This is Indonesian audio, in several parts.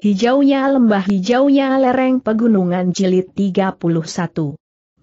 Hijaunya lembah hijaunya lereng pegunungan jilid 31.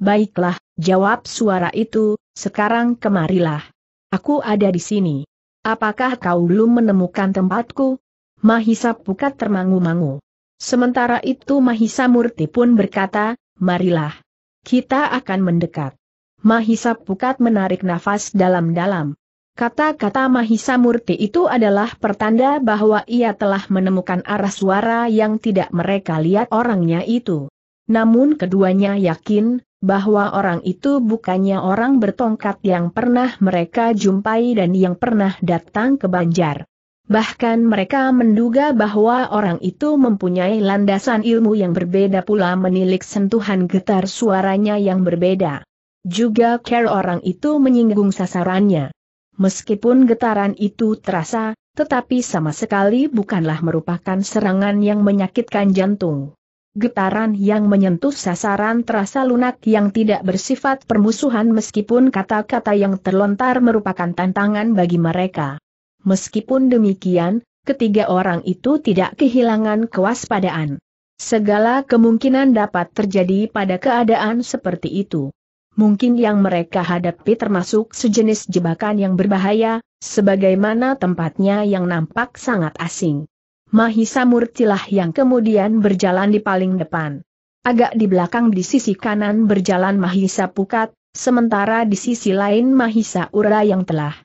Baiklah, jawab suara itu, sekarang kemarilah. Aku ada di sini. Apakah kau belum menemukan tempatku? Mahisa Pukat termangu-mangu. Sementara itu Mahisa Murti pun berkata, marilah. Kita akan mendekat. Mahisa Pukat menarik nafas dalam-dalam. Kata-kata Mahisa Murti itu adalah pertanda bahwa ia telah menemukan arah suara yang tidak mereka lihat orangnya itu. Namun keduanya yakin, bahwa orang itu bukannya orang bertongkat yang pernah mereka jumpai dan yang pernah datang ke Banjar. Bahkan mereka menduga bahwa orang itu mempunyai landasan ilmu yang berbeda pula menilik sentuhan getar suaranya yang berbeda. Juga care orang itu menyinggung sasarannya. Meskipun getaran itu terasa, tetapi sama sekali bukanlah merupakan serangan yang menyakitkan jantung. Getaran yang menyentuh sasaran terasa lunak yang tidak bersifat permusuhan meskipun kata-kata yang terlontar merupakan tantangan bagi mereka. Meskipun demikian, ketiga orang itu tidak kehilangan kewaspadaan. Segala kemungkinan dapat terjadi pada keadaan seperti itu. Mungkin yang mereka hadapi termasuk sejenis jebakan yang berbahaya, sebagaimana tempatnya yang nampak sangat asing. Mahisa Murtilah yang kemudian berjalan di paling depan. Agak di belakang di sisi kanan berjalan Mahisa Pukat, sementara di sisi lain Mahisa Ura yang telah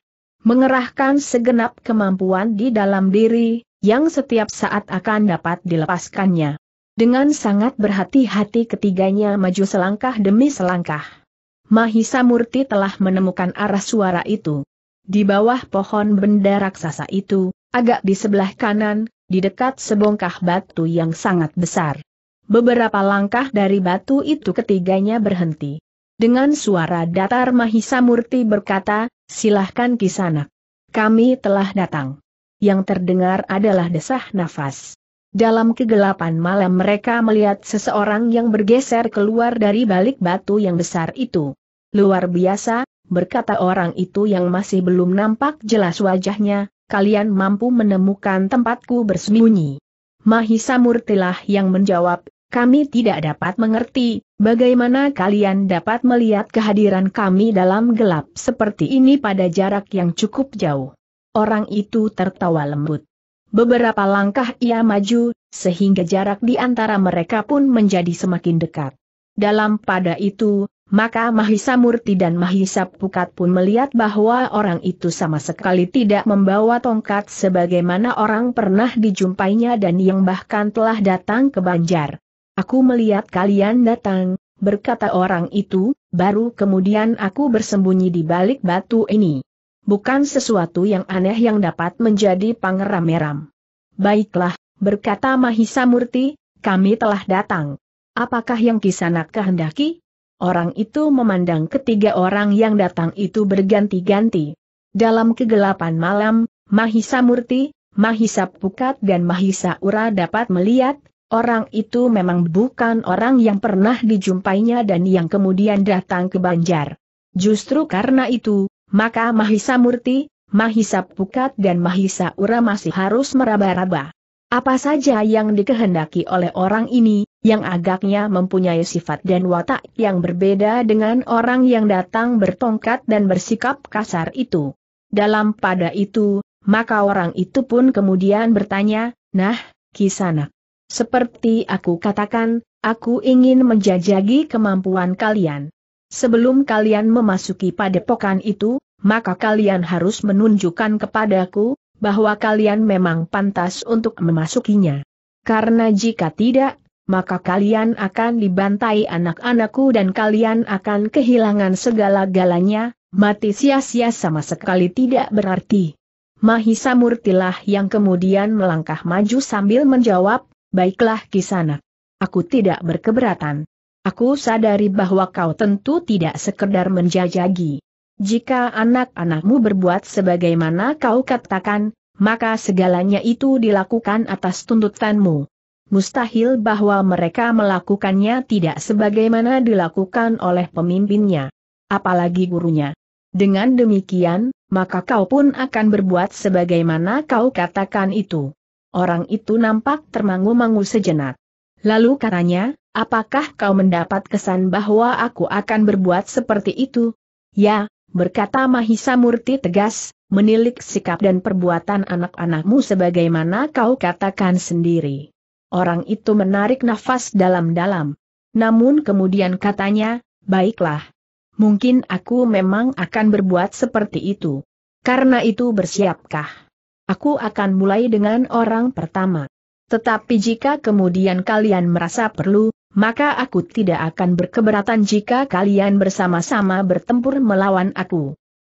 mengerahkan segenap kemampuan di dalam diri, yang setiap saat akan dapat dilepaskannya. Dengan sangat berhati-hati ketiganya maju selangkah demi selangkah. Mahisa Murti telah menemukan arah suara itu. Di bawah pohon benda raksasa itu, agak di sebelah kanan, di dekat sebongkah batu yang sangat besar. Beberapa langkah dari batu itu ketiganya berhenti. Dengan suara datar Mahisa Murti berkata, silahkan kisanak. Kami telah datang. Yang terdengar adalah desah nafas. Dalam kegelapan malam mereka melihat seseorang yang bergeser keluar dari balik batu yang besar itu. Luar biasa, berkata orang itu yang masih belum nampak jelas wajahnya, kalian mampu menemukan tempatku bersembunyi. Mahisa Murtilah yang menjawab, kami tidak dapat mengerti, bagaimana kalian dapat melihat kehadiran kami dalam gelap seperti ini pada jarak yang cukup jauh. Orang itu tertawa lembut. Beberapa langkah ia maju, sehingga jarak di antara mereka pun menjadi semakin dekat. Dalam pada itu, maka Mahisa Murti dan Mahisa Pukat pun melihat bahwa orang itu sama sekali tidak membawa tongkat sebagaimana orang pernah dijumpainya dan yang bahkan telah datang ke Banjar. Aku melihat kalian datang, berkata orang itu, baru kemudian aku bersembunyi di balik batu ini. Bukan sesuatu yang aneh yang dapat menjadi pangeram-meram. Baiklah, berkata Mahisa Murti, kami telah datang. Apakah yang kisanak kehendaki? Orang itu memandang ketiga orang yang datang itu berganti-ganti. Dalam kegelapan malam, Mahisa Murti, Mahisa Pukat dan Mahisa Ura dapat melihat, orang itu memang bukan orang yang pernah dijumpainya dan yang kemudian datang ke Banjar. Justru karena itu, maka Mahisa Murti, Mahisa Pukat dan Mahisa Ura masih harus meraba-raba. Apa saja yang dikehendaki oleh orang ini, yang agaknya mempunyai sifat dan watak yang berbeda dengan orang yang datang bertongkat dan bersikap kasar itu. Dalam pada itu, maka orang itu pun kemudian bertanya, Nah, Kisana, seperti aku katakan, aku ingin menjajagi kemampuan kalian. Sebelum kalian memasuki padepokan itu, maka kalian harus menunjukkan kepadaku, bahwa kalian memang pantas untuk memasukinya. Karena jika tidak, maka kalian akan dibantai anak-anakku dan kalian akan kehilangan segala-galanya, mati sia-sia sama sekali tidak berarti. Mahisa Murtilah yang kemudian melangkah maju sambil menjawab, baiklah kisanak. Aku tidak berkeberatan. Aku sadari bahwa kau tentu tidak sekedar menjajagi. Jika anak-anakmu berbuat sebagaimana kau katakan, maka segalanya itu dilakukan atas tuntutanmu. Mustahil bahwa mereka melakukannya tidak sebagaimana dilakukan oleh pemimpinnya, apalagi gurunya. Dengan demikian, maka kau pun akan berbuat sebagaimana kau katakan itu. Orang itu nampak termangu-mangu sejenak. Lalu katanya, apakah kau mendapat kesan bahwa aku akan berbuat seperti itu? Ya, berkata Mahisa Murti tegas, menilik sikap dan perbuatan anak-anakmu sebagaimana kau katakan sendiri. Orang itu menarik nafas dalam-dalam. Namun kemudian katanya, baiklah. Mungkin aku memang akan berbuat seperti itu. Karena itu bersiapkah? Aku akan mulai dengan orang pertama. Tetapi jika kemudian kalian merasa perlu, maka aku tidak akan berkeberatan jika kalian bersama-sama bertempur melawan aku.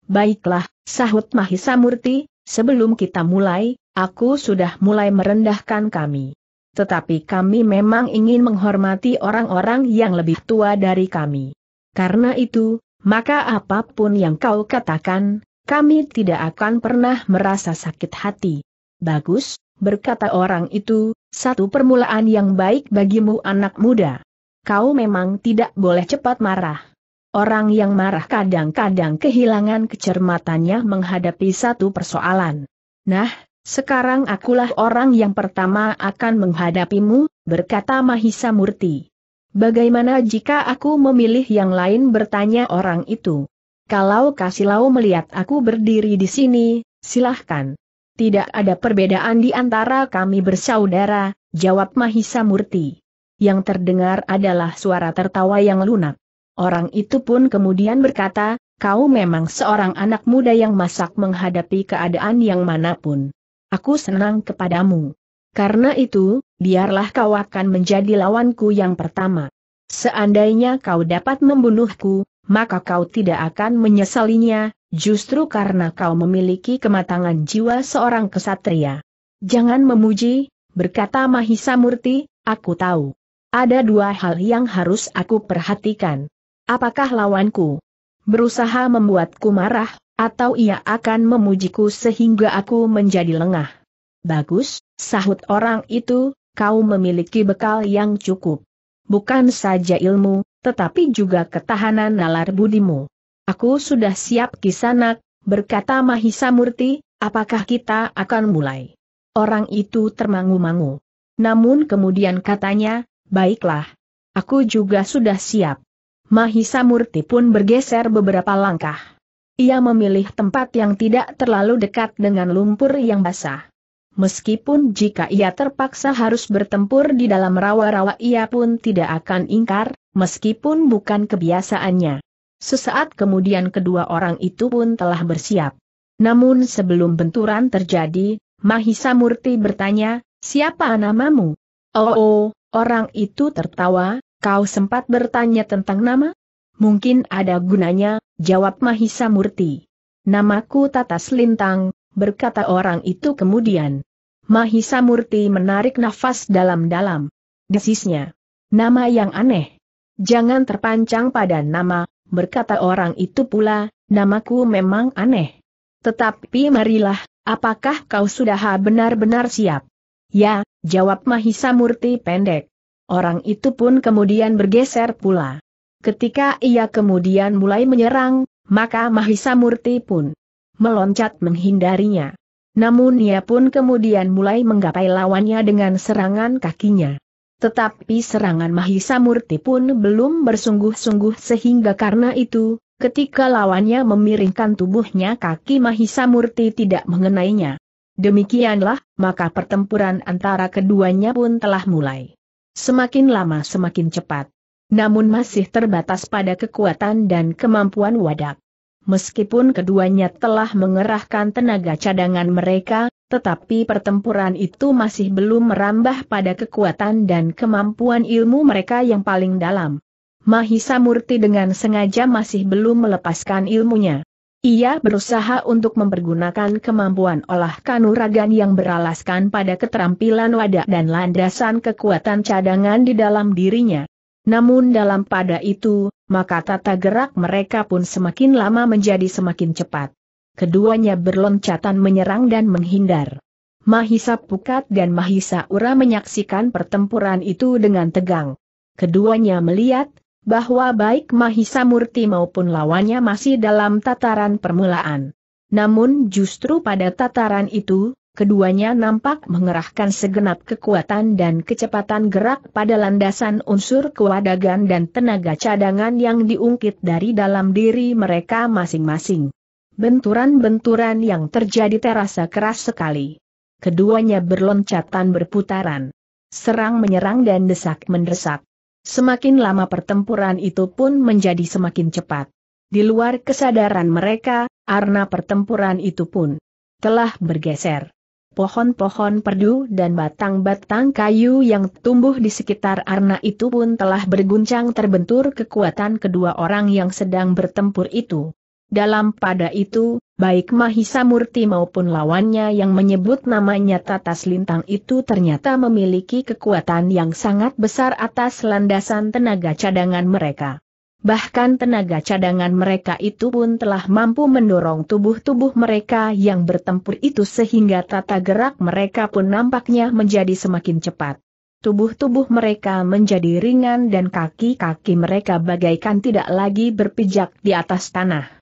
Baiklah, sahut Mahisa Murti, sebelum kita mulai, aku sudah mulai merendahkan kami. Tetapi kami memang ingin menghormati orang-orang yang lebih tua dari kami. Karena itu, maka apapun yang kau katakan, kami tidak akan pernah merasa sakit hati. Bagus, berkata orang itu, satu permulaan yang baik bagimu anak muda. Kau memang tidak boleh cepat marah. Orang yang marah kadang-kadang kehilangan kecermatannya menghadapi satu persoalan. Nah, sekarang akulah orang yang pertama akan menghadapimu, berkata Mahisa Murti. Bagaimana jika aku memilih yang lain bertanya orang itu? Kalau Kasilau melihat aku berdiri di sini, silahkan. Tidak ada perbedaan di antara kami bersaudara, jawab Mahisa Murti. Yang terdengar adalah suara tertawa yang lunak. Orang itu pun kemudian berkata, kau memang seorang anak muda yang masak menghadapi keadaan yang manapun. Aku senang kepadamu. Karena itu, biarlah kau akan menjadi lawanku yang pertama. Seandainya kau dapat membunuhku, maka kau tidak akan menyesalinya, justru karena kau memiliki kematangan jiwa seorang kesatria. Jangan memuji, berkata Mahisa Murti, aku tahu. Ada dua hal yang harus aku perhatikan. Apakah lawanku berusaha membuatku marah, atau ia akan memujiku sehingga aku menjadi lengah? Bagus, sahut orang itu, kau memiliki bekal yang cukup. Bukan saja ilmu, tetapi juga ketahanan nalar budimu. Aku sudah siap kisanak, berkata Mahisa Murti, apakah kita akan mulai? Orang itu termangu-mangu. Namun kemudian katanya, baiklah. Aku juga sudah siap. Mahisa Murti pun bergeser beberapa langkah. Ia memilih tempat yang tidak terlalu dekat dengan lumpur yang basah. Meskipun jika ia terpaksa harus bertempur di dalam rawa-rawa ia pun tidak akan ingkar, meskipun bukan kebiasaannya. Sesaat kemudian kedua orang itu pun telah bersiap. Namun sebelum benturan terjadi, Mahisa Murti bertanya, siapa namamu? Oh, oh, orang itu tertawa, Kau sempat bertanya tentang nama? Mungkin ada gunanya, jawab Mahisa Murti. Namaku Tatas Lintang, berkata orang itu kemudian. Mahisa Murti menarik nafas dalam-dalam. Desisnya. Nama yang aneh. Jangan terpancang pada nama, berkata orang itu pula, namaku memang aneh. Tetapi marilah, apakah kau sudah benar-benar siap? Ya, jawab Mahisa Murti pendek. Orang itu pun kemudian bergeser pula. Ketika ia kemudian mulai menyerang, maka Mahisa Murti pun meloncat menghindarinya. Namun ia pun kemudian mulai menggapai lawannya dengan serangan kakinya. Tetapi serangan Mahisa Murti pun belum bersungguh-sungguh sehingga karena itu, ketika lawannya memiringkan tubuhnya kaki Mahisa Murti tidak mengenainya. Demikianlah, maka pertempuran antara keduanya pun telah mulai semakin lama semakin cepat. Namun masih terbatas pada kekuatan dan kemampuan wadak. Meskipun keduanya telah mengerahkan tenaga cadangan mereka, tetapi pertempuran itu masih belum merambah pada kekuatan dan kemampuan ilmu mereka yang paling dalam. Mahisa Murti dengan sengaja masih belum melepaskan ilmunya. Ia berusaha untuk mempergunakan kemampuan olah kanuragan yang beralaskan pada keterampilan wadah dan landasan kekuatan cadangan di dalam dirinya. Namun dalam pada itu, maka tata gerak mereka pun semakin lama menjadi semakin cepat. Keduanya berloncatan menyerang dan menghindar. Mahisa Pukat dan Mahisa Ura menyaksikan pertempuran itu dengan tegang. Keduanya melihat, bahwa baik Mahisa Murti maupun lawannya masih dalam tataran permulaan. Namun justru pada tataran itu, keduanya nampak mengerahkan segenap kekuatan dan kecepatan gerak pada landasan unsur kewadagan dan tenaga cadangan yang diungkit dari dalam diri mereka masing-masing. Benturan-benturan yang terjadi terasa keras sekali. Keduanya berloncatan berputaran. Serang menyerang dan desak mendesak. Semakin lama pertempuran itu pun menjadi semakin cepat. Di luar kesadaran mereka, arna pertempuran itu pun telah bergeser. Pohon-pohon perdu dan batang-batang kayu yang tumbuh di sekitar arna itu pun telah berguncang terbentur kekuatan kedua orang yang sedang bertempur itu. Dalam pada itu, baik Mahisa Murti maupun lawannya yang menyebut namanya Tatas Lintang itu ternyata memiliki kekuatan yang sangat besar atas landasan tenaga cadangan mereka. Bahkan tenaga cadangan mereka itu pun telah mampu mendorong tubuh-tubuh mereka yang bertempur itu sehingga tata gerak mereka pun nampaknya menjadi semakin cepat. Tubuh-tubuh mereka menjadi ringan dan kaki-kaki mereka bagaikan tidak lagi berpijak di atas tanah.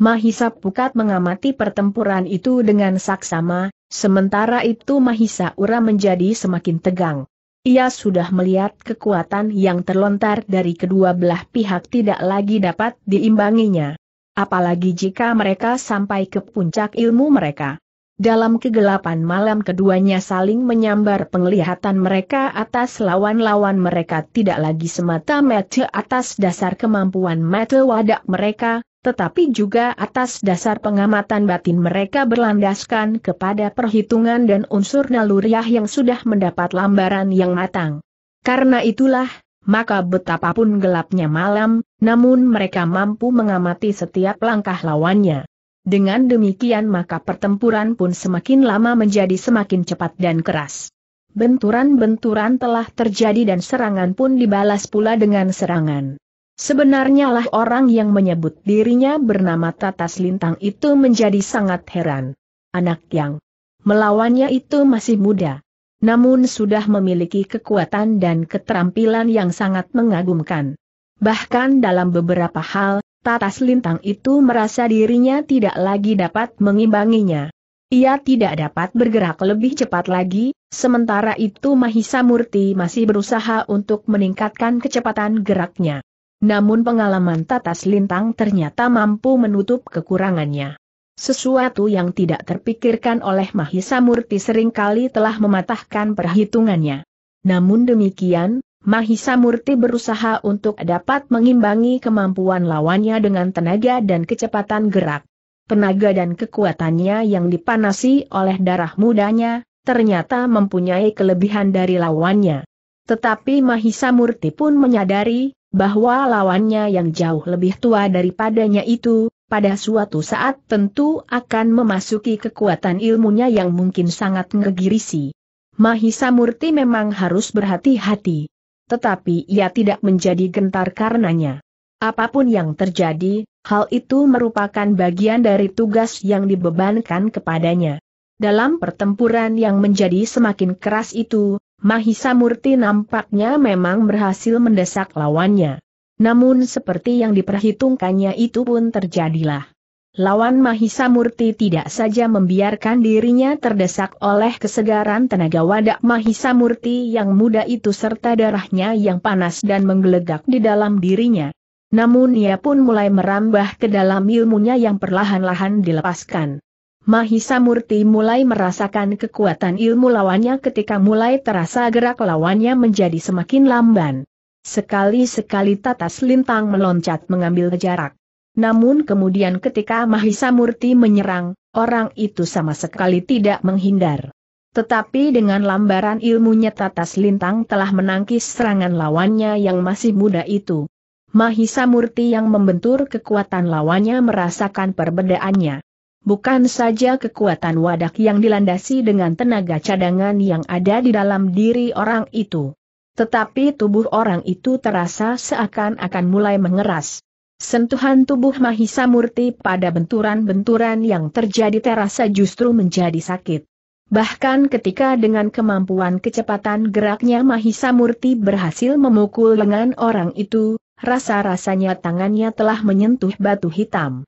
Mahisa Pukat mengamati pertempuran itu dengan saksama, sementara itu Mahisa Ura menjadi semakin tegang. Ia sudah melihat kekuatan yang terlontar dari kedua belah pihak tidak lagi dapat diimbanginya. Apalagi jika mereka sampai ke puncak ilmu mereka. Dalam kegelapan malam keduanya saling menyambar penglihatan mereka atas lawan-lawan mereka tidak lagi semata mata atas dasar kemampuan mata wadak mereka, tetapi juga atas dasar pengamatan batin mereka berlandaskan kepada perhitungan dan unsur naluriah yang sudah mendapat lambaran yang matang. Karena itulah, maka betapapun gelapnya malam, namun mereka mampu mengamati setiap langkah lawannya. Dengan demikian maka pertempuran pun semakin lama menjadi semakin cepat dan keras. Benturan-benturan telah terjadi dan serangan pun dibalas pula dengan serangan. Sebenarnya lah orang yang menyebut dirinya bernama Tatas Lintang itu menjadi sangat heran. Anak yang melawannya itu masih muda. Namun sudah memiliki kekuatan dan keterampilan yang sangat mengagumkan. Bahkan dalam beberapa hal, Tatas Lintang itu merasa dirinya tidak lagi dapat mengimbanginya. Ia tidak dapat bergerak lebih cepat lagi, sementara itu Mahisa Murti masih berusaha untuk meningkatkan kecepatan geraknya. Namun pengalaman tatas lintang ternyata mampu menutup kekurangannya. Sesuatu yang tidak terpikirkan oleh Mahisa Murti seringkali telah mematahkan perhitungannya. Namun demikian, Mahisa Murti berusaha untuk dapat mengimbangi kemampuan lawannya dengan tenaga dan kecepatan gerak. Tenaga dan kekuatannya yang dipanasi oleh darah mudanya, ternyata mempunyai kelebihan dari lawannya. Tetapi Mahisa Murti pun menyadari bahwa lawannya yang jauh lebih tua daripadanya itu, pada suatu saat tentu akan memasuki kekuatan ilmunya yang mungkin sangat ngegirisi. Mahisa Murti memang harus berhati-hati. Tetapi ia tidak menjadi gentar karenanya. Apapun yang terjadi, hal itu merupakan bagian dari tugas yang dibebankan kepadanya. Dalam pertempuran yang menjadi semakin keras itu, Mahisa Murti nampaknya memang berhasil mendesak lawannya. Namun seperti yang diperhitungkannya itu pun terjadilah. Lawan Mahisa Murti tidak saja membiarkan dirinya terdesak oleh kesegaran tenaga wadak Mahisa Murti yang muda itu serta darahnya yang panas dan menggelegak di dalam dirinya. Namun ia pun mulai merambah ke dalam ilmunya yang perlahan-lahan dilepaskan. Mahisa Murti mulai merasakan kekuatan ilmu lawannya ketika mulai terasa gerak lawannya menjadi semakin lamban. Sekali-sekali tatas lintang meloncat mengambil jarak. Namun kemudian ketika Mahisa Murti menyerang, orang itu sama sekali tidak menghindar. Tetapi dengan lambaran ilmunya tatas lintang telah menangkis serangan lawannya yang masih muda itu. Mahisa Murti yang membentur kekuatan lawannya merasakan perbedaannya. Bukan saja kekuatan wadak yang dilandasi dengan tenaga cadangan yang ada di dalam diri orang itu. Tetapi tubuh orang itu terasa seakan-akan mulai mengeras. Sentuhan tubuh Mahisa Murti pada benturan-benturan yang terjadi terasa justru menjadi sakit. Bahkan ketika dengan kemampuan kecepatan geraknya Mahisa Murti berhasil memukul lengan orang itu, rasa-rasanya tangannya telah menyentuh batu hitam.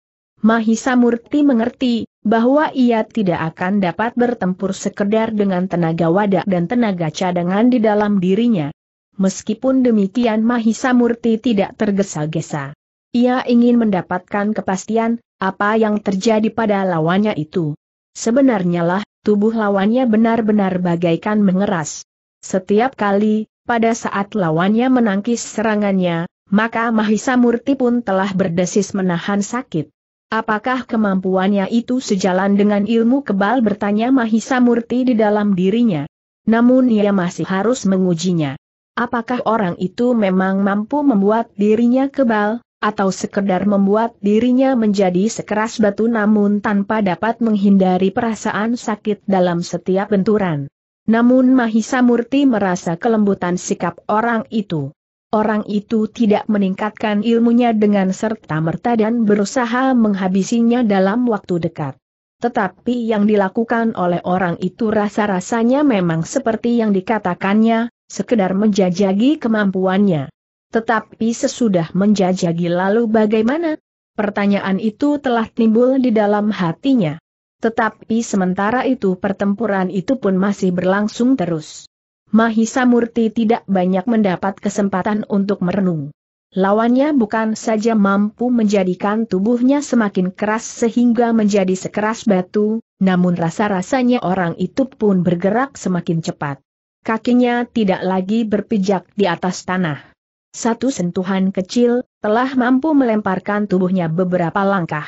Mahisa Murti mengerti, bahwa ia tidak akan dapat bertempur sekedar dengan tenaga wadah dan tenaga cadangan di dalam dirinya. Meskipun demikian Mahisa Murti tidak tergesa-gesa. Ia ingin mendapatkan kepastian, apa yang terjadi pada lawannya itu. Sebenarnya lah, tubuh lawannya benar-benar bagaikan mengeras. Setiap kali, pada saat lawannya menangkis serangannya, maka Mahisa Murti pun telah berdesis menahan sakit. Apakah kemampuannya itu sejalan dengan ilmu kebal bertanya Mahisa Murti di dalam dirinya? Namun ia masih harus mengujinya. Apakah orang itu memang mampu membuat dirinya kebal, atau sekedar membuat dirinya menjadi sekeras batu namun tanpa dapat menghindari perasaan sakit dalam setiap benturan? Namun Mahisa Murti merasa kelembutan sikap orang itu orang itu tidak meningkatkan ilmunya dengan serta-merta dan berusaha menghabisinya dalam waktu dekat. Tetapi yang dilakukan oleh orang itu rasa-rasanya memang seperti yang dikatakannya, sekedar menjajagi kemampuannya. Tetapi sesudah menjajagi lalu bagaimana? Pertanyaan itu telah timbul di dalam hatinya. Tetapi sementara itu pertempuran itu pun masih berlangsung terus. Mahisa Murti tidak banyak mendapat kesempatan untuk merenung. Lawannya bukan saja mampu menjadikan tubuhnya semakin keras sehingga menjadi sekeras batu, namun rasa-rasanya orang itu pun bergerak semakin cepat. Kakinya tidak lagi berpijak di atas tanah. Satu sentuhan kecil, telah mampu melemparkan tubuhnya beberapa langkah.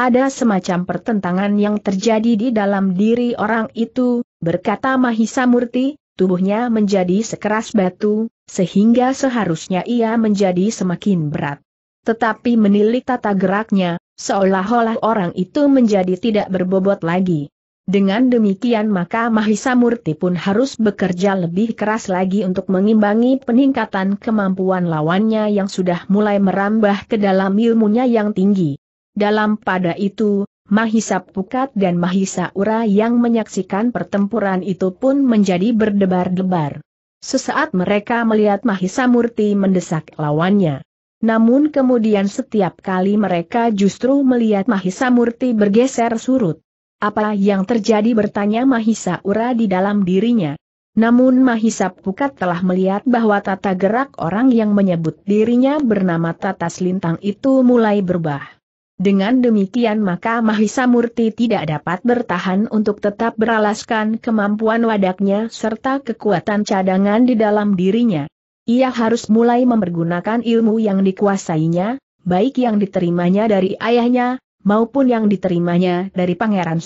Ada semacam pertentangan yang terjadi di dalam diri orang itu, berkata Mahisa Murti, tubuhnya menjadi sekeras batu, sehingga seharusnya ia menjadi semakin berat. Tetapi menilik tata geraknya, seolah-olah orang itu menjadi tidak berbobot lagi. Dengan demikian maka Mahisa Murti pun harus bekerja lebih keras lagi untuk mengimbangi peningkatan kemampuan lawannya yang sudah mulai merambah ke dalam ilmunya yang tinggi. Dalam pada itu, Mahisa Pukat dan Mahisa Ura yang menyaksikan pertempuran itu pun menjadi berdebar-debar. Sesaat mereka melihat Mahisa Murti mendesak lawannya. Namun kemudian setiap kali mereka justru melihat Mahisa Murti bergeser surut. Apa yang terjadi bertanya Mahisa Ura di dalam dirinya. Namun Mahisa Pukat telah melihat bahwa tata gerak orang yang menyebut dirinya bernama Tata Selintang itu mulai berubah. Dengan demikian maka Mahisa Murti tidak dapat bertahan untuk tetap beralaskan kemampuan wadaknya serta kekuatan cadangan di dalam dirinya. Ia harus mulai mempergunakan ilmu yang dikuasainya, baik yang diterimanya dari ayahnya, maupun yang diterimanya dari Pangeran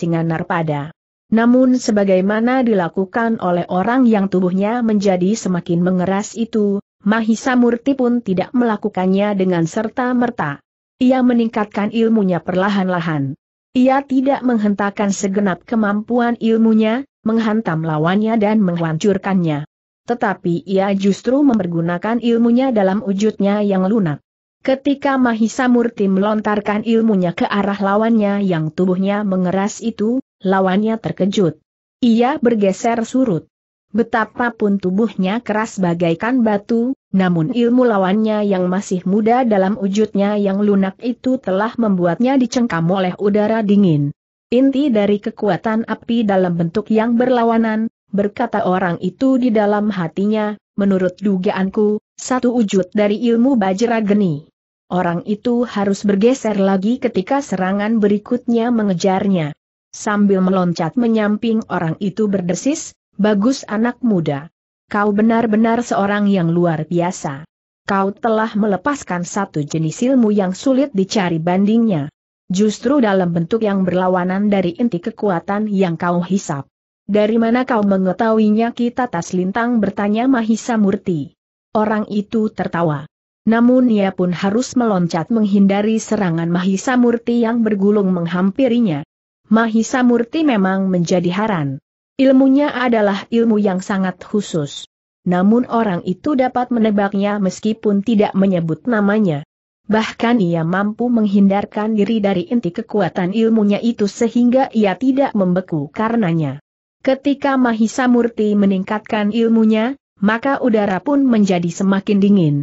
pada. Namun sebagaimana dilakukan oleh orang yang tubuhnya menjadi semakin mengeras itu, Mahisa Murti pun tidak melakukannya dengan serta-merta. Ia meningkatkan ilmunya perlahan-lahan. Ia tidak menghentakkan segenap kemampuan ilmunya, menghantam lawannya dan menghancurkannya. Tetapi ia justru mempergunakan ilmunya dalam wujudnya yang lunak. Ketika Mahisa Murti melontarkan ilmunya ke arah lawannya yang tubuhnya mengeras itu, lawannya terkejut. Ia bergeser surut. Betapapun tubuhnya keras bagaikan batu, namun ilmu lawannya yang masih muda dalam wujudnya yang lunak itu telah membuatnya dicengkam oleh udara dingin. Inti dari kekuatan api dalam bentuk yang berlawanan, berkata orang itu di dalam hatinya, menurut dugaanku, satu wujud dari ilmu bajra geni. Orang itu harus bergeser lagi ketika serangan berikutnya mengejarnya. Sambil meloncat menyamping orang itu berdesis, bagus anak muda kau benar-benar seorang yang luar biasa. Kau telah melepaskan satu jenis ilmu yang sulit dicari bandingnya. Justru dalam bentuk yang berlawanan dari inti kekuatan yang kau hisap. Dari mana kau mengetahuinya kita tas lintang bertanya Mahisa Murti. Orang itu tertawa. Namun ia pun harus meloncat menghindari serangan Mahisa Murti yang bergulung menghampirinya. Mahisa Murti memang menjadi haran. Ilmunya adalah ilmu yang sangat khusus. Namun orang itu dapat menebaknya meskipun tidak menyebut namanya. Bahkan ia mampu menghindarkan diri dari inti kekuatan ilmunya itu sehingga ia tidak membeku karenanya. Ketika Mahisa Murti meningkatkan ilmunya, maka udara pun menjadi semakin dingin.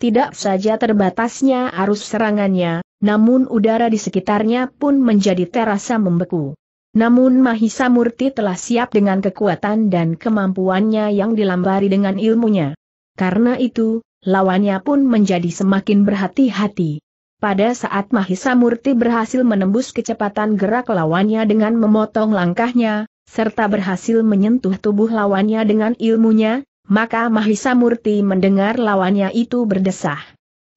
Tidak saja terbatasnya arus serangannya, namun udara di sekitarnya pun menjadi terasa membeku. Namun Mahisa Murti telah siap dengan kekuatan dan kemampuannya yang dilambari dengan ilmunya. Karena itu, lawannya pun menjadi semakin berhati-hati. Pada saat Mahisa Murti berhasil menembus kecepatan gerak lawannya dengan memotong langkahnya, serta berhasil menyentuh tubuh lawannya dengan ilmunya, maka Mahisa Murti mendengar lawannya itu berdesah.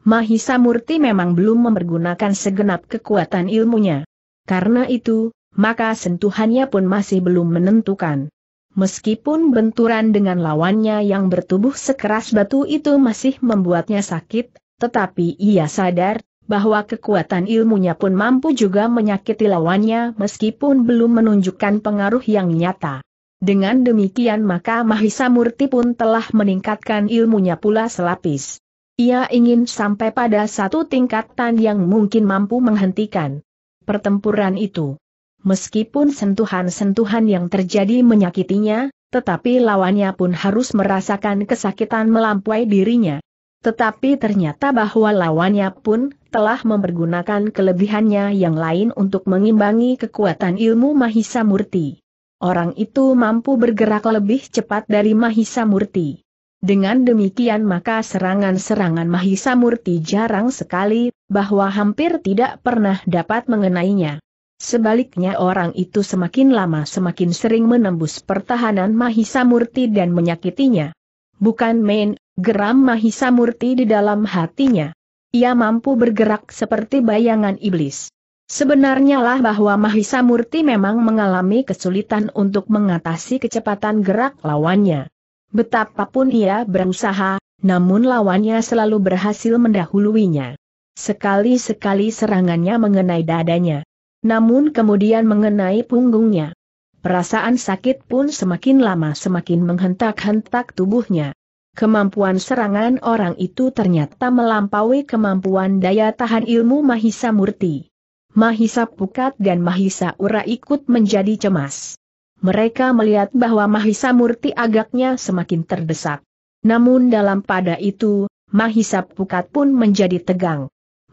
Mahisa Murti memang belum mempergunakan segenap kekuatan ilmunya. Karena itu, maka sentuhannya pun masih belum menentukan. Meskipun benturan dengan lawannya yang bertubuh sekeras batu itu masih membuatnya sakit, tetapi ia sadar bahwa kekuatan ilmunya pun mampu juga menyakiti lawannya meskipun belum menunjukkan pengaruh yang nyata. Dengan demikian maka Mahisa Murti pun telah meningkatkan ilmunya pula selapis. Ia ingin sampai pada satu tingkatan yang mungkin mampu menghentikan pertempuran itu meskipun sentuhan-sentuhan yang terjadi menyakitinya, tetapi lawannya pun harus merasakan kesakitan melampaui dirinya. Tetapi ternyata bahwa lawannya pun telah mempergunakan kelebihannya yang lain untuk mengimbangi kekuatan ilmu Mahisa Murti. Orang itu mampu bergerak lebih cepat dari Mahisa Murti. Dengan demikian maka serangan-serangan Mahisa Murti jarang sekali, bahwa hampir tidak pernah dapat mengenainya. Sebaliknya orang itu semakin lama semakin sering menembus pertahanan Mahisa Murti dan menyakitinya. Bukan main, geram Mahisa Murti di dalam hatinya. Ia mampu bergerak seperti bayangan iblis. Sebenarnya lah bahwa Mahisa Murti memang mengalami kesulitan untuk mengatasi kecepatan gerak lawannya. Betapapun ia berusaha, namun lawannya selalu berhasil mendahuluinya. Sekali-sekali serangannya mengenai dadanya namun kemudian mengenai punggungnya. Perasaan sakit pun semakin lama semakin menghentak-hentak tubuhnya. Kemampuan serangan orang itu ternyata melampaui kemampuan daya tahan ilmu Mahisa Murti. Mahisa Pukat dan Mahisa Ura ikut menjadi cemas. Mereka melihat bahwa Mahisa Murti agaknya semakin terdesak. Namun dalam pada itu, Mahisa Pukat pun menjadi tegang.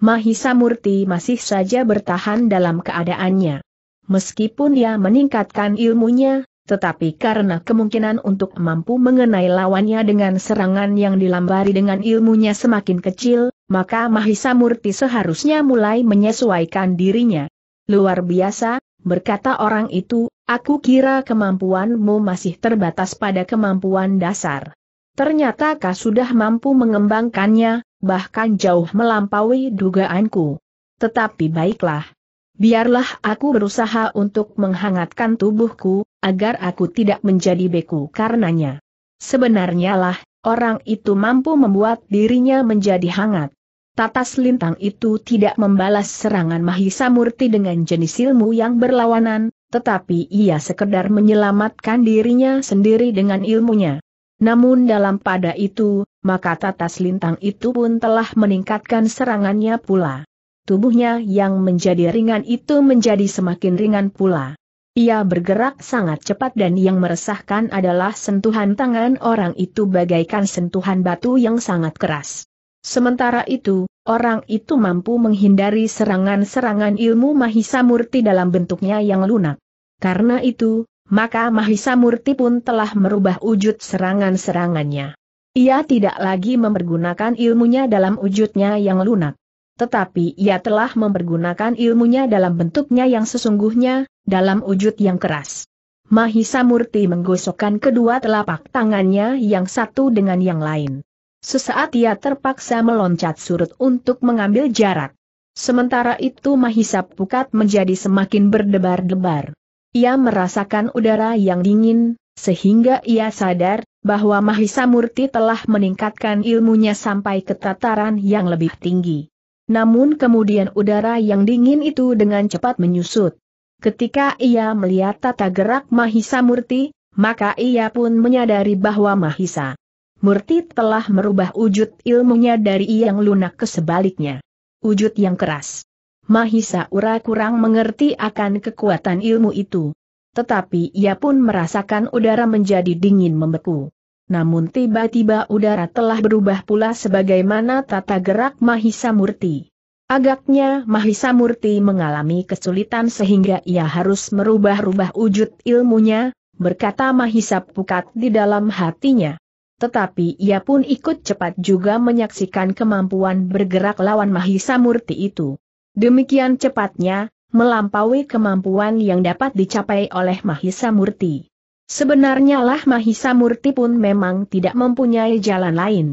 Mahisa Murti masih saja bertahan dalam keadaannya. Meskipun dia meningkatkan ilmunya, tetapi karena kemungkinan untuk mampu mengenai lawannya dengan serangan yang dilambari dengan ilmunya semakin kecil, maka Mahisa Murti seharusnya mulai menyesuaikan dirinya. Luar biasa, berkata orang itu, aku kira kemampuanmu masih terbatas pada kemampuan dasar. Ternyata kau sudah mampu mengembangkannya, bahkan jauh melampaui dugaanku. Tetapi baiklah. Biarlah aku berusaha untuk menghangatkan tubuhku, agar aku tidak menjadi beku karenanya. Sebenarnya lah, orang itu mampu membuat dirinya menjadi hangat. Tatas lintang itu tidak membalas serangan Mahisa Murti dengan jenis ilmu yang berlawanan, tetapi ia sekedar menyelamatkan dirinya sendiri dengan ilmunya. Namun dalam pada itu, maka tatas lintang itu pun telah meningkatkan serangannya pula. Tubuhnya yang menjadi ringan itu menjadi semakin ringan pula. Ia bergerak sangat cepat dan yang meresahkan adalah sentuhan tangan orang itu bagaikan sentuhan batu yang sangat keras. Sementara itu, orang itu mampu menghindari serangan-serangan ilmu Mahisa Murti dalam bentuknya yang lunak. Karena itu, maka Mahisa Murti pun telah merubah wujud serangan-serangannya. Ia tidak lagi mempergunakan ilmunya dalam wujudnya yang lunak. Tetapi ia telah mempergunakan ilmunya dalam bentuknya yang sesungguhnya, dalam wujud yang keras. Mahisa Murti menggosokkan kedua telapak tangannya yang satu dengan yang lain. Sesaat ia terpaksa meloncat surut untuk mengambil jarak. Sementara itu Mahisa Pukat menjadi semakin berdebar-debar. Ia merasakan udara yang dingin, sehingga ia sadar bahwa Mahisa Murti telah meningkatkan ilmunya sampai ke tataran yang lebih tinggi. Namun kemudian udara yang dingin itu dengan cepat menyusut. Ketika ia melihat tata gerak Mahisa Murti, maka ia pun menyadari bahwa Mahisa Murti telah merubah wujud ilmunya dari yang lunak ke sebaliknya. Wujud yang keras, Mahisa Ura kurang mengerti akan kekuatan ilmu itu. Tetapi ia pun merasakan udara menjadi dingin membeku. Namun tiba-tiba udara telah berubah pula sebagaimana tata gerak Mahisa Murti. Agaknya Mahisa Murti mengalami kesulitan sehingga ia harus merubah-rubah wujud ilmunya, berkata Mahisa Pukat di dalam hatinya. Tetapi ia pun ikut cepat juga menyaksikan kemampuan bergerak lawan Mahisa Murti itu. Demikian cepatnya, melampaui kemampuan yang dapat dicapai oleh Mahisa Murti. Sebenarnya lah Mahisa Murti pun memang tidak mempunyai jalan lain.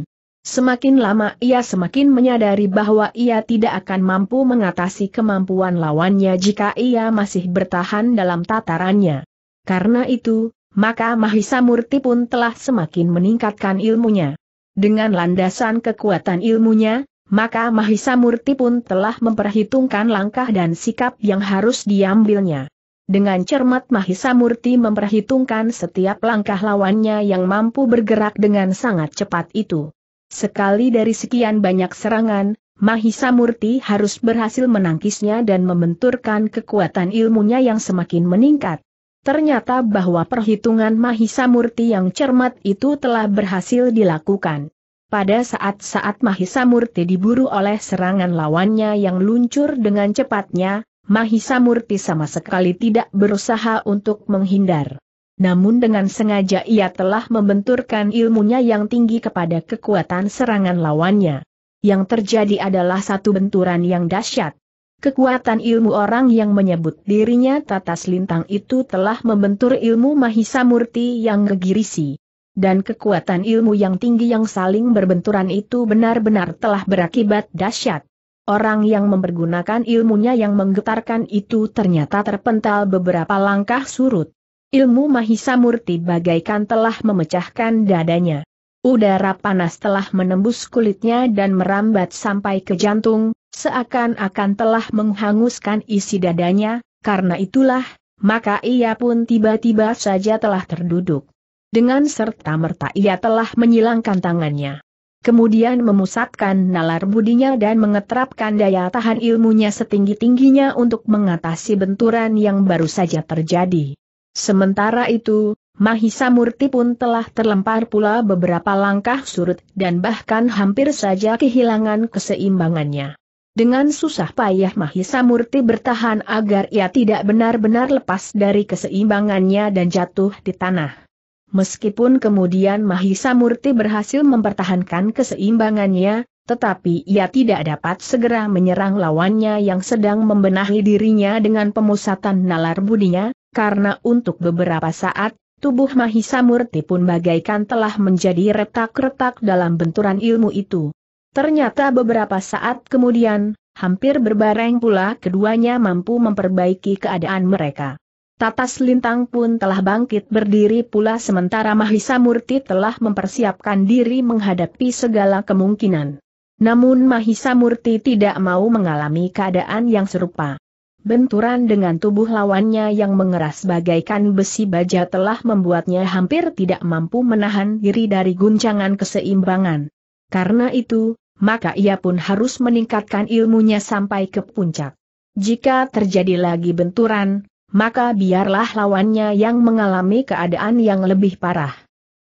Semakin lama ia semakin menyadari bahwa ia tidak akan mampu mengatasi kemampuan lawannya jika ia masih bertahan dalam tatarannya. Karena itu, maka Mahisa Murti pun telah semakin meningkatkan ilmunya. Dengan landasan kekuatan ilmunya, maka Mahisa Murti pun telah memperhitungkan langkah dan sikap yang harus diambilnya. Dengan cermat Mahisa Murti memperhitungkan setiap langkah lawannya yang mampu bergerak dengan sangat cepat itu. Sekali dari sekian banyak serangan, Mahisa Murti harus berhasil menangkisnya dan membenturkan kekuatan ilmunya yang semakin meningkat. Ternyata bahwa perhitungan Mahisa Murti yang cermat itu telah berhasil dilakukan. Pada saat-saat Mahisa Murti diburu oleh serangan lawannya yang luncur dengan cepatnya, Mahisa Murti sama sekali tidak berusaha untuk menghindar. Namun dengan sengaja ia telah membenturkan ilmunya yang tinggi kepada kekuatan serangan lawannya. Yang terjadi adalah satu benturan yang dahsyat. Kekuatan ilmu orang yang menyebut dirinya Tatas Lintang itu telah membentur ilmu Mahisa Murti yang gegirisi dan kekuatan ilmu yang tinggi yang saling berbenturan itu benar-benar telah berakibat dahsyat. Orang yang mempergunakan ilmunya yang menggetarkan itu ternyata terpental beberapa langkah surut. Ilmu Mahisa Murti bagaikan telah memecahkan dadanya. Udara panas telah menembus kulitnya dan merambat sampai ke jantung, seakan-akan telah menghanguskan isi dadanya, karena itulah, maka ia pun tiba-tiba saja telah terduduk. Dengan serta-merta ia telah menyilangkan tangannya. Kemudian memusatkan nalar budinya dan mengetrapkan daya tahan ilmunya setinggi-tingginya untuk mengatasi benturan yang baru saja terjadi. Sementara itu, Mahisa Murti pun telah terlempar pula beberapa langkah surut dan bahkan hampir saja kehilangan keseimbangannya. Dengan susah payah Mahisa Murti bertahan agar ia tidak benar-benar lepas dari keseimbangannya dan jatuh di tanah. Meskipun kemudian Mahisa Murti berhasil mempertahankan keseimbangannya, tetapi ia tidak dapat segera menyerang lawannya yang sedang membenahi dirinya dengan pemusatan nalar budinya, karena untuk beberapa saat, tubuh Mahisa Murti pun bagaikan telah menjadi retak-retak dalam benturan ilmu itu. Ternyata beberapa saat kemudian, hampir berbareng pula keduanya mampu memperbaiki keadaan mereka. Tatas Lintang pun telah bangkit berdiri pula sementara Mahisa Murti telah mempersiapkan diri menghadapi segala kemungkinan. Namun Mahisa Murti tidak mau mengalami keadaan yang serupa. Benturan dengan tubuh lawannya yang mengeras bagaikan besi baja telah membuatnya hampir tidak mampu menahan diri dari guncangan keseimbangan. Karena itu, maka ia pun harus meningkatkan ilmunya sampai ke puncak. Jika terjadi lagi benturan, maka biarlah lawannya yang mengalami keadaan yang lebih parah.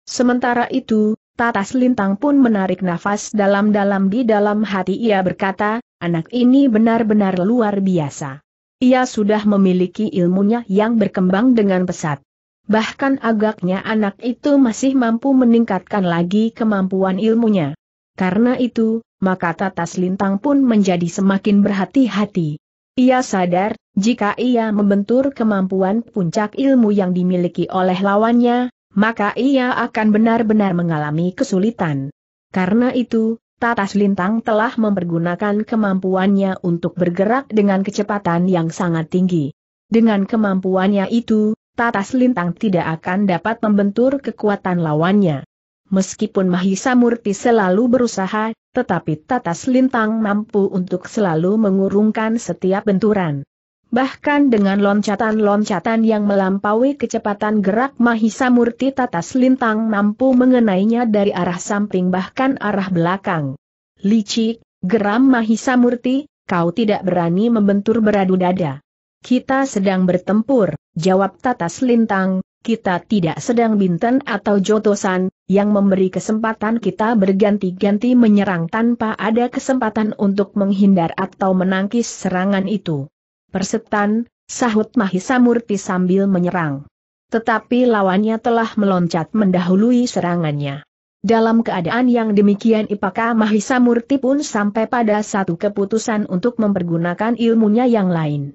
Sementara itu, Tatas Lintang pun menarik nafas dalam-dalam di dalam hati ia berkata, anak ini benar-benar luar biasa. Ia sudah memiliki ilmunya yang berkembang dengan pesat. Bahkan agaknya anak itu masih mampu meningkatkan lagi kemampuan ilmunya. Karena itu, maka Tatas Lintang pun menjadi semakin berhati-hati. Ia sadar, jika ia membentur kemampuan puncak ilmu yang dimiliki oleh lawannya, maka ia akan benar-benar mengalami kesulitan. Karena itu, Tatas Lintang telah mempergunakan kemampuannya untuk bergerak dengan kecepatan yang sangat tinggi. Dengan kemampuannya itu, Tatas Lintang tidak akan dapat membentur kekuatan lawannya. Meskipun Mahisa Murti selalu berusaha, tetapi Tatas Lintang mampu untuk selalu mengurungkan setiap benturan. Bahkan dengan loncatan-loncatan yang melampaui kecepatan gerak Mahisa Murti Tatas Lintang mampu mengenainya dari arah samping bahkan arah belakang. Licik, geram Mahisa Murti, kau tidak berani membentur beradu dada. Kita sedang bertempur, jawab Tatas Lintang, kita tidak sedang Binten atau Jotosan, yang memberi kesempatan kita berganti-ganti menyerang tanpa ada kesempatan untuk menghindar atau menangkis serangan itu. Persetan, sahut Mahisa Murti sambil menyerang. Tetapi lawannya telah meloncat mendahului serangannya. Dalam keadaan yang demikian Ipaka Mahisa Murti pun sampai pada satu keputusan untuk mempergunakan ilmunya yang lain.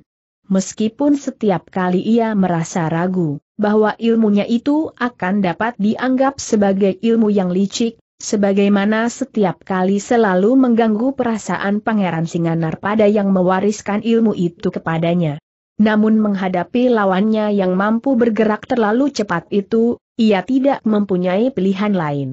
Meskipun setiap kali ia merasa ragu, bahwa ilmunya itu akan dapat dianggap sebagai ilmu yang licik, Sebagaimana setiap kali selalu mengganggu perasaan Pangeran Singanar pada yang mewariskan ilmu itu kepadanya. Namun menghadapi lawannya yang mampu bergerak terlalu cepat itu, ia tidak mempunyai pilihan lain.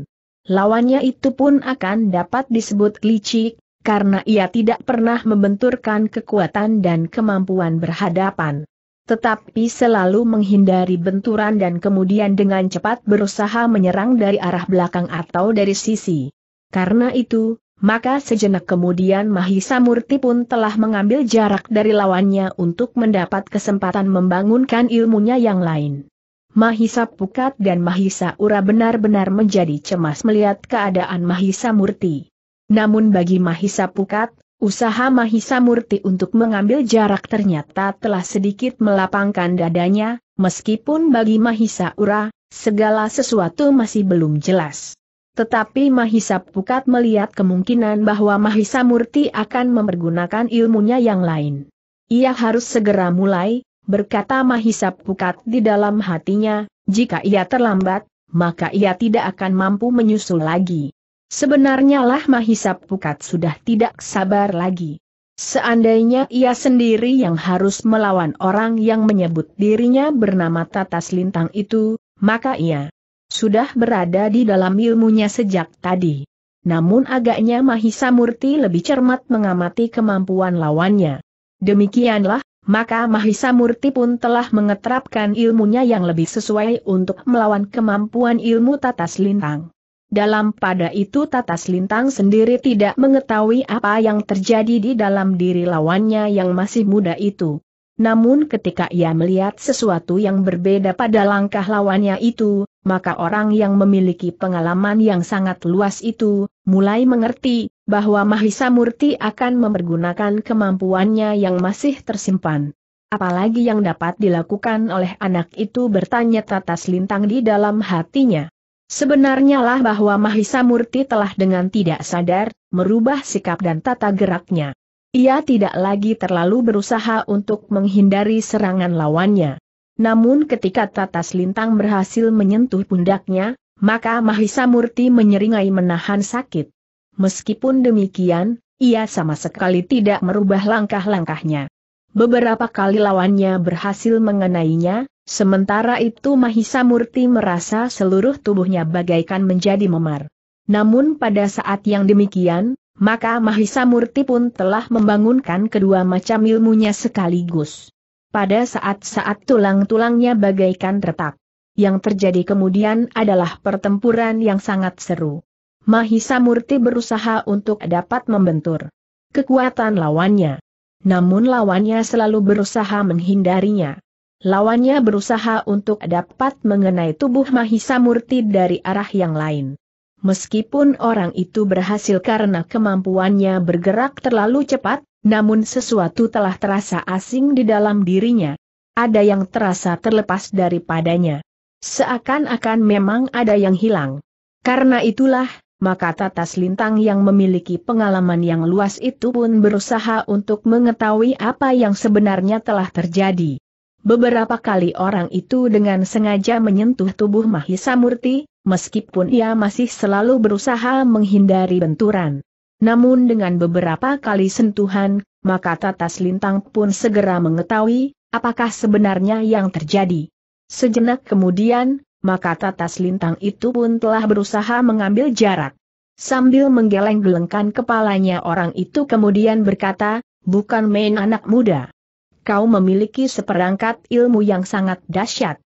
Lawannya itu pun akan dapat disebut licik, karena ia tidak pernah membenturkan kekuatan dan kemampuan berhadapan tetapi selalu menghindari benturan dan kemudian dengan cepat berusaha menyerang dari arah belakang atau dari sisi. Karena itu, maka sejenak kemudian Mahisa Murti pun telah mengambil jarak dari lawannya untuk mendapat kesempatan membangunkan ilmunya yang lain. Mahisa Pukat dan Mahisa Ura benar-benar menjadi cemas melihat keadaan Mahisa Murti. Namun bagi Mahisa Pukat, Usaha Mahisa Murti untuk mengambil jarak ternyata telah sedikit melapangkan dadanya, meskipun bagi Mahisa Ura, segala sesuatu masih belum jelas. Tetapi Mahisa Pukat melihat kemungkinan bahwa Mahisa Murti akan mempergunakan ilmunya yang lain. Ia harus segera mulai, berkata Mahisa Pukat di dalam hatinya, jika ia terlambat, maka ia tidak akan mampu menyusul lagi. Sebenarnya lah Mahisa Pukat sudah tidak sabar lagi. Seandainya ia sendiri yang harus melawan orang yang menyebut dirinya bernama Tatas Lintang itu, maka ia sudah berada di dalam ilmunya sejak tadi. Namun agaknya Mahisa Murti lebih cermat mengamati kemampuan lawannya. Demikianlah, maka Mahisa Murti pun telah mengeterapkan ilmunya yang lebih sesuai untuk melawan kemampuan ilmu Tatas Lintang. Dalam pada itu Tatas Lintang sendiri tidak mengetahui apa yang terjadi di dalam diri lawannya yang masih muda itu. Namun ketika ia melihat sesuatu yang berbeda pada langkah lawannya itu, maka orang yang memiliki pengalaman yang sangat luas itu, mulai mengerti, bahwa Mahisa Murti akan mempergunakan kemampuannya yang masih tersimpan. Apalagi yang dapat dilakukan oleh anak itu bertanya Tatas Lintang di dalam hatinya. Sebenarnya lah bahwa Mahisa Murti telah dengan tidak sadar, merubah sikap dan tata geraknya. Ia tidak lagi terlalu berusaha untuk menghindari serangan lawannya. Namun ketika Tata selintang berhasil menyentuh pundaknya, maka Mahisa Murti menyeringai menahan sakit. Meskipun demikian, ia sama sekali tidak merubah langkah-langkahnya. Beberapa kali lawannya berhasil mengenainya, Sementara itu Mahisa Murti merasa seluruh tubuhnya bagaikan menjadi memar. Namun pada saat yang demikian, maka Mahisa Murti pun telah membangunkan kedua macam ilmunya sekaligus. Pada saat-saat tulang-tulangnya bagaikan retak. Yang terjadi kemudian adalah pertempuran yang sangat seru. Mahisa Murti berusaha untuk dapat membentur kekuatan lawannya. Namun lawannya selalu berusaha menghindarinya. Lawannya berusaha untuk dapat mengenai tubuh Mahisa Murti dari arah yang lain. Meskipun orang itu berhasil karena kemampuannya bergerak terlalu cepat, namun sesuatu telah terasa asing di dalam dirinya. Ada yang terasa terlepas daripadanya. Seakan-akan memang ada yang hilang. Karena itulah, maka Tatas Lintang yang memiliki pengalaman yang luas itu pun berusaha untuk mengetahui apa yang sebenarnya telah terjadi. Beberapa kali orang itu dengan sengaja menyentuh tubuh Mahisa Murti, meskipun ia masih selalu berusaha menghindari benturan. Namun dengan beberapa kali sentuhan, maka Tatas Lintang pun segera mengetahui, apakah sebenarnya yang terjadi. Sejenak kemudian, maka Tatas Lintang itu pun telah berusaha mengambil jarak. Sambil menggeleng-gelengkan kepalanya orang itu kemudian berkata, bukan main anak muda kau memiliki seperangkat ilmu yang sangat dahsyat.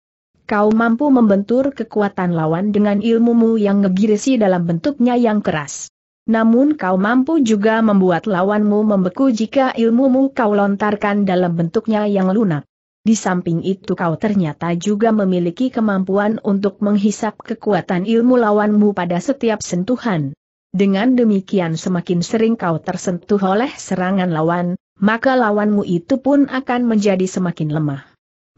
Kau mampu membentur kekuatan lawan dengan ilmumu yang ngegirisi dalam bentuknya yang keras. Namun kau mampu juga membuat lawanmu membeku jika ilmumu kau lontarkan dalam bentuknya yang lunak. Di samping itu kau ternyata juga memiliki kemampuan untuk menghisap kekuatan ilmu lawanmu pada setiap sentuhan. Dengan demikian semakin sering kau tersentuh oleh serangan lawan, maka lawanmu itu pun akan menjadi semakin lemah.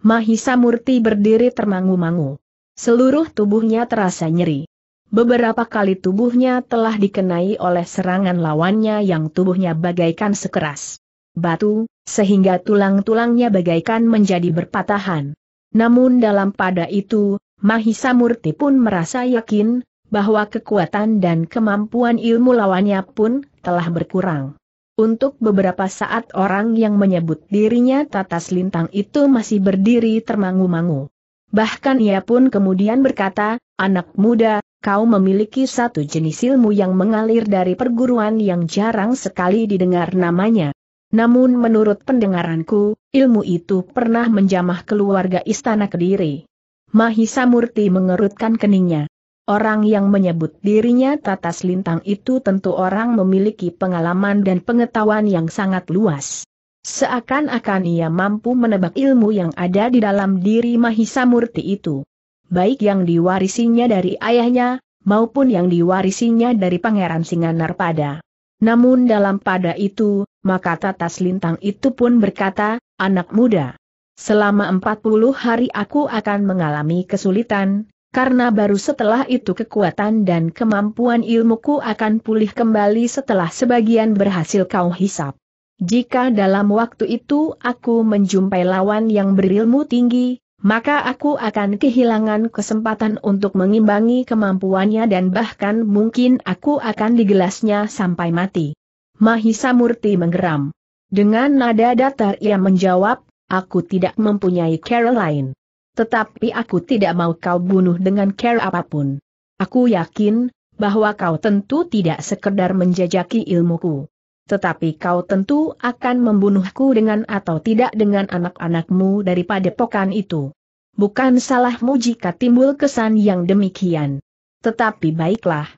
Mahisa Murti berdiri termangu-mangu. Seluruh tubuhnya terasa nyeri. Beberapa kali tubuhnya telah dikenai oleh serangan lawannya yang tubuhnya bagaikan sekeras batu, sehingga tulang-tulangnya bagaikan menjadi berpatahan. Namun dalam pada itu, Mahisa Murti pun merasa yakin, bahwa kekuatan dan kemampuan ilmu lawannya pun telah berkurang. Untuk beberapa saat orang yang menyebut dirinya Tatas Lintang itu masih berdiri termangu-mangu. Bahkan ia pun kemudian berkata, anak muda, kau memiliki satu jenis ilmu yang mengalir dari perguruan yang jarang sekali didengar namanya. Namun menurut pendengaranku, ilmu itu pernah menjamah keluarga istana Kediri. Mahisa Murti mengerutkan keningnya. Orang yang menyebut dirinya Tatas Lintang itu tentu orang memiliki pengalaman dan pengetahuan yang sangat luas. Seakan-akan ia mampu menebak ilmu yang ada di dalam diri Mahisa Murti itu. Baik yang diwarisinya dari ayahnya, maupun yang diwarisinya dari Pangeran pada. Namun dalam pada itu, maka Tatas Lintang itu pun berkata, anak muda. Selama 40 hari aku akan mengalami kesulitan, karena baru setelah itu kekuatan dan kemampuan ilmuku akan pulih kembali setelah sebagian berhasil kau hisap. Jika dalam waktu itu aku menjumpai lawan yang berilmu tinggi, maka aku akan kehilangan kesempatan untuk mengimbangi kemampuannya dan bahkan mungkin aku akan digelasnya sampai mati. Mahisa Murti menggeram. Dengan nada datar ia menjawab, aku tidak mempunyai Caroline. Tetapi aku tidak mau kau bunuh dengan care apapun. Aku yakin, bahwa kau tentu tidak sekedar menjajaki ilmuku. Tetapi kau tentu akan membunuhku dengan atau tidak dengan anak-anakmu daripada pokan itu. Bukan salahmu jika timbul kesan yang demikian. Tetapi baiklah.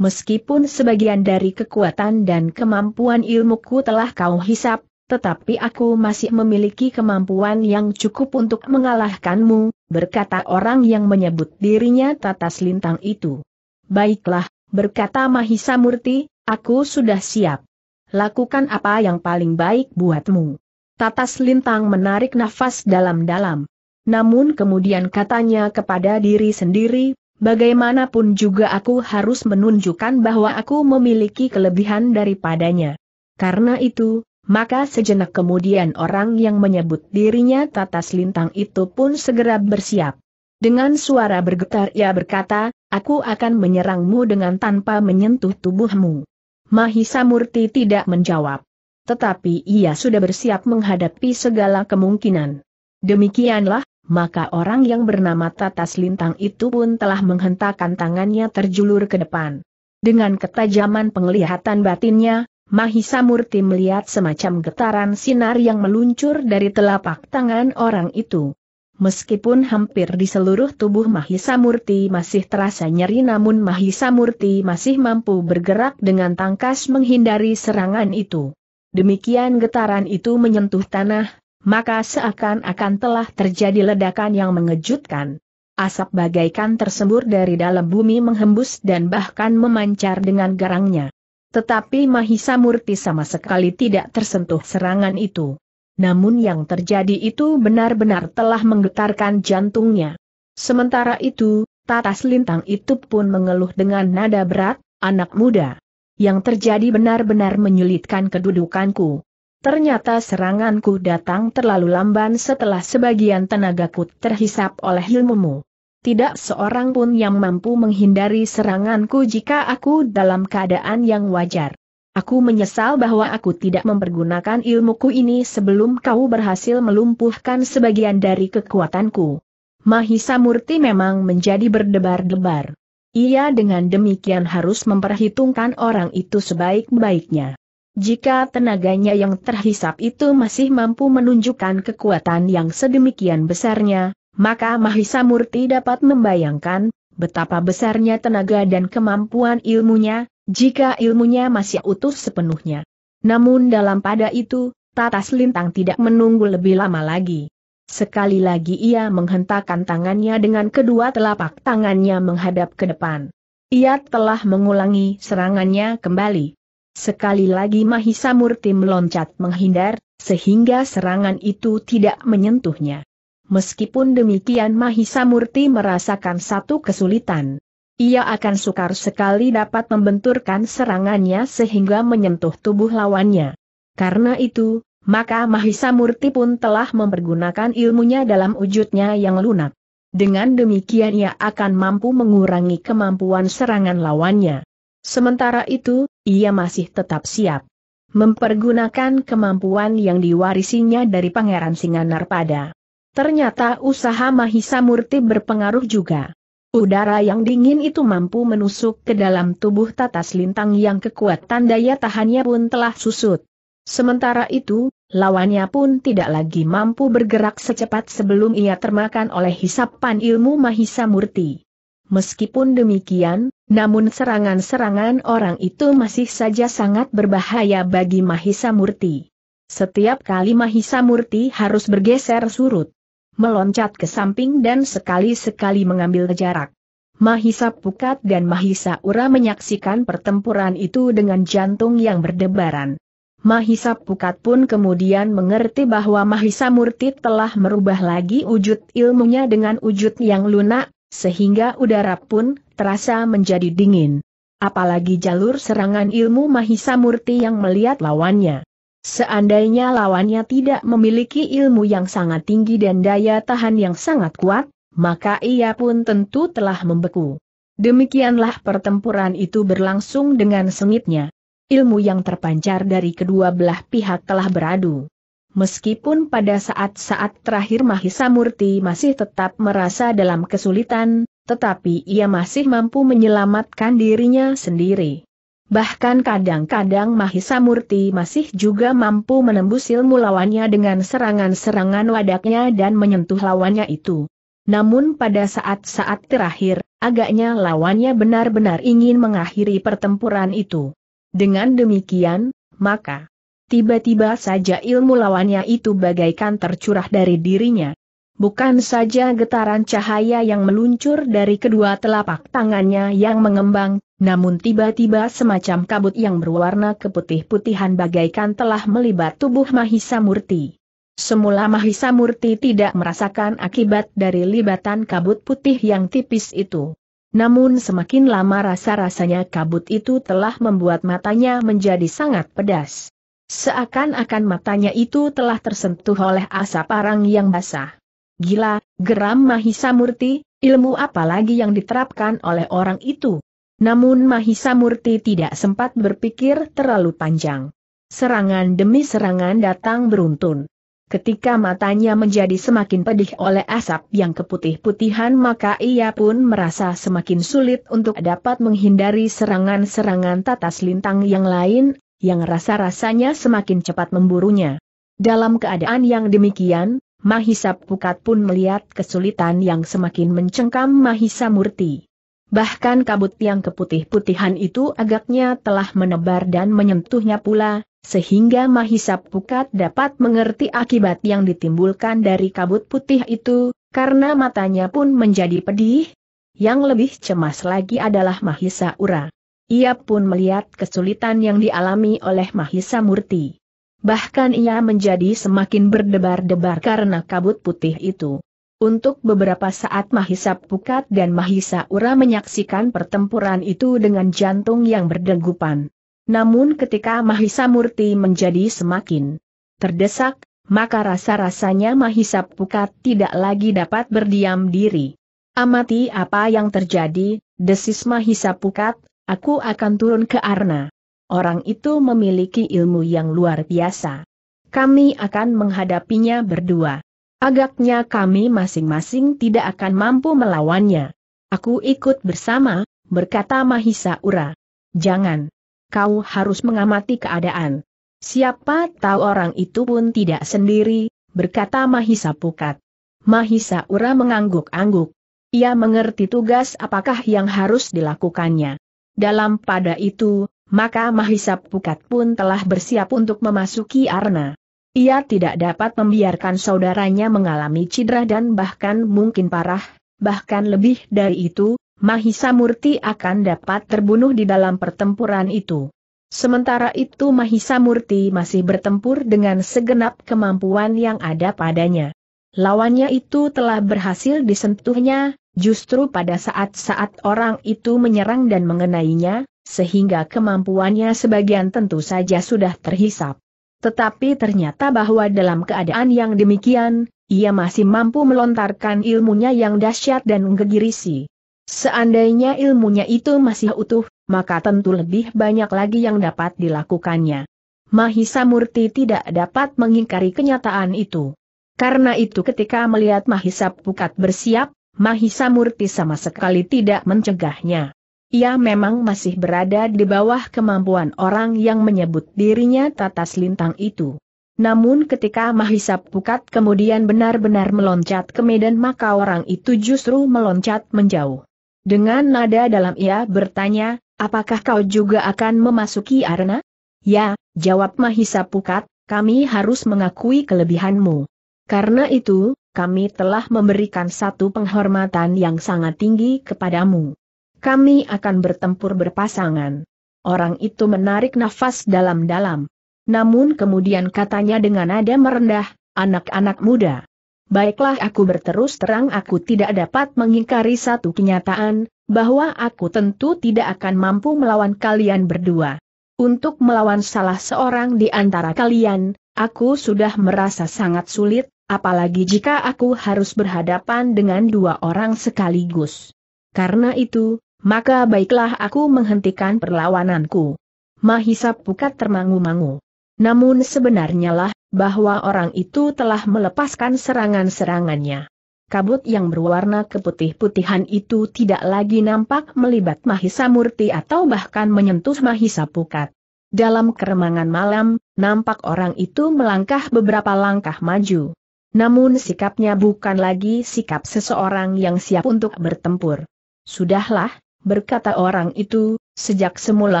Meskipun sebagian dari kekuatan dan kemampuan ilmuku telah kau hisap, tetapi aku masih memiliki kemampuan yang cukup untuk mengalahkanmu, berkata orang yang menyebut dirinya Tatas Lintang itu. Baiklah, berkata Mahisa Murti, aku sudah siap. Lakukan apa yang paling baik buatmu. Tatas Lintang menarik nafas dalam-dalam. Namun kemudian katanya kepada diri sendiri, bagaimanapun juga aku harus menunjukkan bahwa aku memiliki kelebihan daripadanya. Karena itu, maka sejenak kemudian orang yang menyebut dirinya Tatas Lintang itu pun segera bersiap. Dengan suara bergetar ia berkata, aku akan menyerangmu dengan tanpa menyentuh tubuhmu. Mahisa Murti tidak menjawab. Tetapi ia sudah bersiap menghadapi segala kemungkinan. Demikianlah, maka orang yang bernama Tatas Lintang itu pun telah menghentakkan tangannya terjulur ke depan. Dengan ketajaman penglihatan batinnya, Mahisa Murti melihat semacam getaran sinar yang meluncur dari telapak tangan orang itu. Meskipun hampir di seluruh tubuh Mahisa Murti masih terasa nyeri namun Mahisa Murti masih mampu bergerak dengan tangkas menghindari serangan itu. Demikian getaran itu menyentuh tanah, maka seakan-akan telah terjadi ledakan yang mengejutkan. Asap bagaikan tersembur dari dalam bumi menghembus dan bahkan memancar dengan garangnya. Tetapi Mahisa Murti sama sekali tidak tersentuh serangan itu. Namun yang terjadi itu benar-benar telah menggetarkan jantungnya. Sementara itu, Tatas Lintang itu pun mengeluh dengan nada berat, anak muda. Yang terjadi benar-benar menyulitkan kedudukanku. Ternyata seranganku datang terlalu lamban setelah sebagian tenagaku terhisap oleh ilmumu tidak seorang pun yang mampu menghindari seranganku jika aku dalam keadaan yang wajar. Aku menyesal bahwa aku tidak mempergunakan ilmuku ini sebelum kau berhasil melumpuhkan sebagian dari kekuatanku. Mahisa Murti memang menjadi berdebar-debar. Ia dengan demikian harus memperhitungkan orang itu sebaik-baiknya. Jika tenaganya yang terhisap itu masih mampu menunjukkan kekuatan yang sedemikian besarnya, maka Mahisa Murti dapat membayangkan, betapa besarnya tenaga dan kemampuan ilmunya, jika ilmunya masih utuh sepenuhnya. Namun dalam pada itu, Tatas Lintang tidak menunggu lebih lama lagi. Sekali lagi ia menghentakkan tangannya dengan kedua telapak tangannya menghadap ke depan. Ia telah mengulangi serangannya kembali. Sekali lagi Mahisa Murti meloncat menghindar, sehingga serangan itu tidak menyentuhnya. Meskipun demikian Mahisa Murti merasakan satu kesulitan. Ia akan sukar sekali dapat membenturkan serangannya sehingga menyentuh tubuh lawannya. Karena itu, maka Mahisa Murti pun telah mempergunakan ilmunya dalam wujudnya yang lunak. Dengan demikian ia akan mampu mengurangi kemampuan serangan lawannya. Sementara itu, ia masih tetap siap mempergunakan kemampuan yang diwarisinya dari Pangeran Singanar pada. Ternyata usaha Mahisa Murti berpengaruh juga. Udara yang dingin itu mampu menusuk ke dalam tubuh tatas lintang yang kekuatan daya tahannya pun telah susut. Sementara itu, lawannya pun tidak lagi mampu bergerak secepat sebelum ia termakan oleh hisapan ilmu Mahisa Murti. Meskipun demikian, namun serangan-serangan orang itu masih saja sangat berbahaya bagi Mahisa Murti. Setiap kali Mahisa Murti harus bergeser surut meloncat ke samping dan sekali-sekali mengambil jarak. Mahisa Pukat dan Mahisa Ura menyaksikan pertempuran itu dengan jantung yang berdebaran. Mahisa Pukat pun kemudian mengerti bahwa Mahisa Murti telah merubah lagi wujud ilmunya dengan wujud yang lunak, sehingga udara pun terasa menjadi dingin. Apalagi jalur serangan ilmu Mahisa Murti yang melihat lawannya. Seandainya lawannya tidak memiliki ilmu yang sangat tinggi dan daya tahan yang sangat kuat, maka ia pun tentu telah membeku. Demikianlah pertempuran itu berlangsung dengan sengitnya. Ilmu yang terpancar dari kedua belah pihak telah beradu. Meskipun pada saat-saat terakhir Mahisa Murti masih tetap merasa dalam kesulitan, tetapi ia masih mampu menyelamatkan dirinya sendiri. Bahkan kadang-kadang Mahisa Murti masih juga mampu menembus ilmu lawannya dengan serangan-serangan wadaknya dan menyentuh lawannya itu. Namun pada saat-saat terakhir, agaknya lawannya benar-benar ingin mengakhiri pertempuran itu. Dengan demikian, maka tiba-tiba saja ilmu lawannya itu bagaikan tercurah dari dirinya. Bukan saja getaran cahaya yang meluncur dari kedua telapak tangannya yang mengembang namun tiba-tiba semacam kabut yang berwarna keputih-putihan bagaikan telah melibat tubuh Mahisa Murti. Semula Mahisa Murti tidak merasakan akibat dari libatan kabut putih yang tipis itu. Namun semakin lama rasa-rasanya kabut itu telah membuat matanya menjadi sangat pedas. Seakan-akan matanya itu telah tersentuh oleh asap arang yang basah. Gila, geram Mahisa Murti, ilmu apa lagi yang diterapkan oleh orang itu? Namun Mahisa Murti tidak sempat berpikir terlalu panjang. Serangan demi serangan datang beruntun. Ketika matanya menjadi semakin pedih oleh asap yang keputih-putihan maka ia pun merasa semakin sulit untuk dapat menghindari serangan-serangan tatas lintang yang lain, yang rasa-rasanya semakin cepat memburunya. Dalam keadaan yang demikian, Mahisa Pukat pun melihat kesulitan yang semakin mencengkam Mahisa Murti. Bahkan kabut yang keputih-putihan itu agaknya telah menebar dan menyentuhnya pula, sehingga Mahisa Pukat dapat mengerti akibat yang ditimbulkan dari kabut putih itu, karena matanya pun menjadi pedih. Yang lebih cemas lagi adalah Mahisa Ura. Ia pun melihat kesulitan yang dialami oleh Mahisa Murti. Bahkan ia menjadi semakin berdebar-debar karena kabut putih itu. Untuk beberapa saat Mahisa Pukat dan Mahisa Ura menyaksikan pertempuran itu dengan jantung yang berdegupan. Namun ketika Mahisa Murti menjadi semakin terdesak, maka rasa-rasanya Mahisa Pukat tidak lagi dapat berdiam diri. Amati apa yang terjadi, desis Mahisa Pukat, aku akan turun ke Arna. Orang itu memiliki ilmu yang luar biasa. Kami akan menghadapinya berdua. Agaknya kami masing-masing tidak akan mampu melawannya. Aku ikut bersama, berkata Mahisa Ura. Jangan. Kau harus mengamati keadaan. Siapa tahu orang itu pun tidak sendiri, berkata Mahisa Pukat. Mahisa Ura mengangguk-angguk. Ia mengerti tugas apakah yang harus dilakukannya. Dalam pada itu, maka Mahisa Pukat pun telah bersiap untuk memasuki arena. Ia tidak dapat membiarkan saudaranya mengalami cedera dan bahkan mungkin parah, bahkan lebih dari itu, Mahisa Murti akan dapat terbunuh di dalam pertempuran itu. Sementara itu Mahisa Murti masih bertempur dengan segenap kemampuan yang ada padanya. Lawannya itu telah berhasil disentuhnya, justru pada saat-saat orang itu menyerang dan mengenainya, sehingga kemampuannya sebagian tentu saja sudah terhisap. Tetapi ternyata bahwa dalam keadaan yang demikian, ia masih mampu melontarkan ilmunya yang dahsyat dan gegirisi. Seandainya ilmunya itu masih utuh, maka tentu lebih banyak lagi yang dapat dilakukannya. Mahisa Murti tidak dapat mengingkari kenyataan itu. Karena itu ketika melihat Mahisa Pukat bersiap, Mahisa Murti sama sekali tidak mencegahnya. Ia memang masih berada di bawah kemampuan orang yang menyebut dirinya tatas lintang itu. Namun ketika Mahisa Pukat kemudian benar-benar meloncat ke medan maka orang itu justru meloncat menjauh. Dengan nada dalam ia bertanya, apakah kau juga akan memasuki arena? Ya, jawab Mahisa Pukat, kami harus mengakui kelebihanmu. Karena itu, kami telah memberikan satu penghormatan yang sangat tinggi kepadamu kami akan bertempur berpasangan. Orang itu menarik nafas dalam-dalam. Namun kemudian katanya dengan nada merendah, anak-anak muda. Baiklah aku berterus terang aku tidak dapat mengingkari satu kenyataan, bahwa aku tentu tidak akan mampu melawan kalian berdua. Untuk melawan salah seorang di antara kalian, aku sudah merasa sangat sulit, apalagi jika aku harus berhadapan dengan dua orang sekaligus. Karena itu, maka baiklah aku menghentikan perlawananku. Mahisa pukat termangu-mangu. Namun sebenarnya lah, bahwa orang itu telah melepaskan serangan-serangannya. Kabut yang berwarna keputih-putihan itu tidak lagi nampak melibat Mahisa Murti atau bahkan menyentuh Mahisa Pukat. Dalam keremangan malam, nampak orang itu melangkah beberapa langkah maju. Namun sikapnya bukan lagi sikap seseorang yang siap untuk bertempur. Sudahlah, berkata orang itu, sejak semula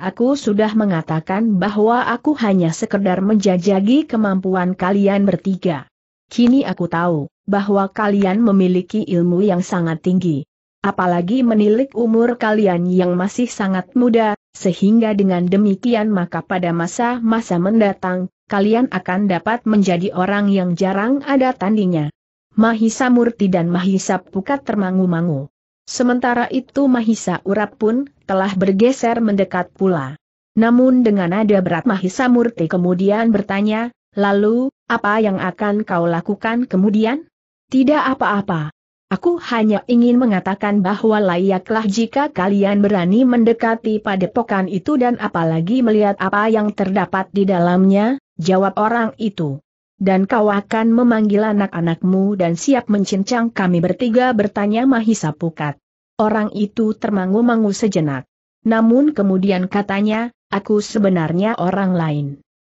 aku sudah mengatakan bahwa aku hanya sekedar menjajagi kemampuan kalian bertiga. Kini aku tahu, bahwa kalian memiliki ilmu yang sangat tinggi. Apalagi menilik umur kalian yang masih sangat muda, sehingga dengan demikian maka pada masa-masa mendatang, kalian akan dapat menjadi orang yang jarang ada tandingnya. Mahisa Murti dan Mahisa Pukat termangu-mangu. Sementara itu Mahisa Urap pun telah bergeser mendekat pula. Namun dengan nada berat Mahisa Murti kemudian bertanya, lalu, apa yang akan kau lakukan kemudian? Tidak apa-apa. Aku hanya ingin mengatakan bahwa layaklah jika kalian berani mendekati padepokan itu dan apalagi melihat apa yang terdapat di dalamnya, jawab orang itu dan kau akan memanggil anak-anakmu dan siap mencincang kami bertiga bertanya Mahisa Pukat. Orang itu termangu-mangu sejenak. Namun kemudian katanya, aku sebenarnya orang lain.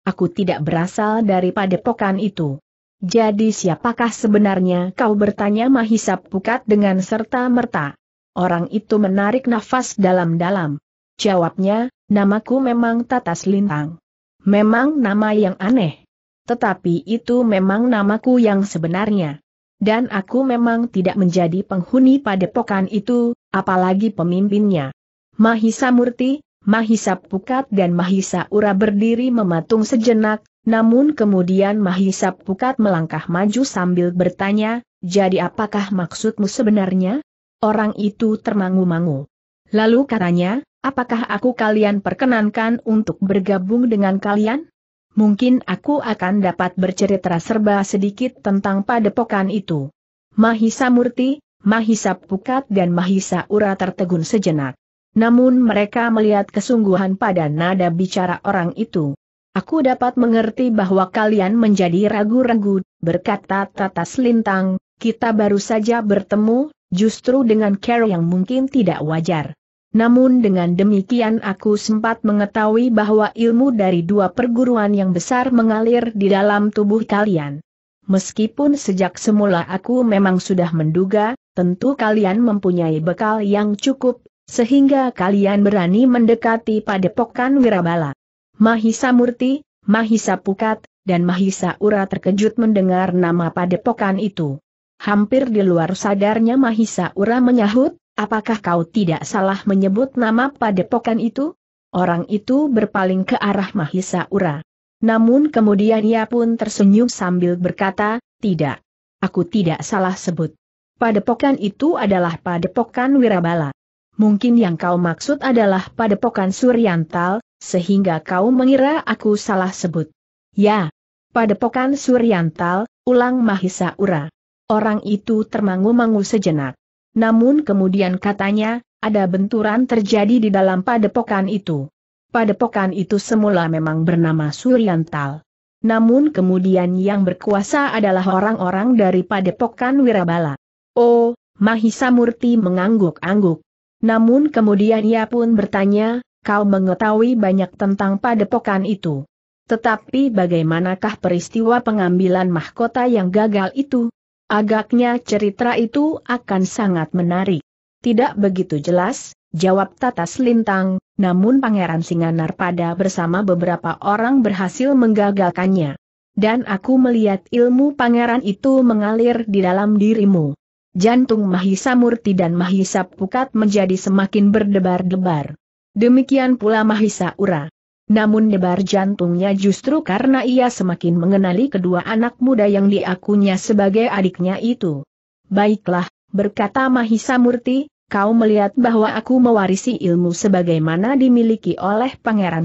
Aku tidak berasal dari padepokan itu. Jadi siapakah sebenarnya kau bertanya Mahisa Pukat dengan serta-merta? Orang itu menarik nafas dalam-dalam. Jawabnya, namaku memang Tatas Lintang. Memang nama yang aneh tetapi itu memang namaku yang sebenarnya. Dan aku memang tidak menjadi penghuni padepokan itu, apalagi pemimpinnya. Mahisa Murti, Mahisa Pukat dan Mahisa Ura berdiri mematung sejenak, namun kemudian Mahisa Pukat melangkah maju sambil bertanya, jadi apakah maksudmu sebenarnya? Orang itu termangu-mangu. Lalu katanya, apakah aku kalian perkenankan untuk bergabung dengan kalian? mungkin aku akan dapat bercerita serba sedikit tentang padepokan itu. Mahisa Murti, Mahisa Pukat dan Mahisa Ura tertegun sejenak. Namun mereka melihat kesungguhan pada nada bicara orang itu. Aku dapat mengerti bahwa kalian menjadi ragu-ragu, berkata Tata Selintang, kita baru saja bertemu, justru dengan cara yang mungkin tidak wajar. Namun dengan demikian aku sempat mengetahui bahwa ilmu dari dua perguruan yang besar mengalir di dalam tubuh kalian. Meskipun sejak semula aku memang sudah menduga, tentu kalian mempunyai bekal yang cukup, sehingga kalian berani mendekati padepokan Wirabala. Mahisa Murti, Mahisa Pukat, dan Mahisa Ura terkejut mendengar nama padepokan itu. Hampir di luar sadarnya Mahisa Ura menyahut, Apakah kau tidak salah menyebut nama padepokan itu? Orang itu berpaling ke arah Mahisa Ura. Namun kemudian ia pun tersenyum sambil berkata, tidak. Aku tidak salah sebut. Padepokan itu adalah padepokan Wirabala. Mungkin yang kau maksud adalah padepokan Suryantal, sehingga kau mengira aku salah sebut. Ya, padepokan Suryantal, ulang Mahisa Ura. Orang itu termangu-mangu sejenak. Namun kemudian katanya, ada benturan terjadi di dalam padepokan itu. Padepokan itu semula memang bernama Suryantal. Namun kemudian yang berkuasa adalah orang-orang dari padepokan Wirabala. Oh, Mahisa Murti mengangguk-angguk. Namun kemudian ia pun bertanya, kau mengetahui banyak tentang padepokan itu. Tetapi bagaimanakah peristiwa pengambilan mahkota yang gagal itu? Agaknya cerita itu akan sangat menarik. Tidak begitu jelas, jawab Tatas Lintang, namun Pangeran Singanar pada bersama beberapa orang berhasil menggagalkannya. Dan aku melihat ilmu pangeran itu mengalir di dalam dirimu. Jantung Mahisa Murti dan Mahisa Pukat menjadi semakin berdebar-debar. Demikian pula Mahisa Ura. Namun debar jantungnya justru karena ia semakin mengenali kedua anak muda yang diakunya sebagai adiknya itu. Baiklah, berkata Mahisa Murti, kau melihat bahwa aku mewarisi ilmu sebagaimana dimiliki oleh Pangeran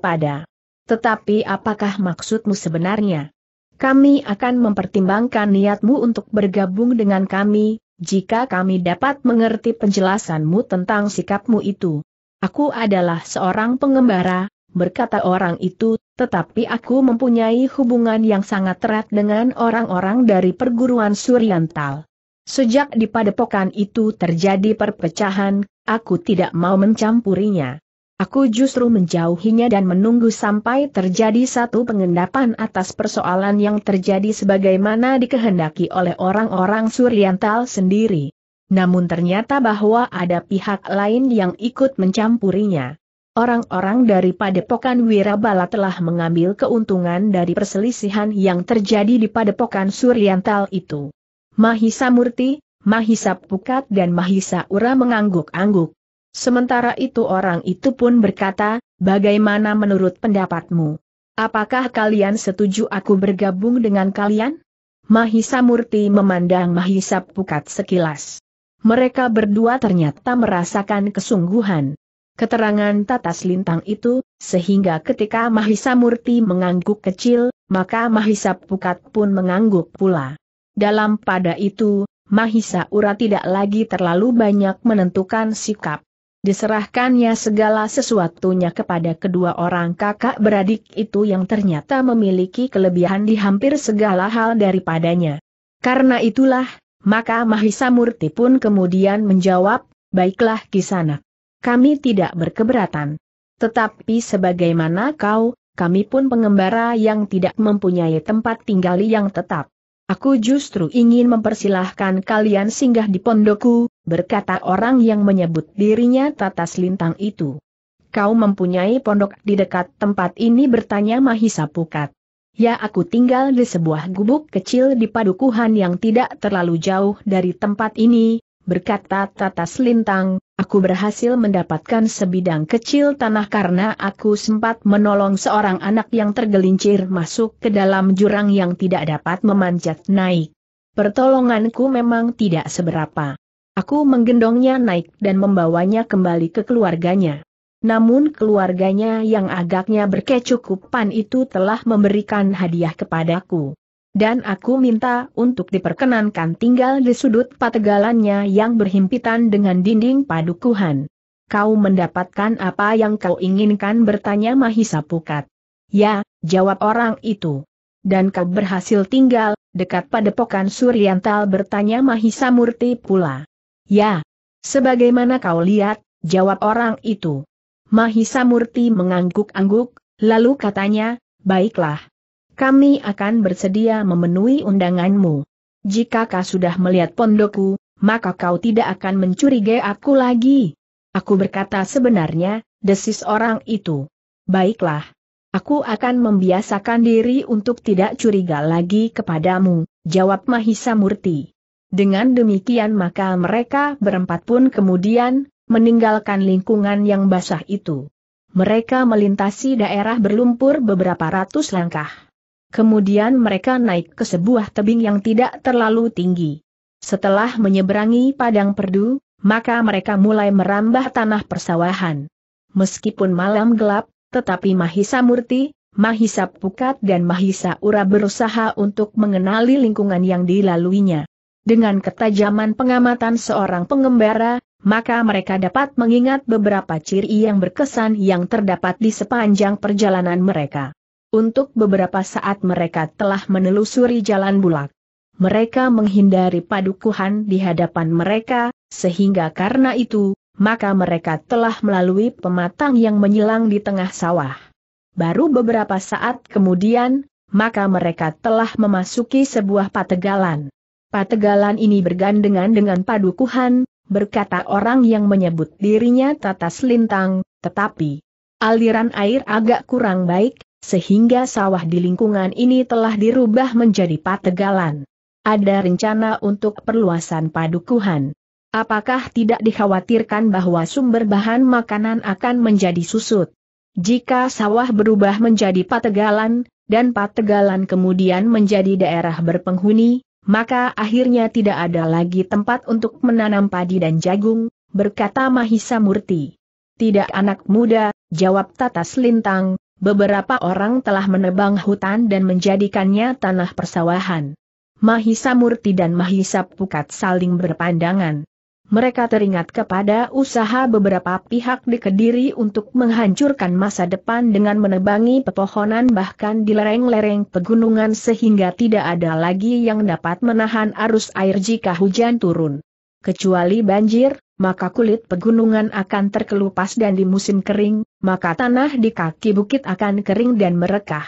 pada. Tetapi apakah maksudmu sebenarnya? Kami akan mempertimbangkan niatmu untuk bergabung dengan kami, jika kami dapat mengerti penjelasanmu tentang sikapmu itu. Aku adalah seorang pengembara, berkata orang itu, tetapi aku mempunyai hubungan yang sangat erat dengan orang-orang dari perguruan Suriantal. Sejak di padepokan itu terjadi perpecahan, aku tidak mau mencampurinya. Aku justru menjauhinya dan menunggu sampai terjadi satu pengendapan atas persoalan yang terjadi sebagaimana dikehendaki oleh orang-orang Suriantal sendiri. Namun ternyata bahwa ada pihak lain yang ikut mencampurinya orang-orang dari Padepokan Wirabala telah mengambil keuntungan dari perselisihan yang terjadi di Padepokan Suryantal itu. Mahisa Murti, Mahisa Pukat dan Mahisa Ura mengangguk-angguk. Sementara itu orang itu pun berkata, bagaimana menurut pendapatmu? Apakah kalian setuju aku bergabung dengan kalian? Mahisa Murti memandang Mahisa Pukat sekilas. Mereka berdua ternyata merasakan kesungguhan keterangan tatas lintang itu, sehingga ketika Mahisa Murti mengangguk kecil, maka Mahisa Pukat pun mengangguk pula. Dalam pada itu, Mahisa Ura tidak lagi terlalu banyak menentukan sikap. Diserahkannya segala sesuatunya kepada kedua orang kakak beradik itu yang ternyata memiliki kelebihan di hampir segala hal daripadanya. Karena itulah, maka Mahisa Murti pun kemudian menjawab, Baiklah kisanak kami tidak berkeberatan. Tetapi sebagaimana kau, kami pun pengembara yang tidak mempunyai tempat tinggal yang tetap. Aku justru ingin mempersilahkan kalian singgah di pondokku, berkata orang yang menyebut dirinya tatas lintang itu. Kau mempunyai pondok di dekat tempat ini bertanya Mahisa Pukat. Ya aku tinggal di sebuah gubuk kecil di padukuhan yang tidak terlalu jauh dari tempat ini, berkata tata selintang, aku berhasil mendapatkan sebidang kecil tanah karena aku sempat menolong seorang anak yang tergelincir masuk ke dalam jurang yang tidak dapat memanjat naik. Pertolonganku memang tidak seberapa. Aku menggendongnya naik dan membawanya kembali ke keluarganya. Namun keluarganya yang agaknya berkecukupan itu telah memberikan hadiah kepadaku dan aku minta untuk diperkenankan tinggal di sudut pategalannya yang berhimpitan dengan dinding padukuhan. Kau mendapatkan apa yang kau inginkan bertanya Mahisa Pukat. Ya, jawab orang itu. Dan kau berhasil tinggal, dekat padepokan Suryantal bertanya Mahisa Murti pula. Ya. Sebagaimana kau lihat, jawab orang itu. Mahisa Murti mengangguk-angguk, lalu katanya, baiklah, kami akan bersedia memenuhi undanganmu. Jika kau sudah melihat pondokku, maka kau tidak akan mencurigai aku lagi. Aku berkata sebenarnya, desis orang itu. Baiklah. Aku akan membiasakan diri untuk tidak curiga lagi kepadamu, jawab Mahisa Murti. Dengan demikian maka mereka berempat pun kemudian, meninggalkan lingkungan yang basah itu. Mereka melintasi daerah berlumpur beberapa ratus langkah. Kemudian mereka naik ke sebuah tebing yang tidak terlalu tinggi. Setelah menyeberangi padang perdu, maka mereka mulai merambah tanah persawahan. Meskipun malam gelap, tetapi Mahisa Murti, Mahisa Pukat dan Mahisa Ura berusaha untuk mengenali lingkungan yang dilaluinya. Dengan ketajaman pengamatan seorang pengembara, maka mereka dapat mengingat beberapa ciri yang berkesan yang terdapat di sepanjang perjalanan mereka. Untuk beberapa saat mereka telah menelusuri jalan bulak. Mereka menghindari padukuhan di hadapan mereka, sehingga karena itu, maka mereka telah melalui pematang yang menyilang di tengah sawah. Baru beberapa saat kemudian, maka mereka telah memasuki sebuah pategalan. Pategalan ini bergandengan dengan padukuhan, berkata orang yang menyebut dirinya Tatas Lintang, tetapi aliran air agak kurang baik, sehingga sawah di lingkungan ini telah dirubah menjadi pategalan. Ada rencana untuk perluasan padukuhan. Apakah tidak dikhawatirkan bahwa sumber bahan makanan akan menjadi susut? Jika sawah berubah menjadi pategalan, dan pategalan kemudian menjadi daerah berpenghuni, maka akhirnya tidak ada lagi tempat untuk menanam padi dan jagung, berkata Mahisa Murti. Tidak anak muda, jawab Tatas Lintang, beberapa orang telah menebang hutan dan menjadikannya tanah persawahan. Mahisa Murti dan Mahisa Pukat saling berpandangan. Mereka teringat kepada usaha beberapa pihak di Kediri untuk menghancurkan masa depan dengan menebangi pepohonan bahkan di lereng-lereng pegunungan sehingga tidak ada lagi yang dapat menahan arus air jika hujan turun. Kecuali banjir, maka kulit pegunungan akan terkelupas dan di musim kering, maka tanah di kaki bukit akan kering dan merekah.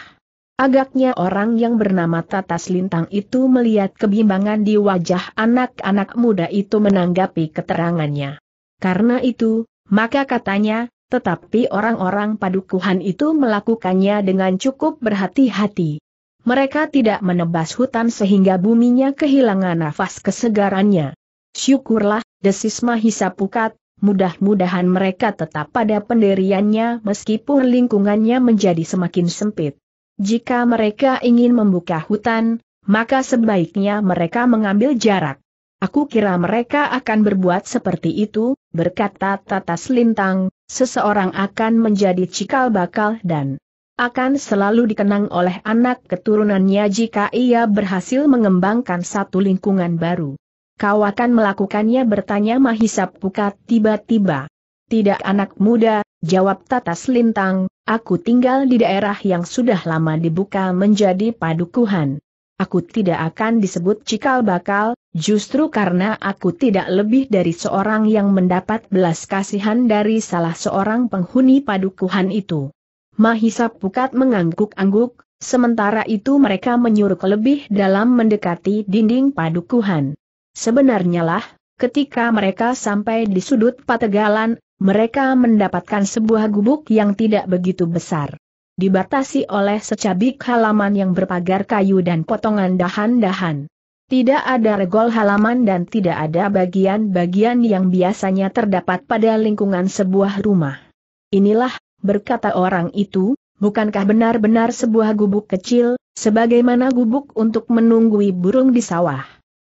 Agaknya orang yang bernama Tatas Lintang itu melihat kebimbangan di wajah anak-anak muda itu menanggapi keterangannya. Karena itu, maka katanya, tetapi orang-orang padukuhan itu melakukannya dengan cukup berhati-hati. Mereka tidak menebas hutan sehingga buminya kehilangan nafas kesegarannya. Syukurlah, desis Mahisa Pukat, mudah-mudahan mereka tetap pada pendiriannya meskipun lingkungannya menjadi semakin sempit. Jika mereka ingin membuka hutan, maka sebaiknya mereka mengambil jarak. Aku kira mereka akan berbuat seperti itu, berkata Tata Selintang, seseorang akan menjadi cikal bakal dan akan selalu dikenang oleh anak keturunannya jika ia berhasil mengembangkan satu lingkungan baru. Kau akan melakukannya bertanya Mahisap Pukat tiba-tiba. Tidak anak muda, jawab Tatas Lintang, aku tinggal di daerah yang sudah lama dibuka menjadi padukuhan. Aku tidak akan disebut cikal bakal, justru karena aku tidak lebih dari seorang yang mendapat belas kasihan dari salah seorang penghuni padukuhan itu. Mahisap Pukat mengangguk-angguk, sementara itu mereka menyuruh lebih dalam mendekati dinding padukuhan. Sebenarnya lah, ketika mereka sampai di sudut pategalan, mereka mendapatkan sebuah gubuk yang tidak begitu besar. Dibatasi oleh secabik halaman yang berpagar kayu dan potongan dahan-dahan. Tidak ada regol halaman dan tidak ada bagian-bagian yang biasanya terdapat pada lingkungan sebuah rumah. Inilah, berkata orang itu, bukankah benar-benar sebuah gubuk kecil, sebagaimana gubuk untuk menunggui burung di sawah.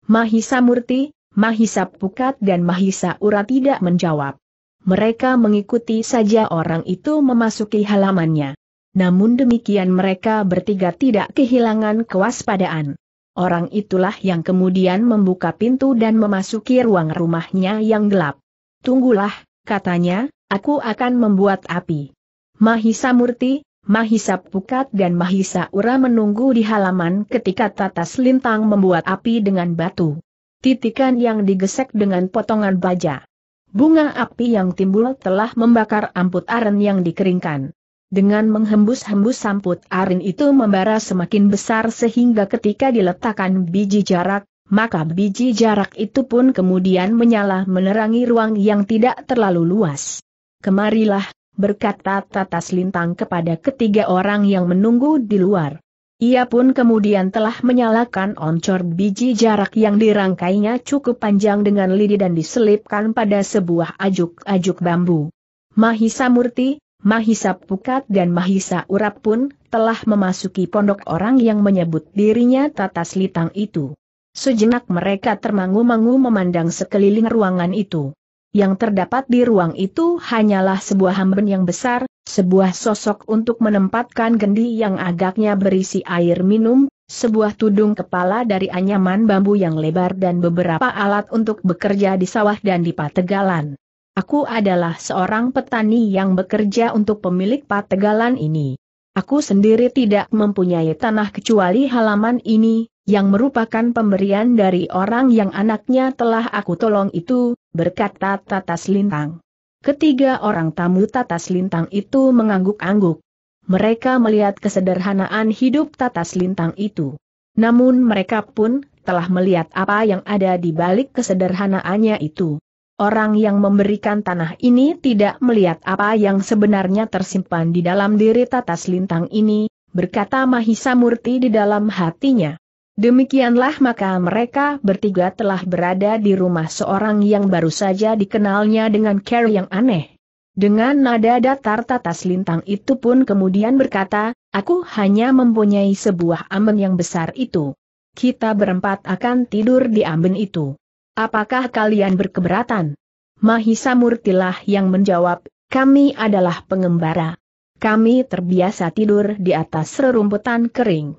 Mahisa Murti, Mahisa Pukat dan Mahisa Ura tidak menjawab. Mereka mengikuti saja orang itu memasuki halamannya. Namun demikian mereka bertiga tidak kehilangan kewaspadaan. Orang itulah yang kemudian membuka pintu dan memasuki ruang rumahnya yang gelap. Tunggulah, katanya, aku akan membuat api. Mahisa Murti, Mahisa Pukat dan Mahisa Ura menunggu di halaman ketika Tatas Lintang membuat api dengan batu. Titikan yang digesek dengan potongan baja. Bunga api yang timbul telah membakar amput aren yang dikeringkan. Dengan menghembus-hembus samput aren itu membara semakin besar sehingga ketika diletakkan biji jarak, maka biji jarak itu pun kemudian menyala menerangi ruang yang tidak terlalu luas. Kemarilah, berkata Tatas Lintang kepada ketiga orang yang menunggu di luar. Ia pun kemudian telah menyalakan oncor biji jarak yang dirangkainya cukup panjang dengan lidi dan diselipkan pada sebuah ajuk-ajuk bambu. Mahisa Murti, Mahisa Pukat dan Mahisa Urap pun telah memasuki pondok orang yang menyebut dirinya Tatas Litang itu. Sejenak mereka termangu-mangu memandang sekeliling ruangan itu. Yang terdapat di ruang itu hanyalah sebuah hamben yang besar, sebuah sosok untuk menempatkan gendi yang agaknya berisi air minum, sebuah tudung kepala dari anyaman bambu yang lebar dan beberapa alat untuk bekerja di sawah dan di pategalan. Aku adalah seorang petani yang bekerja untuk pemilik pategalan ini. Aku sendiri tidak mempunyai tanah kecuali halaman ini, yang merupakan pemberian dari orang yang anaknya telah aku tolong itu, berkata Tatas Lintang. Ketiga orang tamu Tatas Lintang itu mengangguk-angguk. Mereka melihat kesederhanaan hidup Tatas Lintang itu. Namun mereka pun telah melihat apa yang ada di balik kesederhanaannya itu orang yang memberikan tanah ini tidak melihat apa yang sebenarnya tersimpan di dalam diri tatas lintang ini, berkata Mahisa Murti di dalam hatinya. Demikianlah maka mereka bertiga telah berada di rumah seorang yang baru saja dikenalnya dengan care yang aneh. Dengan nada datar tatas lintang itu pun kemudian berkata, aku hanya mempunyai sebuah amben yang besar itu. Kita berempat akan tidur di amben itu. Apakah kalian berkeberatan? Mahisa Murtilah yang menjawab, kami adalah pengembara. Kami terbiasa tidur di atas rerumputan kering.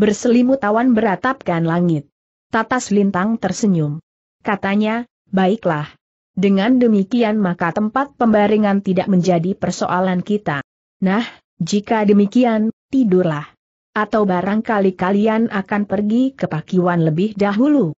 Berselimut awan beratapkan langit. Tatas Lintang tersenyum. Katanya, baiklah. Dengan demikian maka tempat pembaringan tidak menjadi persoalan kita. Nah, jika demikian, tidurlah. Atau barangkali kalian akan pergi ke pakiwan lebih dahulu.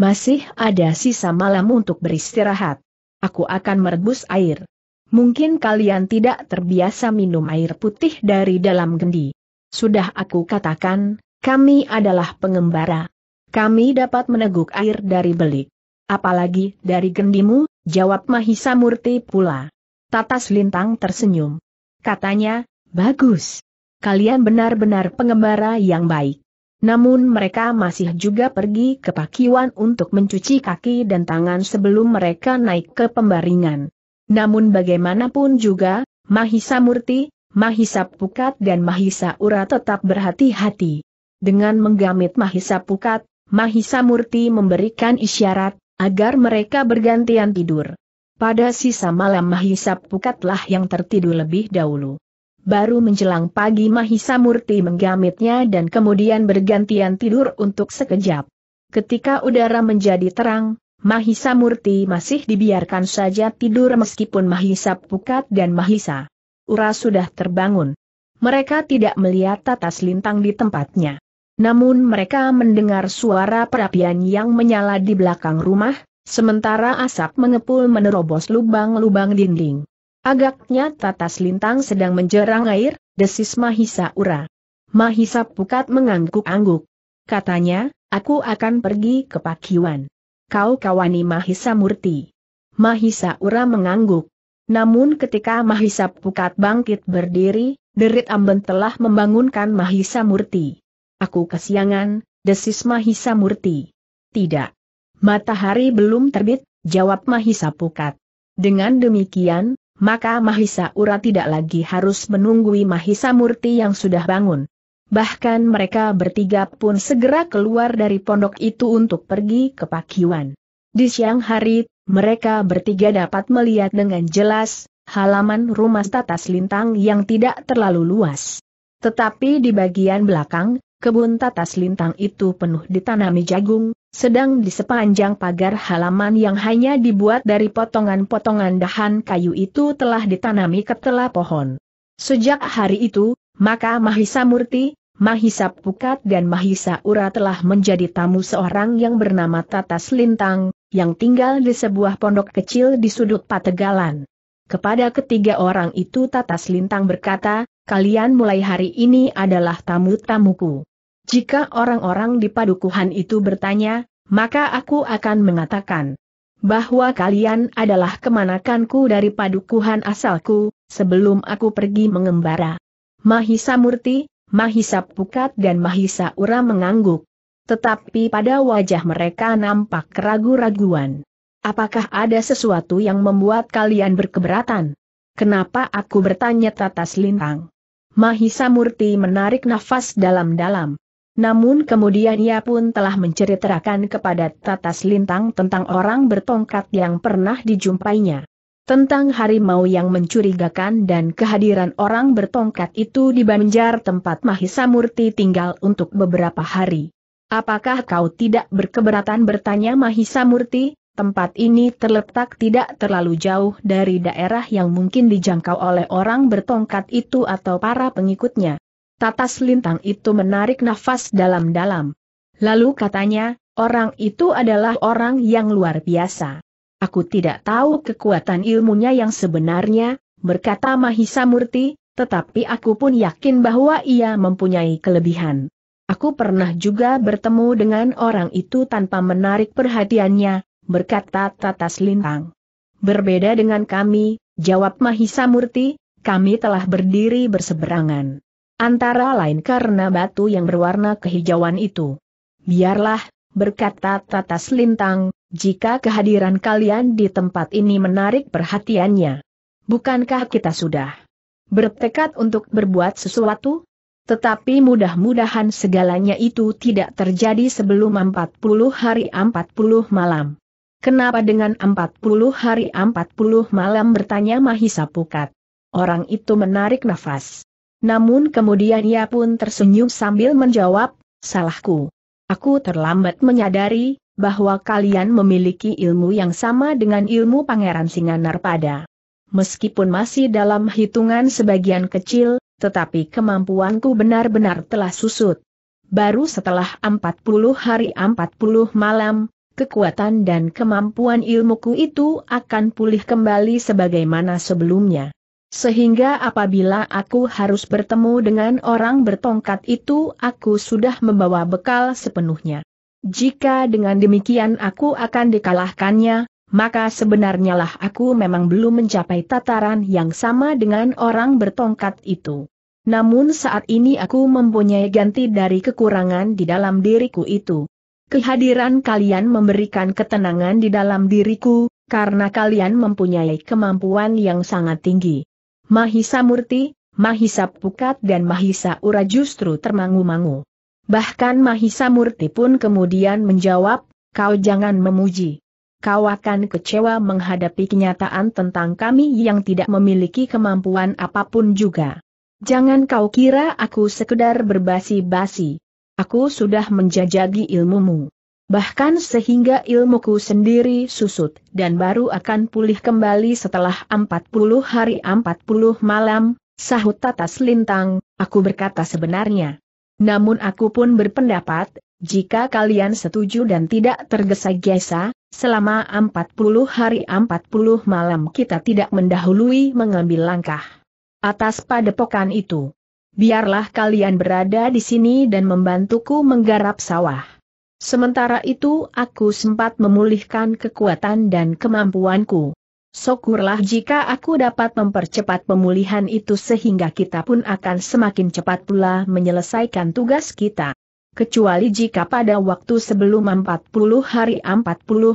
Masih ada sisa malam untuk beristirahat. Aku akan merebus air. Mungkin kalian tidak terbiasa minum air putih dari dalam gendi. Sudah aku katakan, kami adalah pengembara. Kami dapat meneguk air dari belik. Apalagi dari gendimu, jawab Mahisa Murti pula. Tatas Lintang tersenyum. Katanya, bagus. Kalian benar-benar pengembara yang baik. Namun mereka masih juga pergi ke pakiwan untuk mencuci kaki dan tangan sebelum mereka naik ke pembaringan. Namun bagaimanapun juga, Mahisa Murti, Mahisa Pukat dan Mahisa Ura tetap berhati-hati. Dengan menggamit Mahisa Pukat, Mahisa Murti memberikan isyarat, agar mereka bergantian tidur. Pada sisa malam Mahisa Pukatlah yang tertidur lebih dahulu. Baru menjelang pagi Mahisa Murti menggamitnya dan kemudian bergantian tidur untuk sekejap. Ketika udara menjadi terang, Mahisa Murti masih dibiarkan saja tidur meskipun Mahisa Pukat dan Mahisa Ura sudah terbangun. Mereka tidak melihat tata lintang di tempatnya. Namun mereka mendengar suara perapian yang menyala di belakang rumah, sementara asap mengepul menerobos lubang-lubang dinding. Agaknya Tatas Lintang sedang menjerang air, desis Mahisa Ura. Mahisa Pukat mengangguk-angguk. Katanya, aku akan pergi ke Pakiwan. Kau kawani Mahisa Murti. Mahisa Ura mengangguk. Namun ketika Mahisa Pukat bangkit berdiri, derit Amben telah membangunkan Mahisa Murti. Aku kesiangan, desis Mahisa Murti. Tidak. Matahari belum terbit, jawab Mahisa Pukat. Dengan demikian, maka Mahisa Ura tidak lagi harus menunggui Mahisa Murti yang sudah bangun. Bahkan mereka bertiga pun segera keluar dari pondok itu untuk pergi ke Pakiwan. Di siang hari, mereka bertiga dapat melihat dengan jelas halaman rumah Tatas lintang yang tidak terlalu luas. Tetapi di bagian belakang, kebun tatas lintang itu penuh ditanami jagung, sedang di sepanjang pagar halaman yang hanya dibuat dari potongan-potongan dahan kayu itu telah ditanami ketela pohon. Sejak hari itu, maka Mahisa Murti, Mahisa Pukat dan Mahisa Ura telah menjadi tamu seorang yang bernama Tatas Lintang, yang tinggal di sebuah pondok kecil di sudut Pategalan. Kepada ketiga orang itu Tatas Lintang berkata, kalian mulai hari ini adalah tamu-tamuku. Jika orang-orang di padukuhan itu bertanya, maka aku akan mengatakan bahwa kalian adalah kemanakanku dari padukuhan asalku, sebelum aku pergi mengembara. Mahisa Murti, Mahisa Pukat dan Mahisa Ura mengangguk. Tetapi pada wajah mereka nampak keragu-raguan. Apakah ada sesuatu yang membuat kalian berkeberatan? Kenapa aku bertanya tatas lintang? Mahisa Murti menarik nafas dalam-dalam. Namun kemudian ia pun telah menceritakan kepada Tatas Lintang tentang orang bertongkat yang pernah dijumpainya. Tentang harimau yang mencurigakan dan kehadiran orang bertongkat itu di Banjar tempat Mahisa Murti tinggal untuk beberapa hari. Apakah kau tidak berkeberatan bertanya Mahisa Murti? Tempat ini terletak tidak terlalu jauh dari daerah yang mungkin dijangkau oleh orang bertongkat itu atau para pengikutnya. Tatas Lintang itu menarik nafas dalam-dalam. Lalu katanya, orang itu adalah orang yang luar biasa. Aku tidak tahu kekuatan ilmunya yang sebenarnya, berkata Mahisa Murti, tetapi aku pun yakin bahwa ia mempunyai kelebihan. Aku pernah juga bertemu dengan orang itu tanpa menarik perhatiannya, berkata Tatas Lintang. Berbeda dengan kami, jawab Mahisa Murti, kami telah berdiri berseberangan. Antara lain karena batu yang berwarna kehijauan itu. Biarlah, berkata Tatas Lintang, jika kehadiran kalian di tempat ini menarik perhatiannya. Bukankah kita sudah bertekad untuk berbuat sesuatu? Tetapi mudah-mudahan segalanya itu tidak terjadi sebelum 40 hari 40 malam. Kenapa dengan 40 hari 40 malam bertanya Mahisa Pukat? Orang itu menarik nafas. Namun kemudian ia pun tersenyum sambil menjawab, salahku. Aku terlambat menyadari, bahwa kalian memiliki ilmu yang sama dengan ilmu Pangeran pada. Meskipun masih dalam hitungan sebagian kecil, tetapi kemampuanku benar-benar telah susut. Baru setelah 40 hari 40 malam, kekuatan dan kemampuan ilmuku itu akan pulih kembali sebagaimana sebelumnya. Sehingga apabila aku harus bertemu dengan orang bertongkat itu aku sudah membawa bekal sepenuhnya. Jika dengan demikian aku akan dikalahkannya, maka sebenarnya lah aku memang belum mencapai tataran yang sama dengan orang bertongkat itu. Namun saat ini aku mempunyai ganti dari kekurangan di dalam diriku itu. Kehadiran kalian memberikan ketenangan di dalam diriku, karena kalian mempunyai kemampuan yang sangat tinggi. Mahisa Murti, Mahisa Pukat dan Mahisa Ura justru termangu-mangu. Bahkan Mahisa Murti pun kemudian menjawab, kau jangan memuji. Kau akan kecewa menghadapi kenyataan tentang kami yang tidak memiliki kemampuan apapun juga. Jangan kau kira aku sekedar berbasi-basi. Aku sudah menjajagi ilmumu bahkan sehingga ilmuku sendiri susut, dan baru akan pulih kembali setelah 40 hari 40 malam, sahut tatas lintang, aku berkata sebenarnya. Namun aku pun berpendapat, jika kalian setuju dan tidak tergesa-gesa, selama 40 hari 40 malam kita tidak mendahului mengambil langkah atas padepokan itu. Biarlah kalian berada di sini dan membantuku menggarap sawah. Sementara itu aku sempat memulihkan kekuatan dan kemampuanku. Syukurlah jika aku dapat mempercepat pemulihan itu sehingga kita pun akan semakin cepat pula menyelesaikan tugas kita. Kecuali jika pada waktu sebelum 40 hari 40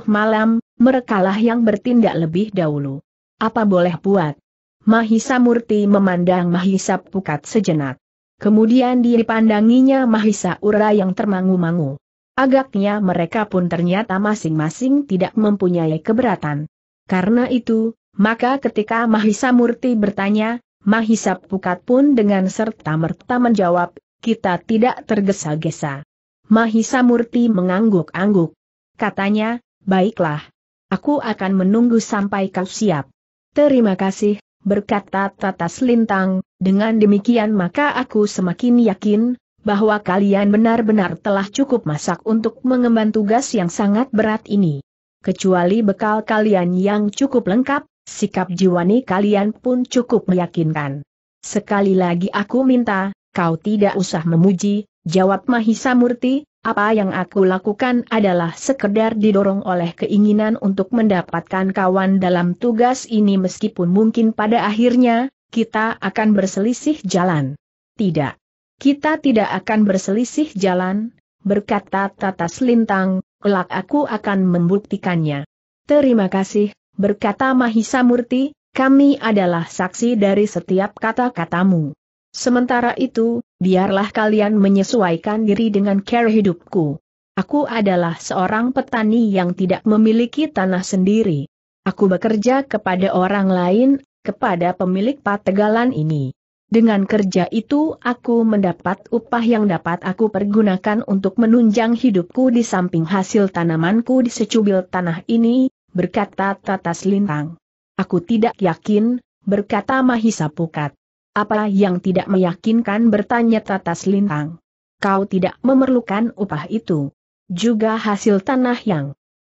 malam, merekalah yang bertindak lebih dahulu. Apa boleh buat? Mahisa Murti memandang Mahisa Pukat sejenak. Kemudian dipandanginya Mahisa Ura yang termangu-mangu. Agaknya mereka pun ternyata masing-masing tidak mempunyai keberatan. Karena itu, maka ketika Mahisa Murti bertanya, Mahisa Pukat pun dengan serta merta menjawab, kita tidak tergesa-gesa. Mahisa Murti mengangguk-angguk. Katanya, baiklah. Aku akan menunggu sampai kau siap. Terima kasih, berkata Tatas Lintang, dengan demikian maka aku semakin yakin, bahwa kalian benar-benar telah cukup masak untuk mengemban tugas yang sangat berat ini. Kecuali bekal kalian yang cukup lengkap, sikap jiwani kalian pun cukup meyakinkan. Sekali lagi aku minta, kau tidak usah memuji, jawab Mahisa Murti, apa yang aku lakukan adalah sekedar didorong oleh keinginan untuk mendapatkan kawan dalam tugas ini meskipun mungkin pada akhirnya, kita akan berselisih jalan. Tidak. Kita tidak akan berselisih jalan, berkata Tata Selintang, kelak aku akan membuktikannya. Terima kasih, berkata Mahisa Murti, kami adalah saksi dari setiap kata-katamu. Sementara itu, biarlah kalian menyesuaikan diri dengan cara hidupku. Aku adalah seorang petani yang tidak memiliki tanah sendiri. Aku bekerja kepada orang lain, kepada pemilik pategalan ini. Dengan kerja itu aku mendapat upah yang dapat aku pergunakan untuk menunjang hidupku di samping hasil tanamanku di secubil tanah ini, berkata Tatas Lintang. Aku tidak yakin, berkata Mahisa Pukat. Apa yang tidak meyakinkan bertanya Tatas Lintang. Kau tidak memerlukan upah itu. Juga hasil tanah yang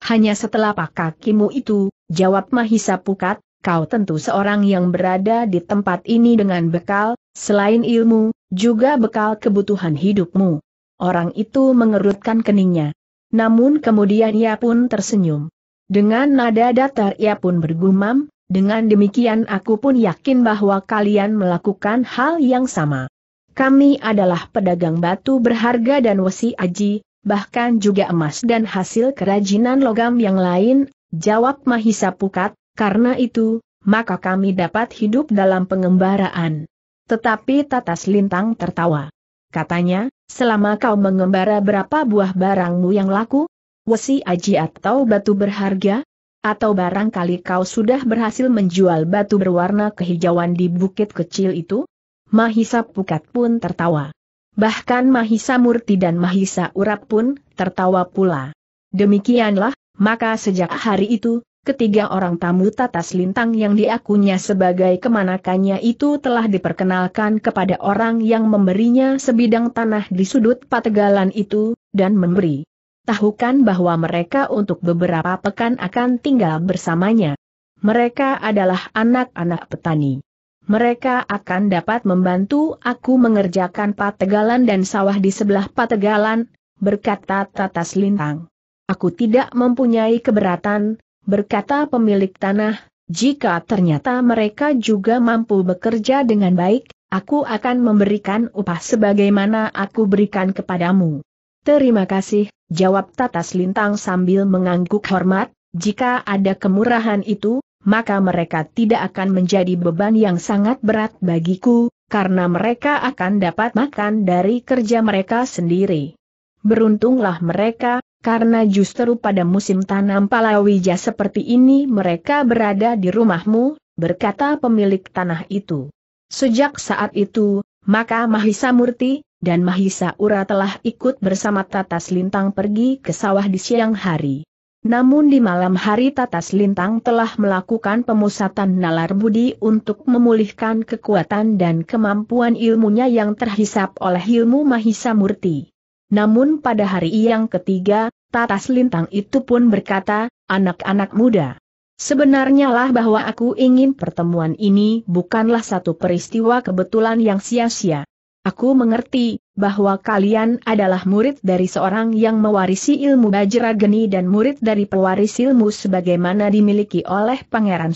hanya setelah kakimu itu, jawab Mahisa Pukat, kau tentu seorang yang berada di tempat ini dengan bekal, selain ilmu, juga bekal kebutuhan hidupmu. Orang itu mengerutkan keningnya. Namun kemudian ia pun tersenyum. Dengan nada datar ia pun bergumam, dengan demikian aku pun yakin bahwa kalian melakukan hal yang sama. Kami adalah pedagang batu berharga dan wesi aji, bahkan juga emas dan hasil kerajinan logam yang lain, jawab Mahisa Pukat, karena itu, maka kami dapat hidup dalam pengembaraan. Tetapi Tatas Lintang tertawa. Katanya, selama kau mengembara berapa buah barangmu yang laku? Wesi aji atau batu berharga? Atau barangkali kau sudah berhasil menjual batu berwarna kehijauan di bukit kecil itu? Mahisa Pukat pun tertawa. Bahkan Mahisa Murti dan Mahisa Urap pun tertawa pula. Demikianlah, maka sejak hari itu, ketiga orang tamu tatas lintang yang diakunya sebagai kemanakannya itu telah diperkenalkan kepada orang yang memberinya sebidang tanah di sudut pategalan itu, dan memberi tahukan bahwa mereka untuk beberapa pekan akan tinggal bersamanya. Mereka adalah anak-anak petani. Mereka akan dapat membantu aku mengerjakan pategalan dan sawah di sebelah pategalan, berkata Tatas Lintang. Aku tidak mempunyai keberatan, berkata pemilik tanah, jika ternyata mereka juga mampu bekerja dengan baik, aku akan memberikan upah sebagaimana aku berikan kepadamu. Terima kasih, jawab Tatas Lintang sambil mengangguk hormat, jika ada kemurahan itu, maka mereka tidak akan menjadi beban yang sangat berat bagiku, karena mereka akan dapat makan dari kerja mereka sendiri. Beruntunglah mereka, karena justru pada musim tanam palawija seperti ini mereka berada di rumahmu, berkata pemilik tanah itu. Sejak saat itu, maka Mahisa Murti, dan Mahisa Ura telah ikut bersama Tatas Lintang pergi ke sawah di siang hari. Namun di malam hari Tatas Lintang telah melakukan pemusatan nalar budi untuk memulihkan kekuatan dan kemampuan ilmunya yang terhisap oleh ilmu Mahisa Murti. Namun pada hari yang ketiga, Tatas Lintang itu pun berkata, anak-anak muda. Sebenarnya lah bahwa aku ingin pertemuan ini bukanlah satu peristiwa kebetulan yang sia-sia. Aku mengerti, bahwa kalian adalah murid dari seorang yang mewarisi ilmu Bajrageni dan murid dari pewaris ilmu sebagaimana dimiliki oleh Pangeran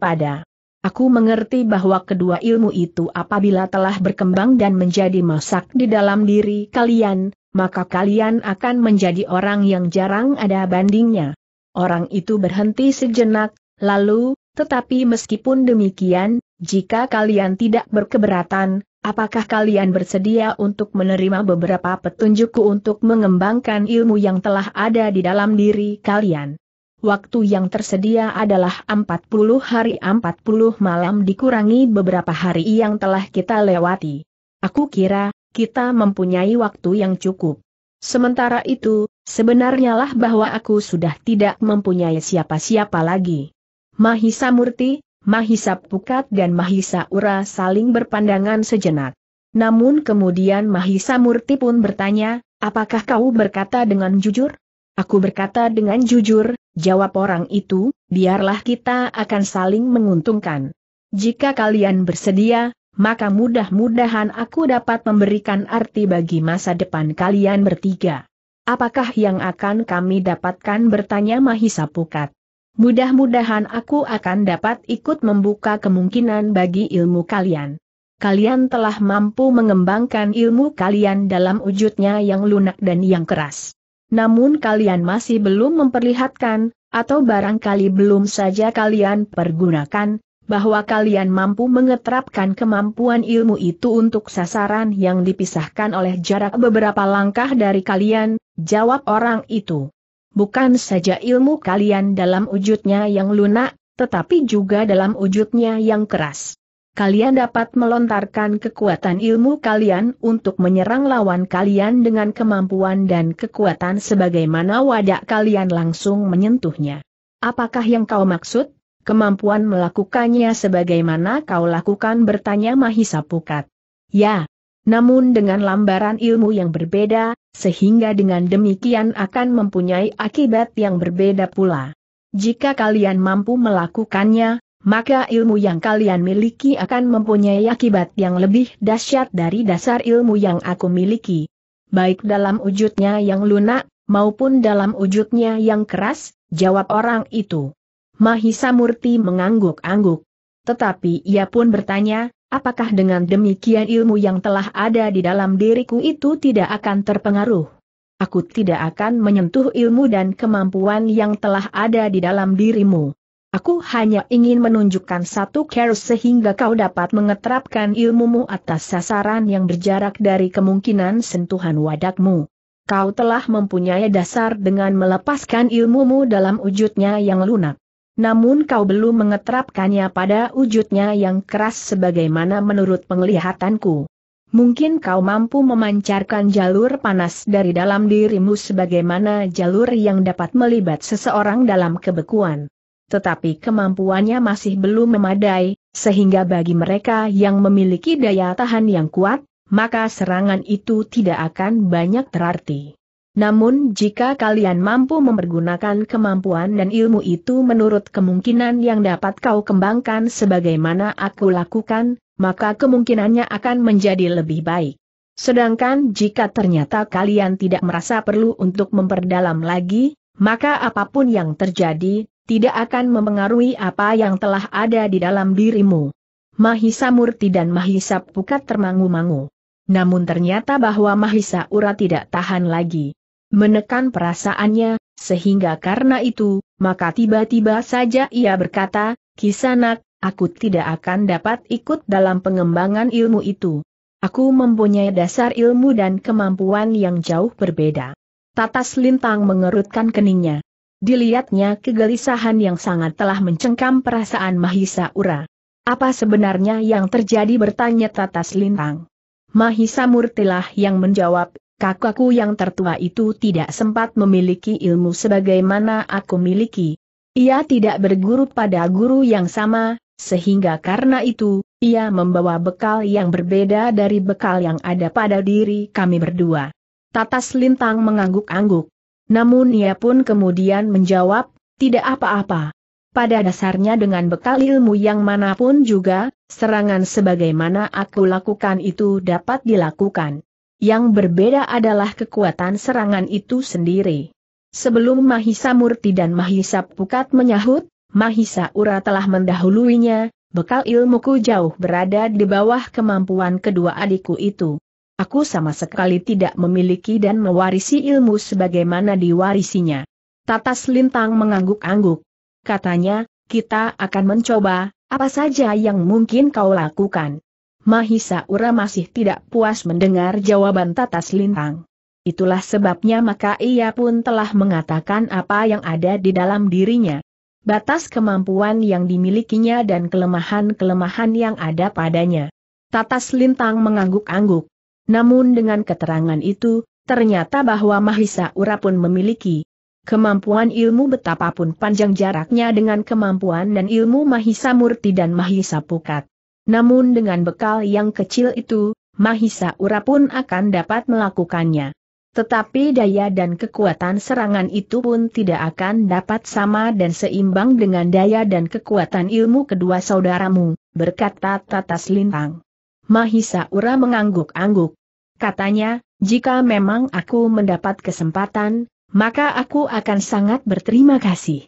pada. Aku mengerti bahwa kedua ilmu itu apabila telah berkembang dan menjadi masak di dalam diri kalian, maka kalian akan menjadi orang yang jarang ada bandingnya. Orang itu berhenti sejenak, lalu, tetapi meskipun demikian, jika kalian tidak berkeberatan, apakah kalian bersedia untuk menerima beberapa petunjukku untuk mengembangkan ilmu yang telah ada di dalam diri kalian? Waktu yang tersedia adalah 40 hari 40 malam dikurangi beberapa hari yang telah kita lewati. Aku kira, kita mempunyai waktu yang cukup. Sementara itu, sebenarnya lah bahwa aku sudah tidak mempunyai siapa-siapa lagi. Mahisa Murti, Mahisa Pukat dan Mahisa Ura saling berpandangan sejenak. Namun kemudian Mahisa Murti pun bertanya, apakah kau berkata dengan jujur? Aku berkata dengan jujur, jawab orang itu, biarlah kita akan saling menguntungkan. Jika kalian bersedia, maka mudah-mudahan aku dapat memberikan arti bagi masa depan kalian bertiga. Apakah yang akan kami dapatkan bertanya Mahisa Pukat. Mudah-mudahan aku akan dapat ikut membuka kemungkinan bagi ilmu kalian. Kalian telah mampu mengembangkan ilmu kalian dalam wujudnya yang lunak dan yang keras. Namun kalian masih belum memperlihatkan, atau barangkali belum saja kalian pergunakan, bahwa kalian mampu mengeterapkan kemampuan ilmu itu untuk sasaran yang dipisahkan oleh jarak beberapa langkah dari kalian, jawab orang itu. Bukan saja ilmu kalian dalam wujudnya yang lunak, tetapi juga dalam wujudnya yang keras. Kalian dapat melontarkan kekuatan ilmu kalian untuk menyerang lawan kalian dengan kemampuan dan kekuatan sebagaimana wadah kalian langsung menyentuhnya. Apakah yang kau maksud? kemampuan melakukannya sebagaimana kau lakukan bertanya Mahisa Pukat. Ya, namun dengan lambaran ilmu yang berbeda, sehingga dengan demikian akan mempunyai akibat yang berbeda pula. Jika kalian mampu melakukannya, maka ilmu yang kalian miliki akan mempunyai akibat yang lebih dahsyat dari dasar ilmu yang aku miliki. Baik dalam wujudnya yang lunak, maupun dalam wujudnya yang keras, jawab orang itu. Mahisa Murti mengangguk-angguk. Tetapi ia pun bertanya, apakah dengan demikian ilmu yang telah ada di dalam diriku itu tidak akan terpengaruh? Aku tidak akan menyentuh ilmu dan kemampuan yang telah ada di dalam dirimu. Aku hanya ingin menunjukkan satu care sehingga kau dapat mengeterapkan ilmumu atas sasaran yang berjarak dari kemungkinan sentuhan wadakmu. Kau telah mempunyai dasar dengan melepaskan ilmumu dalam wujudnya yang lunak. Namun kau belum mengetrapkannya pada wujudnya yang keras sebagaimana menurut penglihatanku. Mungkin kau mampu memancarkan jalur panas dari dalam dirimu sebagaimana jalur yang dapat melibat seseorang dalam kebekuan. Tetapi kemampuannya masih belum memadai, sehingga bagi mereka yang memiliki daya tahan yang kuat, maka serangan itu tidak akan banyak terarti. Namun jika kalian mampu mempergunakan kemampuan dan ilmu itu menurut kemungkinan yang dapat kau kembangkan sebagaimana aku lakukan, maka kemungkinannya akan menjadi lebih baik. Sedangkan jika ternyata kalian tidak merasa perlu untuk memperdalam lagi, maka apapun yang terjadi, tidak akan mempengaruhi apa yang telah ada di dalam dirimu. Mahisa Murti dan Mahisa Pukat termangu-mangu. Namun ternyata bahwa Mahisa Ura tidak tahan lagi menekan perasaannya, sehingga karena itu, maka tiba-tiba saja ia berkata, Kisanak, aku tidak akan dapat ikut dalam pengembangan ilmu itu. Aku mempunyai dasar ilmu dan kemampuan yang jauh berbeda. Tatas Lintang mengerutkan keningnya. Dilihatnya kegelisahan yang sangat telah mencengkam perasaan Mahisa Ura. Apa sebenarnya yang terjadi bertanya Tatas Lintang. Mahisa Murtilah yang menjawab, kakakku yang tertua itu tidak sempat memiliki ilmu sebagaimana aku miliki. Ia tidak berguru pada guru yang sama, sehingga karena itu, ia membawa bekal yang berbeda dari bekal yang ada pada diri kami berdua. Tatas Lintang mengangguk-angguk. Namun ia pun kemudian menjawab, tidak apa-apa. Pada dasarnya dengan bekal ilmu yang manapun juga, serangan sebagaimana aku lakukan itu dapat dilakukan. Yang berbeda adalah kekuatan serangan itu sendiri. Sebelum Mahisa Murti dan Mahisa Pukat menyahut, Mahisa Ura telah mendahuluinya, bekal ilmuku jauh berada di bawah kemampuan kedua adikku itu. Aku sama sekali tidak memiliki dan mewarisi ilmu sebagaimana diwarisinya. Tatas Lintang mengangguk-angguk. Katanya, kita akan mencoba, apa saja yang mungkin kau lakukan. Mahisa Ura masih tidak puas mendengar jawaban Tatas Lintang. Itulah sebabnya maka ia pun telah mengatakan apa yang ada di dalam dirinya. Batas kemampuan yang dimilikinya dan kelemahan-kelemahan yang ada padanya. Tatas Lintang mengangguk-angguk. Namun dengan keterangan itu, ternyata bahwa Mahisa Ura pun memiliki kemampuan ilmu betapapun panjang jaraknya dengan kemampuan dan ilmu Mahisa Murti dan Mahisa Pukat. Namun dengan bekal yang kecil itu, Mahisa Ura pun akan dapat melakukannya. Tetapi daya dan kekuatan serangan itu pun tidak akan dapat sama dan seimbang dengan daya dan kekuatan ilmu kedua saudaramu, berkata Tatas Lintang. Mahisa Ura mengangguk-angguk. Katanya, jika memang aku mendapat kesempatan, maka aku akan sangat berterima kasih.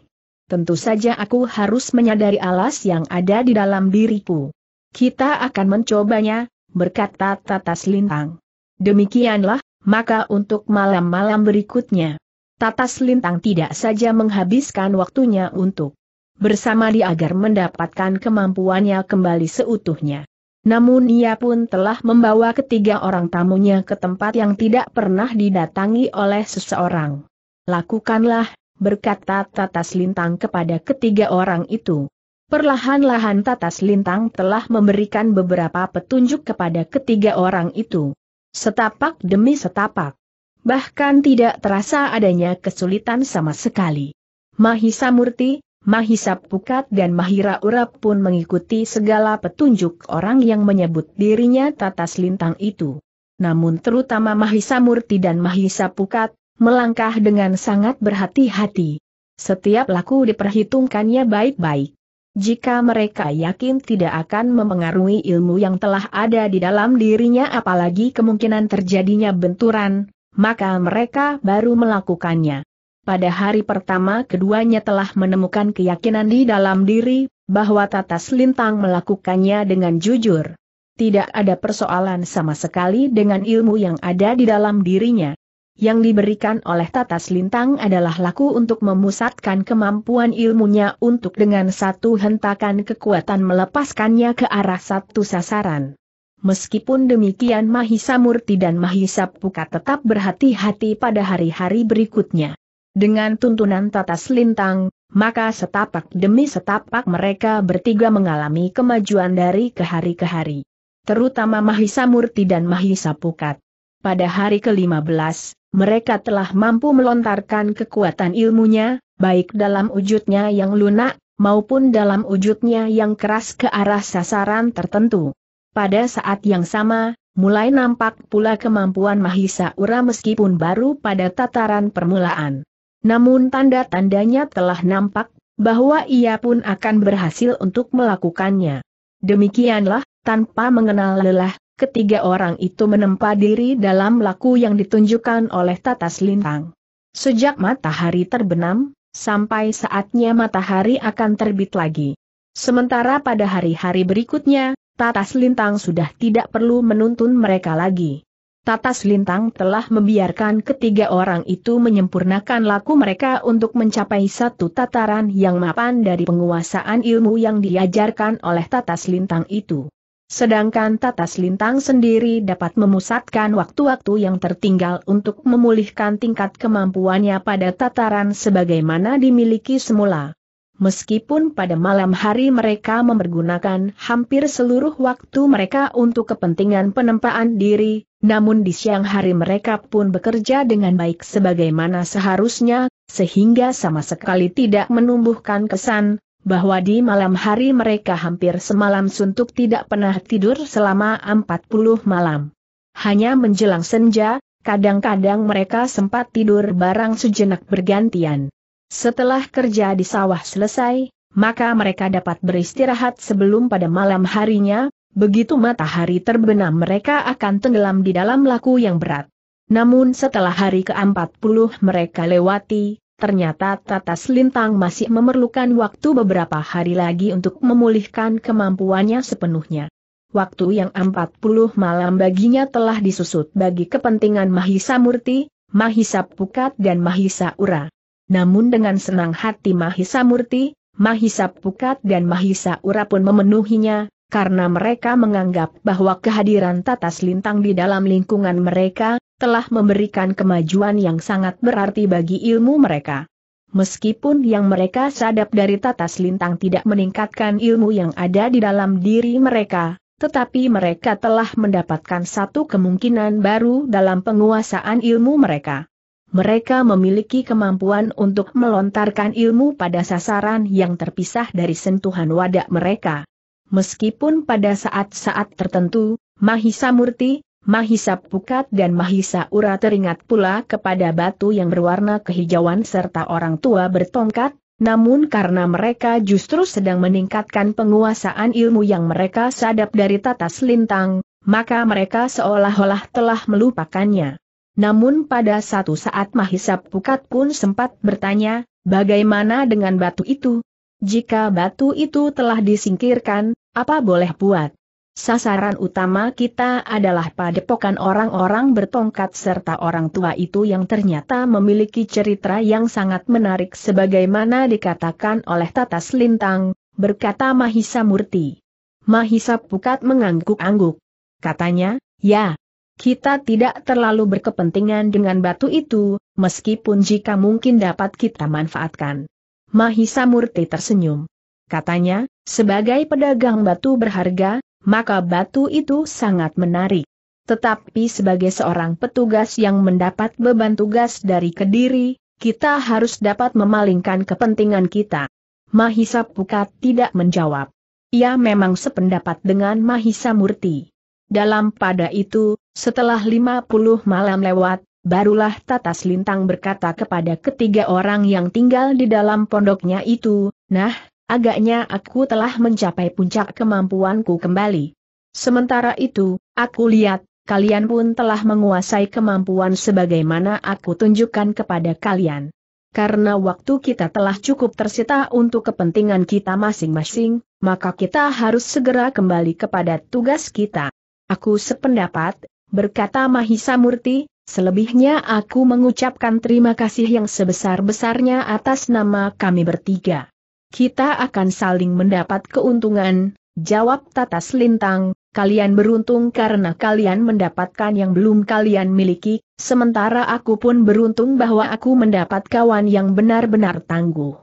Tentu saja aku harus menyadari alas yang ada di dalam diriku. Kita akan mencobanya, berkata Tatas Lintang. Demikianlah, maka untuk malam-malam berikutnya, Tatas Lintang tidak saja menghabiskan waktunya untuk bersama dia agar mendapatkan kemampuannya kembali seutuhnya. Namun ia pun telah membawa ketiga orang tamunya ke tempat yang tidak pernah didatangi oleh seseorang. Lakukanlah, berkata Tatas Lintang kepada ketiga orang itu. Perlahan-lahan Tatas Lintang telah memberikan beberapa petunjuk kepada ketiga orang itu. Setapak demi setapak. Bahkan tidak terasa adanya kesulitan sama sekali. Mahisa Murti, Mahisa Pukat dan Mahira Urap pun mengikuti segala petunjuk orang yang menyebut dirinya Tatas Lintang itu. Namun terutama Mahisa Murti dan Mahisa Pukat, melangkah dengan sangat berhati-hati. Setiap laku diperhitungkannya baik-baik. Jika mereka yakin tidak akan mempengaruhi ilmu yang telah ada di dalam dirinya apalagi kemungkinan terjadinya benturan, maka mereka baru melakukannya. Pada hari pertama keduanya telah menemukan keyakinan di dalam diri, bahwa Tata Selintang melakukannya dengan jujur. Tidak ada persoalan sama sekali dengan ilmu yang ada di dalam dirinya yang diberikan oleh Tatas Lintang adalah laku untuk memusatkan kemampuan ilmunya untuk dengan satu hentakan kekuatan melepaskannya ke arah satu sasaran. Meskipun demikian Mahisa Murti dan Mahisa Pukat tetap berhati-hati pada hari-hari berikutnya. Dengan tuntunan Tatas Lintang, maka setapak demi setapak mereka bertiga mengalami kemajuan dari ke hari ke hari. Terutama Mahisa Murti dan Mahisa Pukat. Pada hari ke-15, mereka telah mampu melontarkan kekuatan ilmunya, baik dalam wujudnya yang lunak, maupun dalam wujudnya yang keras ke arah sasaran tertentu. Pada saat yang sama, mulai nampak pula kemampuan Mahisa Ura meskipun baru pada tataran permulaan. Namun tanda-tandanya telah nampak, bahwa ia pun akan berhasil untuk melakukannya. Demikianlah, tanpa mengenal lelah, ketiga orang itu menempa diri dalam laku yang ditunjukkan oleh Tatas Lintang. Sejak matahari terbenam, sampai saatnya matahari akan terbit lagi. Sementara pada hari-hari berikutnya, Tatas Lintang sudah tidak perlu menuntun mereka lagi. Tatas Lintang telah membiarkan ketiga orang itu menyempurnakan laku mereka untuk mencapai satu tataran yang mapan dari penguasaan ilmu yang diajarkan oleh Tatas Lintang itu. Sedangkan Tata Lintang sendiri dapat memusatkan waktu-waktu yang tertinggal untuk memulihkan tingkat kemampuannya pada tataran sebagaimana dimiliki semula. Meskipun pada malam hari mereka memergunakan hampir seluruh waktu mereka untuk kepentingan penempaan diri, namun di siang hari mereka pun bekerja dengan baik sebagaimana seharusnya, sehingga sama sekali tidak menumbuhkan kesan bahwa di malam hari mereka hampir semalam suntuk tidak pernah tidur selama 40 malam. Hanya menjelang senja, kadang-kadang mereka sempat tidur barang sejenak bergantian. Setelah kerja di sawah selesai, maka mereka dapat beristirahat sebelum pada malam harinya, begitu matahari terbenam mereka akan tenggelam di dalam laku yang berat. Namun setelah hari ke-40 mereka lewati, Ternyata Tata Selintang masih memerlukan waktu beberapa hari lagi untuk memulihkan kemampuannya sepenuhnya. Waktu yang 40 malam baginya telah disusut bagi kepentingan Mahisa Murti, Mahisa Pukat dan Mahisa Ura. Namun dengan senang hati Mahisa Murti, Mahisa Pukat dan Mahisa Ura pun memenuhinya, karena mereka menganggap bahwa kehadiran Tata Selintang di dalam lingkungan mereka, telah memberikan kemajuan yang sangat berarti bagi ilmu mereka. Meskipun yang mereka sadap dari tata selintang tidak meningkatkan ilmu yang ada di dalam diri mereka, tetapi mereka telah mendapatkan satu kemungkinan baru dalam penguasaan ilmu mereka. Mereka memiliki kemampuan untuk melontarkan ilmu pada sasaran yang terpisah dari sentuhan wadah mereka. Meskipun pada saat-saat tertentu, Mahisa Murti, Mahisa Pukat dan Mahisa Ura teringat pula kepada batu yang berwarna kehijauan serta orang tua bertongkat, namun karena mereka justru sedang meningkatkan penguasaan ilmu yang mereka sadap dari tata selintang, maka mereka seolah-olah telah melupakannya. Namun pada satu saat Mahisa Pukat pun sempat bertanya, bagaimana dengan batu itu? Jika batu itu telah disingkirkan, apa boleh buat? Sasaran utama kita adalah padepokan orang-orang bertongkat serta orang tua itu yang ternyata memiliki cerita yang sangat menarik sebagaimana dikatakan oleh Tatas Lintang, berkata Mahisa Murti. Mahisa Pukat mengangguk-angguk. Katanya, ya, kita tidak terlalu berkepentingan dengan batu itu, meskipun jika mungkin dapat kita manfaatkan. Mahisa Murti tersenyum. Katanya, sebagai pedagang batu berharga, maka batu itu sangat menarik. Tetapi sebagai seorang petugas yang mendapat beban tugas dari Kediri, kita harus dapat memalingkan kepentingan kita. Mahisa Pukat tidak menjawab. Ia memang sependapat dengan Mahisa Murti. Dalam pada itu, setelah 50 malam lewat, barulah Tatas Lintang berkata kepada ketiga orang yang tinggal di dalam pondoknya itu, Nah, Agaknya aku telah mencapai puncak kemampuanku kembali. Sementara itu, aku lihat, kalian pun telah menguasai kemampuan sebagaimana aku tunjukkan kepada kalian. Karena waktu kita telah cukup tersita untuk kepentingan kita masing-masing, maka kita harus segera kembali kepada tugas kita. Aku sependapat, berkata Mahisa Murti, selebihnya aku mengucapkan terima kasih yang sebesar-besarnya atas nama kami bertiga. Kita akan saling mendapat keuntungan, jawab Tatas Lintang, kalian beruntung karena kalian mendapatkan yang belum kalian miliki, sementara aku pun beruntung bahwa aku mendapat kawan yang benar-benar tangguh.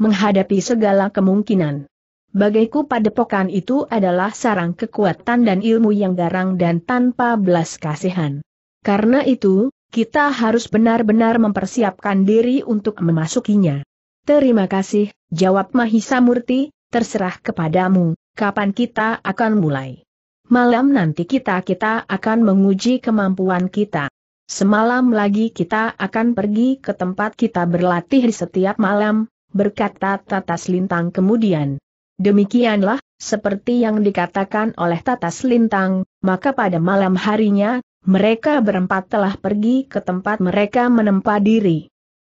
Menghadapi segala kemungkinan. Bagaiku padepokan itu adalah sarang kekuatan dan ilmu yang garang dan tanpa belas kasihan. Karena itu, kita harus benar-benar mempersiapkan diri untuk memasukinya. Terima kasih, jawab Mahisa Murti, terserah kepadamu, kapan kita akan mulai. Malam nanti kita-kita akan menguji kemampuan kita. Semalam lagi kita akan pergi ke tempat kita berlatih di setiap malam, berkata Tatas Lintang kemudian. Demikianlah, seperti yang dikatakan oleh Tatas Lintang, maka pada malam harinya, mereka berempat telah pergi ke tempat mereka menempa diri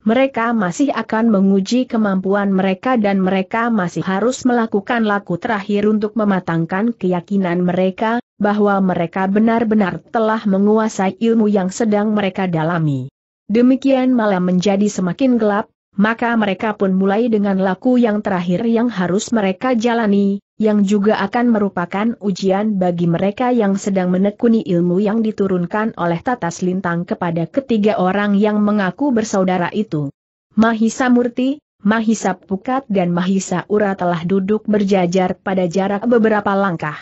mereka masih akan menguji kemampuan mereka dan mereka masih harus melakukan laku terakhir untuk mematangkan keyakinan mereka, bahwa mereka benar-benar telah menguasai ilmu yang sedang mereka dalami. Demikian malam menjadi semakin gelap, maka mereka pun mulai dengan laku yang terakhir yang harus mereka jalani, yang juga akan merupakan ujian bagi mereka yang sedang menekuni ilmu yang diturunkan oleh Tatas Lintang kepada ketiga orang yang mengaku bersaudara itu. Mahisa Murti, Mahisa Pukat dan Mahisa Ura telah duduk berjajar pada jarak beberapa langkah.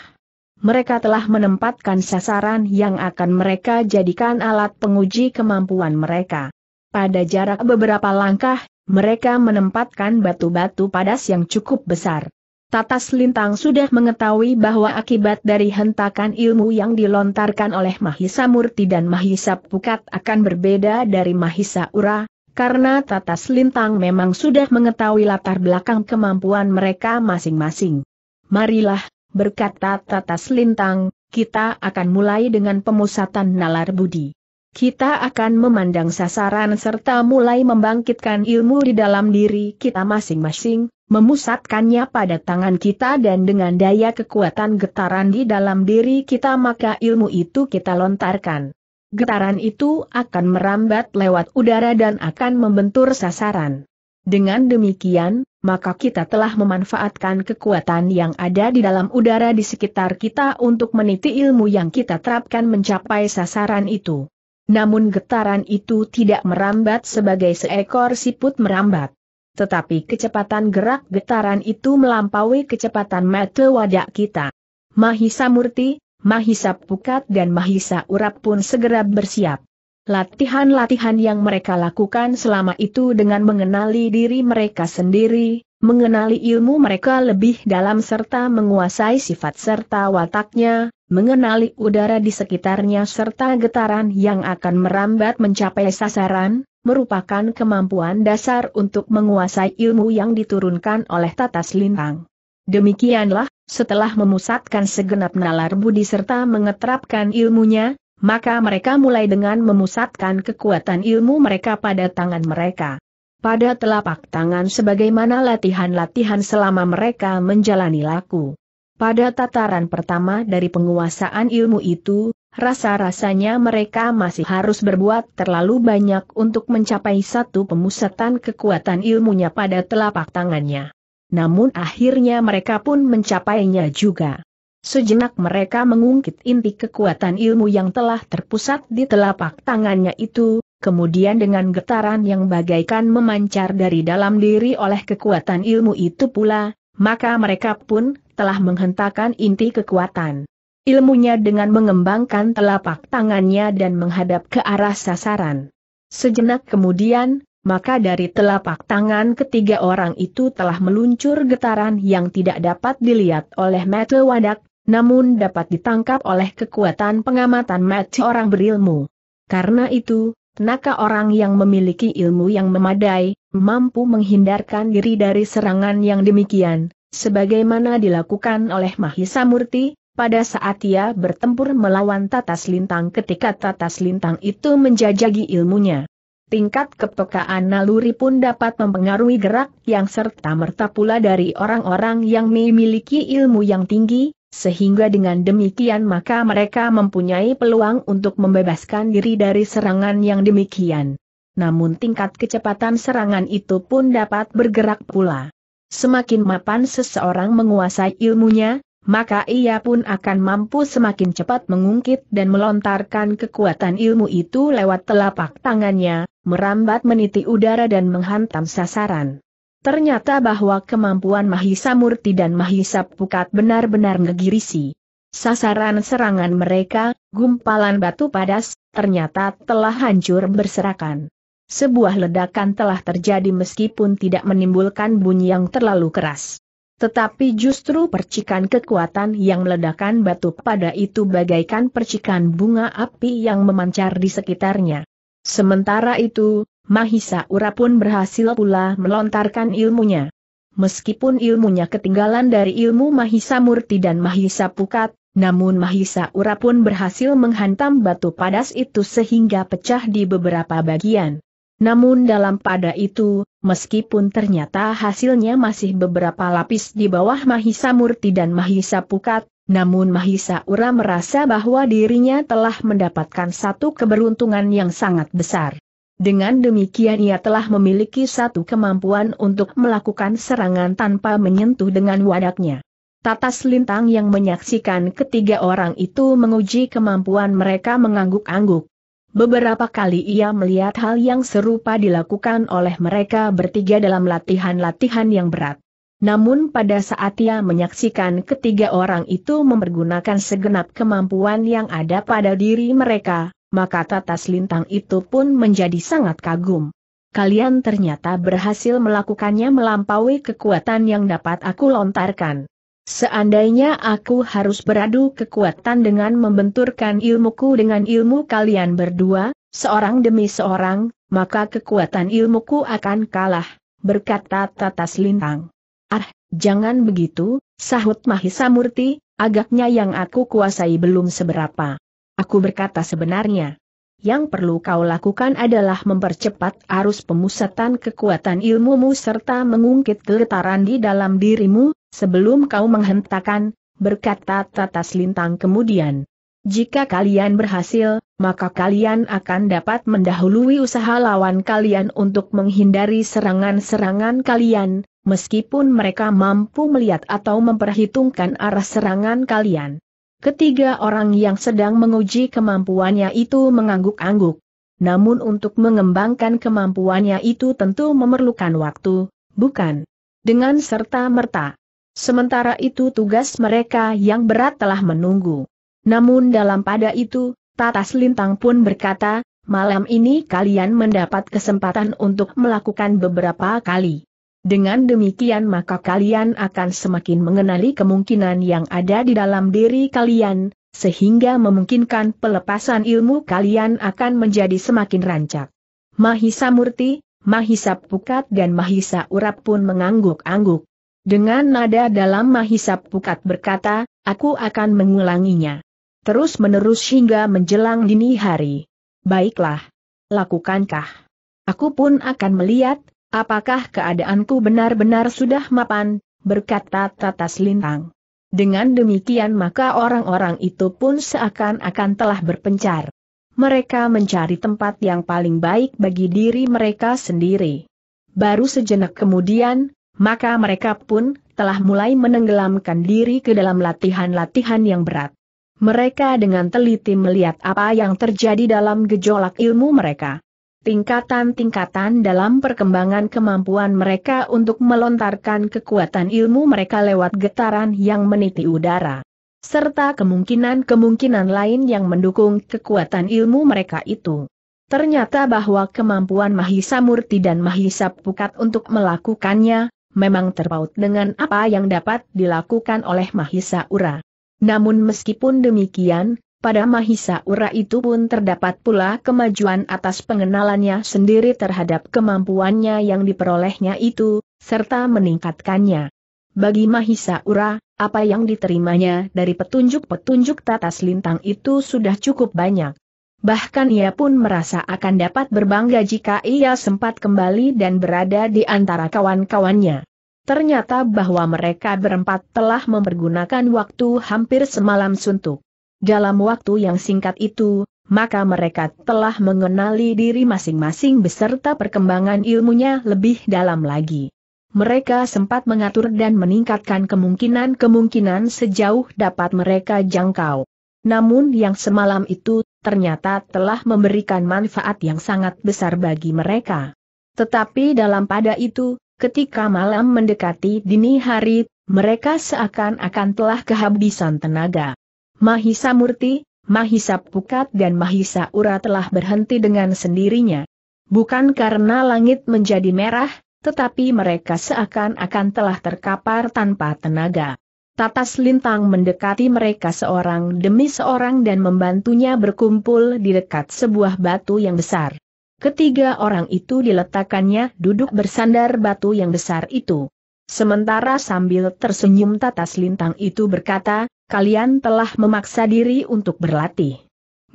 Mereka telah menempatkan sasaran yang akan mereka jadikan alat penguji kemampuan mereka. Pada jarak beberapa langkah, mereka menempatkan batu-batu padas yang cukup besar. Tatas Lintang sudah mengetahui bahwa akibat dari hentakan ilmu yang dilontarkan oleh Mahisa Murti dan Mahisa Pukat akan berbeda dari Mahisa Ura, karena Tatas Lintang memang sudah mengetahui latar belakang kemampuan mereka masing-masing. Marilah, berkata Tatas Lintang, kita akan mulai dengan pemusatan nalar budi kita akan memandang sasaran serta mulai membangkitkan ilmu di dalam diri kita masing-masing, memusatkannya pada tangan kita dan dengan daya kekuatan getaran di dalam diri kita maka ilmu itu kita lontarkan. Getaran itu akan merambat lewat udara dan akan membentur sasaran. Dengan demikian, maka kita telah memanfaatkan kekuatan yang ada di dalam udara di sekitar kita untuk meniti ilmu yang kita terapkan mencapai sasaran itu. Namun getaran itu tidak merambat sebagai seekor siput merambat. Tetapi kecepatan gerak getaran itu melampaui kecepatan mata wadak kita. Mahisa Murti, Mahisa Pukat dan Mahisa Urap pun segera bersiap. Latihan-latihan yang mereka lakukan selama itu dengan mengenali diri mereka sendiri, mengenali ilmu mereka lebih dalam serta menguasai sifat serta wataknya, mengenali udara di sekitarnya serta getaran yang akan merambat mencapai sasaran, merupakan kemampuan dasar untuk menguasai ilmu yang diturunkan oleh Tatas Lintang. Demikianlah, setelah memusatkan segenap nalar budi serta mengeterapkan ilmunya, maka mereka mulai dengan memusatkan kekuatan ilmu mereka pada tangan mereka. Pada telapak tangan sebagaimana latihan-latihan selama mereka menjalani laku. Pada tataran pertama dari penguasaan ilmu itu, rasa-rasanya mereka masih harus berbuat terlalu banyak untuk mencapai satu pemusatan kekuatan ilmunya pada telapak tangannya. Namun akhirnya mereka pun mencapainya juga. Sejenak mereka mengungkit inti kekuatan ilmu yang telah terpusat di telapak tangannya itu, kemudian dengan getaran yang bagaikan memancar dari dalam diri oleh kekuatan ilmu itu pula, maka mereka pun telah menghentakkan inti kekuatan ilmunya dengan mengembangkan telapak tangannya dan menghadap ke arah sasaran. Sejenak kemudian, maka dari telapak tangan ketiga orang itu telah meluncur getaran yang tidak dapat dilihat oleh mata wadak, namun dapat ditangkap oleh kekuatan pengamatan mata orang berilmu. Karena itu, naka orang yang memiliki ilmu yang memadai, mampu menghindarkan diri dari serangan yang demikian, sebagaimana dilakukan oleh Mahisa Murti, pada saat ia bertempur melawan Tatas Lintang ketika Tatas Lintang itu menjajagi ilmunya. Tingkat kepekaan naluri pun dapat mempengaruhi gerak yang serta-merta pula dari orang-orang yang memiliki ilmu yang tinggi, sehingga dengan demikian maka mereka mempunyai peluang untuk membebaskan diri dari serangan yang demikian. Namun tingkat kecepatan serangan itu pun dapat bergerak pula semakin mapan seseorang menguasai ilmunya, maka ia pun akan mampu semakin cepat mengungkit dan melontarkan kekuatan ilmu itu lewat telapak tangannya, merambat meniti udara dan menghantam sasaran. Ternyata bahwa kemampuan Mahisa Murti dan Mahisa Pukat benar-benar ngegirisi. Sasaran serangan mereka, gumpalan batu padas, ternyata telah hancur berserakan sebuah ledakan telah terjadi meskipun tidak menimbulkan bunyi yang terlalu keras. Tetapi justru percikan kekuatan yang meledakan batu pada itu bagaikan percikan bunga api yang memancar di sekitarnya. Sementara itu, Mahisa Ura pun berhasil pula melontarkan ilmunya. Meskipun ilmunya ketinggalan dari ilmu Mahisa Murti dan Mahisa Pukat, namun Mahisa Ura pun berhasil menghantam batu padas itu sehingga pecah di beberapa bagian. Namun dalam pada itu, meskipun ternyata hasilnya masih beberapa lapis di bawah Mahisa Murti dan Mahisa Pukat, namun Mahisa Ura merasa bahwa dirinya telah mendapatkan satu keberuntungan yang sangat besar. Dengan demikian ia telah memiliki satu kemampuan untuk melakukan serangan tanpa menyentuh dengan wadaknya. Tatas Lintang yang menyaksikan ketiga orang itu menguji kemampuan mereka mengangguk-angguk. Beberapa kali ia melihat hal yang serupa dilakukan oleh mereka bertiga dalam latihan-latihan yang berat. Namun pada saat ia menyaksikan ketiga orang itu mempergunakan segenap kemampuan yang ada pada diri mereka, maka tatas lintang itu pun menjadi sangat kagum. Kalian ternyata berhasil melakukannya melampaui kekuatan yang dapat aku lontarkan. Seandainya aku harus beradu kekuatan dengan membenturkan ilmuku dengan ilmu kalian berdua, seorang demi seorang, maka kekuatan ilmuku akan kalah, berkata Tatas Lintang. Ah, jangan begitu, sahut Mahisa Murti, agaknya yang aku kuasai belum seberapa. Aku berkata sebenarnya. Yang perlu kau lakukan adalah mempercepat arus pemusatan kekuatan ilmumu serta mengungkit getaran di dalam dirimu, sebelum kau menghentakan, berkata Tata Lintang kemudian. Jika kalian berhasil, maka kalian akan dapat mendahului usaha lawan kalian untuk menghindari serangan-serangan kalian, meskipun mereka mampu melihat atau memperhitungkan arah serangan kalian. Ketiga orang yang sedang menguji kemampuannya itu mengangguk-angguk. Namun untuk mengembangkan kemampuannya itu tentu memerlukan waktu, bukan dengan serta-merta. Sementara itu tugas mereka yang berat telah menunggu. Namun dalam pada itu, Tatas Lintang pun berkata, malam ini kalian mendapat kesempatan untuk melakukan beberapa kali. Dengan demikian maka kalian akan semakin mengenali kemungkinan yang ada di dalam diri kalian, sehingga memungkinkan pelepasan ilmu kalian akan menjadi semakin rancak. Mahisa Murti, Mahisa Pukat dan Mahisa Urap pun mengangguk-angguk. Dengan nada dalam mahisap pukat berkata, aku akan mengulanginya. Terus-menerus hingga menjelang dini hari. Baiklah. Lakukankah? Aku pun akan melihat, apakah keadaanku benar-benar sudah mapan, berkata Tatas Lintang. Dengan demikian maka orang-orang itu pun seakan-akan telah berpencar. Mereka mencari tempat yang paling baik bagi diri mereka sendiri. Baru sejenak kemudian, maka mereka pun telah mulai menenggelamkan diri ke dalam latihan-latihan yang berat. Mereka dengan teliti melihat apa yang terjadi dalam gejolak ilmu mereka. Tingkatan-tingkatan dalam perkembangan kemampuan mereka untuk melontarkan kekuatan ilmu mereka lewat getaran yang meniti udara. Serta kemungkinan-kemungkinan lain yang mendukung kekuatan ilmu mereka itu. Ternyata bahwa kemampuan Mahisa Murti dan Mahisa Pukat untuk melakukannya, memang terpaut dengan apa yang dapat dilakukan oleh Mahisa Ura. Namun meskipun demikian, pada Mahisa Ura itu pun terdapat pula kemajuan atas pengenalannya sendiri terhadap kemampuannya yang diperolehnya itu, serta meningkatkannya. Bagi Mahisa Ura, apa yang diterimanya dari petunjuk-petunjuk tatas lintang itu sudah cukup banyak. Bahkan ia pun merasa akan dapat berbangga jika ia sempat kembali dan berada di antara kawan-kawannya. Ternyata bahwa mereka berempat telah mempergunakan waktu hampir semalam suntuk. Dalam waktu yang singkat itu, maka mereka telah mengenali diri masing-masing beserta perkembangan ilmunya lebih dalam lagi. Mereka sempat mengatur dan meningkatkan kemungkinan-kemungkinan sejauh dapat mereka jangkau. Namun yang semalam itu ternyata telah memberikan manfaat yang sangat besar bagi mereka. Tetapi dalam pada itu, ketika malam mendekati dini hari, mereka seakan-akan telah kehabisan tenaga. Mahisa Murti, Mahisa Pukat dan Mahisa Ura telah berhenti dengan sendirinya. Bukan karena langit menjadi merah, tetapi mereka seakan-akan telah terkapar tanpa tenaga. Tatas Lintang mendekati mereka seorang demi seorang dan membantunya berkumpul di dekat sebuah batu yang besar. Ketiga orang itu diletakkannya duduk bersandar batu yang besar itu. Sementara sambil tersenyum Tatas Lintang itu berkata, kalian telah memaksa diri untuk berlatih.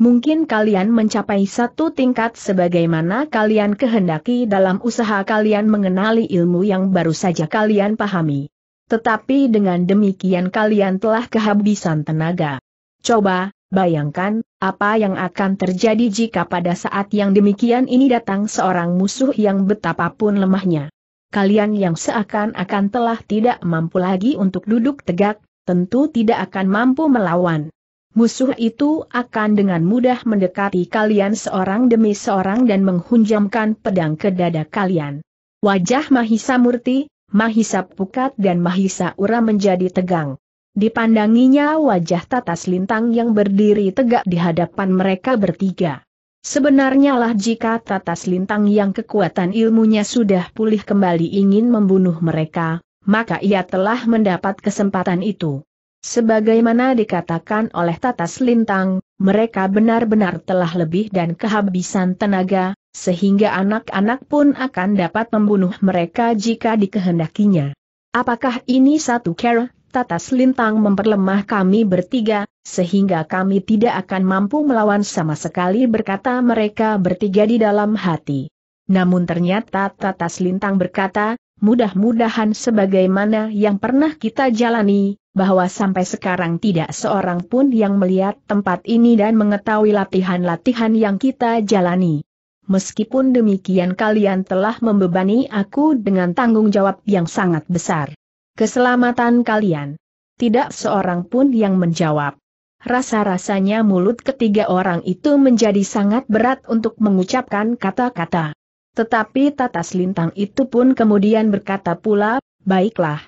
Mungkin kalian mencapai satu tingkat sebagaimana kalian kehendaki dalam usaha kalian mengenali ilmu yang baru saja kalian pahami. Tetapi dengan demikian kalian telah kehabisan tenaga. Coba, bayangkan, apa yang akan terjadi jika pada saat yang demikian ini datang seorang musuh yang betapapun lemahnya. Kalian yang seakan-akan telah tidak mampu lagi untuk duduk tegak, tentu tidak akan mampu melawan. Musuh itu akan dengan mudah mendekati kalian seorang demi seorang dan menghunjamkan pedang ke dada kalian. Wajah Mahisa Murti, Mahisa Pukat dan Mahisa Ura menjadi tegang. Dipandanginya wajah Tatas Lintang yang berdiri tegak di hadapan mereka bertiga. Sebenarnya lah jika Tatas Lintang yang kekuatan ilmunya sudah pulih kembali ingin membunuh mereka, maka ia telah mendapat kesempatan itu. Sebagaimana dikatakan oleh Tatas Lintang, mereka benar-benar telah lebih dan kehabisan tenaga, sehingga anak-anak pun akan dapat membunuh mereka jika dikehendakinya. Apakah ini satu cara? Tatas Lintang memperlemah kami bertiga, sehingga kami tidak akan mampu melawan sama sekali berkata mereka bertiga di dalam hati. Namun ternyata Tatas Lintang berkata, mudah-mudahan sebagaimana yang pernah kita jalani, bahwa sampai sekarang tidak seorang pun yang melihat tempat ini dan mengetahui latihan-latihan yang kita jalani meskipun demikian kalian telah membebani aku dengan tanggung jawab yang sangat besar. Keselamatan kalian. Tidak seorang pun yang menjawab. Rasa-rasanya mulut ketiga orang itu menjadi sangat berat untuk mengucapkan kata-kata. Tetapi Tatas Lintang itu pun kemudian berkata pula, baiklah.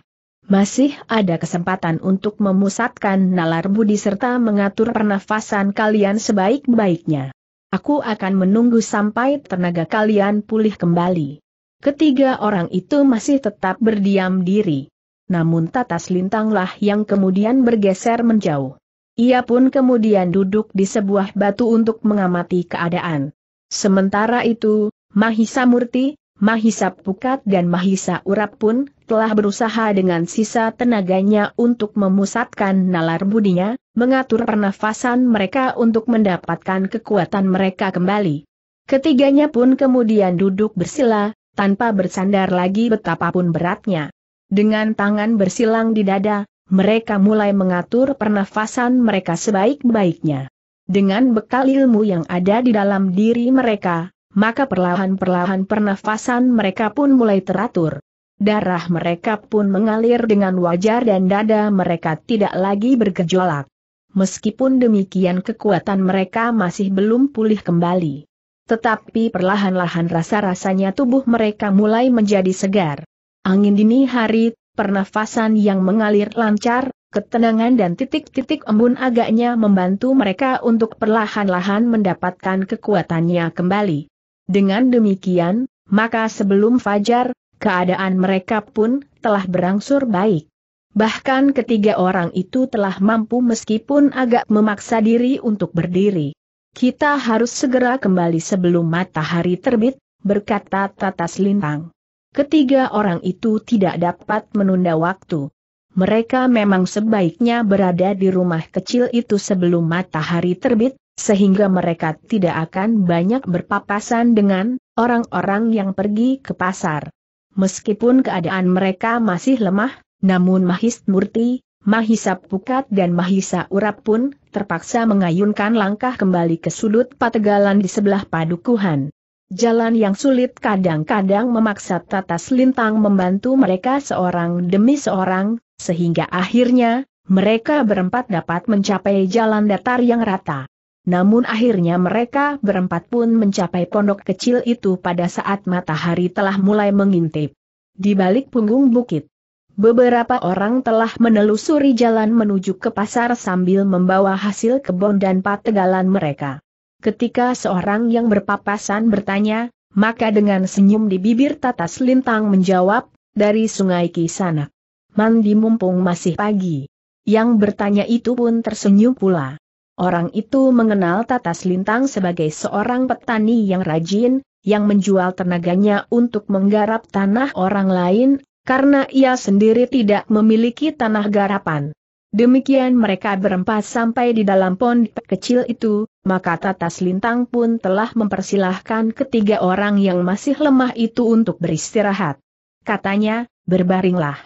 Masih ada kesempatan untuk memusatkan nalar budi serta mengatur pernafasan kalian sebaik-baiknya. Aku akan menunggu sampai tenaga kalian pulih kembali. Ketiga orang itu masih tetap berdiam diri. Namun Tatas Lintanglah yang kemudian bergeser menjauh. Ia pun kemudian duduk di sebuah batu untuk mengamati keadaan. Sementara itu, Mahisa Murti, Mahisa Pukat dan Mahisa Urap pun telah berusaha dengan sisa tenaganya untuk memusatkan nalar budinya, mengatur pernafasan mereka untuk mendapatkan kekuatan mereka kembali. Ketiganya pun kemudian duduk bersila, tanpa bersandar lagi betapapun beratnya. Dengan tangan bersilang di dada, mereka mulai mengatur pernafasan mereka sebaik-baiknya. Dengan bekal ilmu yang ada di dalam diri mereka, maka perlahan-perlahan pernafasan mereka pun mulai teratur. Darah mereka pun mengalir dengan wajar dan dada mereka tidak lagi bergejolak meskipun demikian kekuatan mereka masih belum pulih kembali. Tetapi perlahan-lahan rasa-rasanya tubuh mereka mulai menjadi segar. Angin dini hari, pernafasan yang mengalir lancar, ketenangan dan titik-titik embun agaknya membantu mereka untuk perlahan-lahan mendapatkan kekuatannya kembali. Dengan demikian, maka sebelum fajar, keadaan mereka pun telah berangsur baik. Bahkan ketiga orang itu telah mampu meskipun agak memaksa diri untuk berdiri. Kita harus segera kembali sebelum matahari terbit, berkata Tatas Lintang. Ketiga orang itu tidak dapat menunda waktu. Mereka memang sebaiknya berada di rumah kecil itu sebelum matahari terbit, sehingga mereka tidak akan banyak berpapasan dengan orang-orang yang pergi ke pasar. Meskipun keadaan mereka masih lemah, namun Mahis Murti, Mahisa Pukat dan Mahisa Urap pun terpaksa mengayunkan langkah kembali ke sudut pategalan di sebelah padukuhan. Jalan yang sulit kadang-kadang memaksa Tata Selintang membantu mereka seorang demi seorang, sehingga akhirnya, mereka berempat dapat mencapai jalan datar yang rata. Namun akhirnya mereka berempat pun mencapai pondok kecil itu pada saat matahari telah mulai mengintip. Di balik punggung bukit, Beberapa orang telah menelusuri jalan menuju ke pasar sambil membawa hasil kebun dan pategalan mereka. Ketika seorang yang berpapasan bertanya, maka dengan senyum di bibir Tatas Lintang menjawab, dari sungai Kisanak. Mandi mumpung masih pagi. Yang bertanya itu pun tersenyum pula. Orang itu mengenal Tatas Lintang sebagai seorang petani yang rajin, yang menjual tenaganya untuk menggarap tanah orang lain, karena ia sendiri tidak memiliki tanah garapan. Demikian mereka berempat sampai di dalam pondok kecil itu, maka Tatas Lintang pun telah mempersilahkan ketiga orang yang masih lemah itu untuk beristirahat. Katanya, berbaringlah.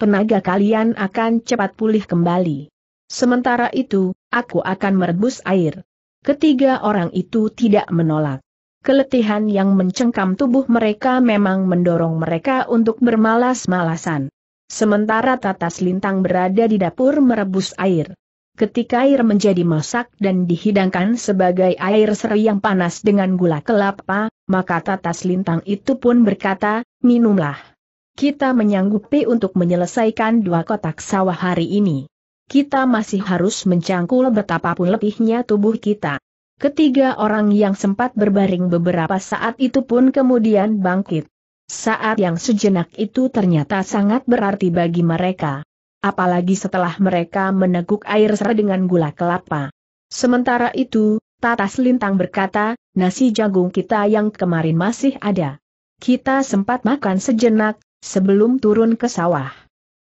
Tenaga kalian akan cepat pulih kembali. Sementara itu, aku akan merebus air. Ketiga orang itu tidak menolak keletihan yang mencengkam tubuh mereka memang mendorong mereka untuk bermalas-malasan. Sementara tatas lintang berada di dapur merebus air. Ketika air menjadi masak dan dihidangkan sebagai air seri yang panas dengan gula kelapa, maka tatas lintang itu pun berkata, minumlah. Kita menyanggupi untuk menyelesaikan dua kotak sawah hari ini. Kita masih harus mencangkul betapapun lebihnya tubuh kita. Ketiga orang yang sempat berbaring beberapa saat itu pun kemudian bangkit. Saat yang sejenak itu ternyata sangat berarti bagi mereka. Apalagi setelah mereka meneguk air serai dengan gula kelapa. Sementara itu, Tatas Lintang berkata, nasi jagung kita yang kemarin masih ada. Kita sempat makan sejenak, sebelum turun ke sawah.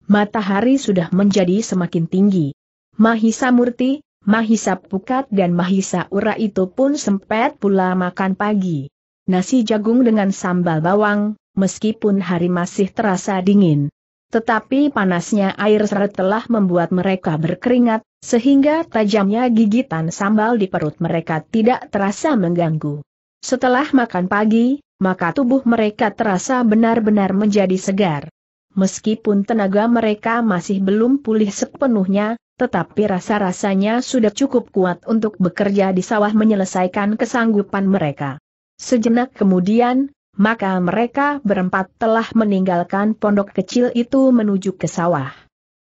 Matahari sudah menjadi semakin tinggi. Mahisa Murti, Mahisa Pukat dan Mahisa Ura itu pun sempat pula makan pagi. Nasi jagung dengan sambal bawang, meskipun hari masih terasa dingin. Tetapi panasnya air seret telah membuat mereka berkeringat, sehingga tajamnya gigitan sambal di perut mereka tidak terasa mengganggu. Setelah makan pagi, maka tubuh mereka terasa benar-benar menjadi segar. Meskipun tenaga mereka masih belum pulih sepenuhnya, tetapi rasa-rasanya sudah cukup kuat untuk bekerja di sawah menyelesaikan kesanggupan mereka. Sejenak kemudian, maka mereka berempat telah meninggalkan pondok kecil itu menuju ke sawah.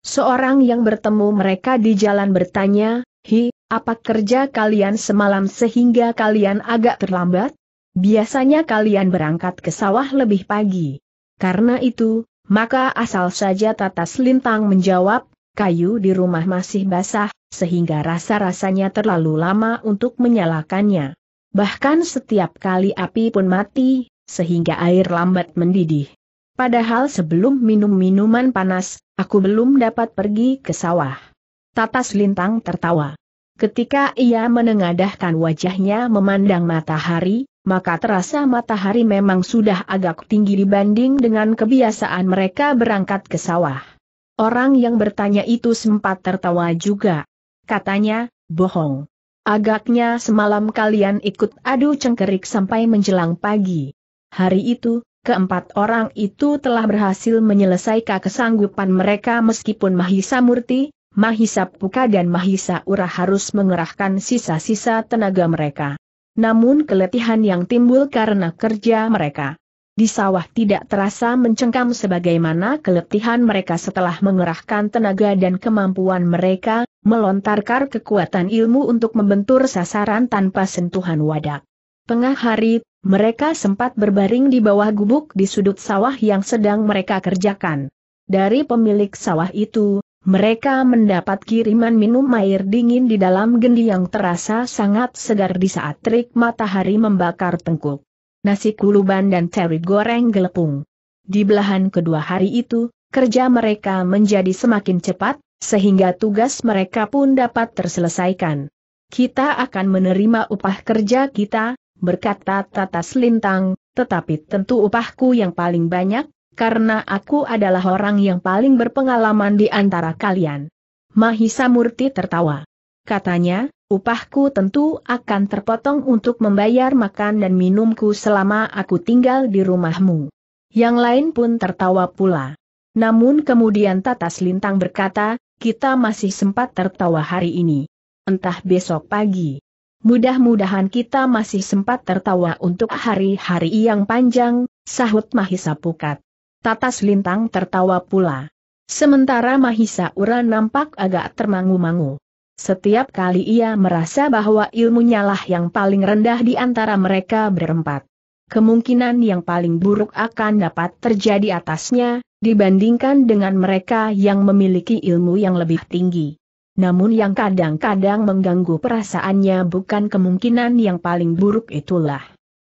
Seorang yang bertemu mereka di jalan bertanya, Hi, apa kerja kalian semalam sehingga kalian agak terlambat? Biasanya kalian berangkat ke sawah lebih pagi. Karena itu, maka asal saja Tatas Lintang menjawab, kayu di rumah masih basah, sehingga rasa-rasanya terlalu lama untuk menyalakannya. Bahkan setiap kali api pun mati, sehingga air lambat mendidih. Padahal sebelum minum minuman panas, aku belum dapat pergi ke sawah. Tatas Lintang tertawa. Ketika ia menengadahkan wajahnya memandang matahari, maka terasa matahari memang sudah agak tinggi dibanding dengan kebiasaan mereka berangkat ke sawah. Orang yang bertanya itu sempat tertawa juga. Katanya, bohong. Agaknya semalam kalian ikut adu cengkerik sampai menjelang pagi. Hari itu, keempat orang itu telah berhasil menyelesaikan kesanggupan mereka meskipun Mahisa Murti, Mahisa Puka dan Mahisa Ura harus mengerahkan sisa-sisa tenaga mereka. Namun keletihan yang timbul karena kerja mereka di sawah tidak terasa mencengkam sebagaimana keletihan mereka setelah mengerahkan tenaga dan kemampuan mereka, melontarkan kekuatan ilmu untuk membentur sasaran tanpa sentuhan wadak. Tengah hari, mereka sempat berbaring di bawah gubuk di sudut sawah yang sedang mereka kerjakan. Dari pemilik sawah itu, mereka mendapat kiriman minum air dingin di dalam gendi yang terasa sangat segar di saat terik matahari membakar tengkuk nasi kuluban dan teri goreng gelepung. Di belahan kedua hari itu, kerja mereka menjadi semakin cepat, sehingga tugas mereka pun dapat terselesaikan. Kita akan menerima upah kerja kita, berkata Tatas Lintang. tetapi tentu upahku yang paling banyak, karena aku adalah orang yang paling berpengalaman di antara kalian. Mahisa Murti tertawa. Katanya, Upahku tentu akan terpotong untuk membayar makan dan minumku selama aku tinggal di rumahmu. Yang lain pun tertawa pula. Namun kemudian Tatas Lintang berkata, kita masih sempat tertawa hari ini. Entah besok pagi. Mudah-mudahan kita masih sempat tertawa untuk hari-hari yang panjang, sahut Mahisa Pukat. Tatas Lintang tertawa pula. Sementara Mahisa Ura nampak agak termangu-mangu. Setiap kali ia merasa bahwa ilmunya lah yang paling rendah di antara mereka berempat. Kemungkinan yang paling buruk akan dapat terjadi atasnya, dibandingkan dengan mereka yang memiliki ilmu yang lebih tinggi. Namun yang kadang-kadang mengganggu perasaannya bukan kemungkinan yang paling buruk itulah.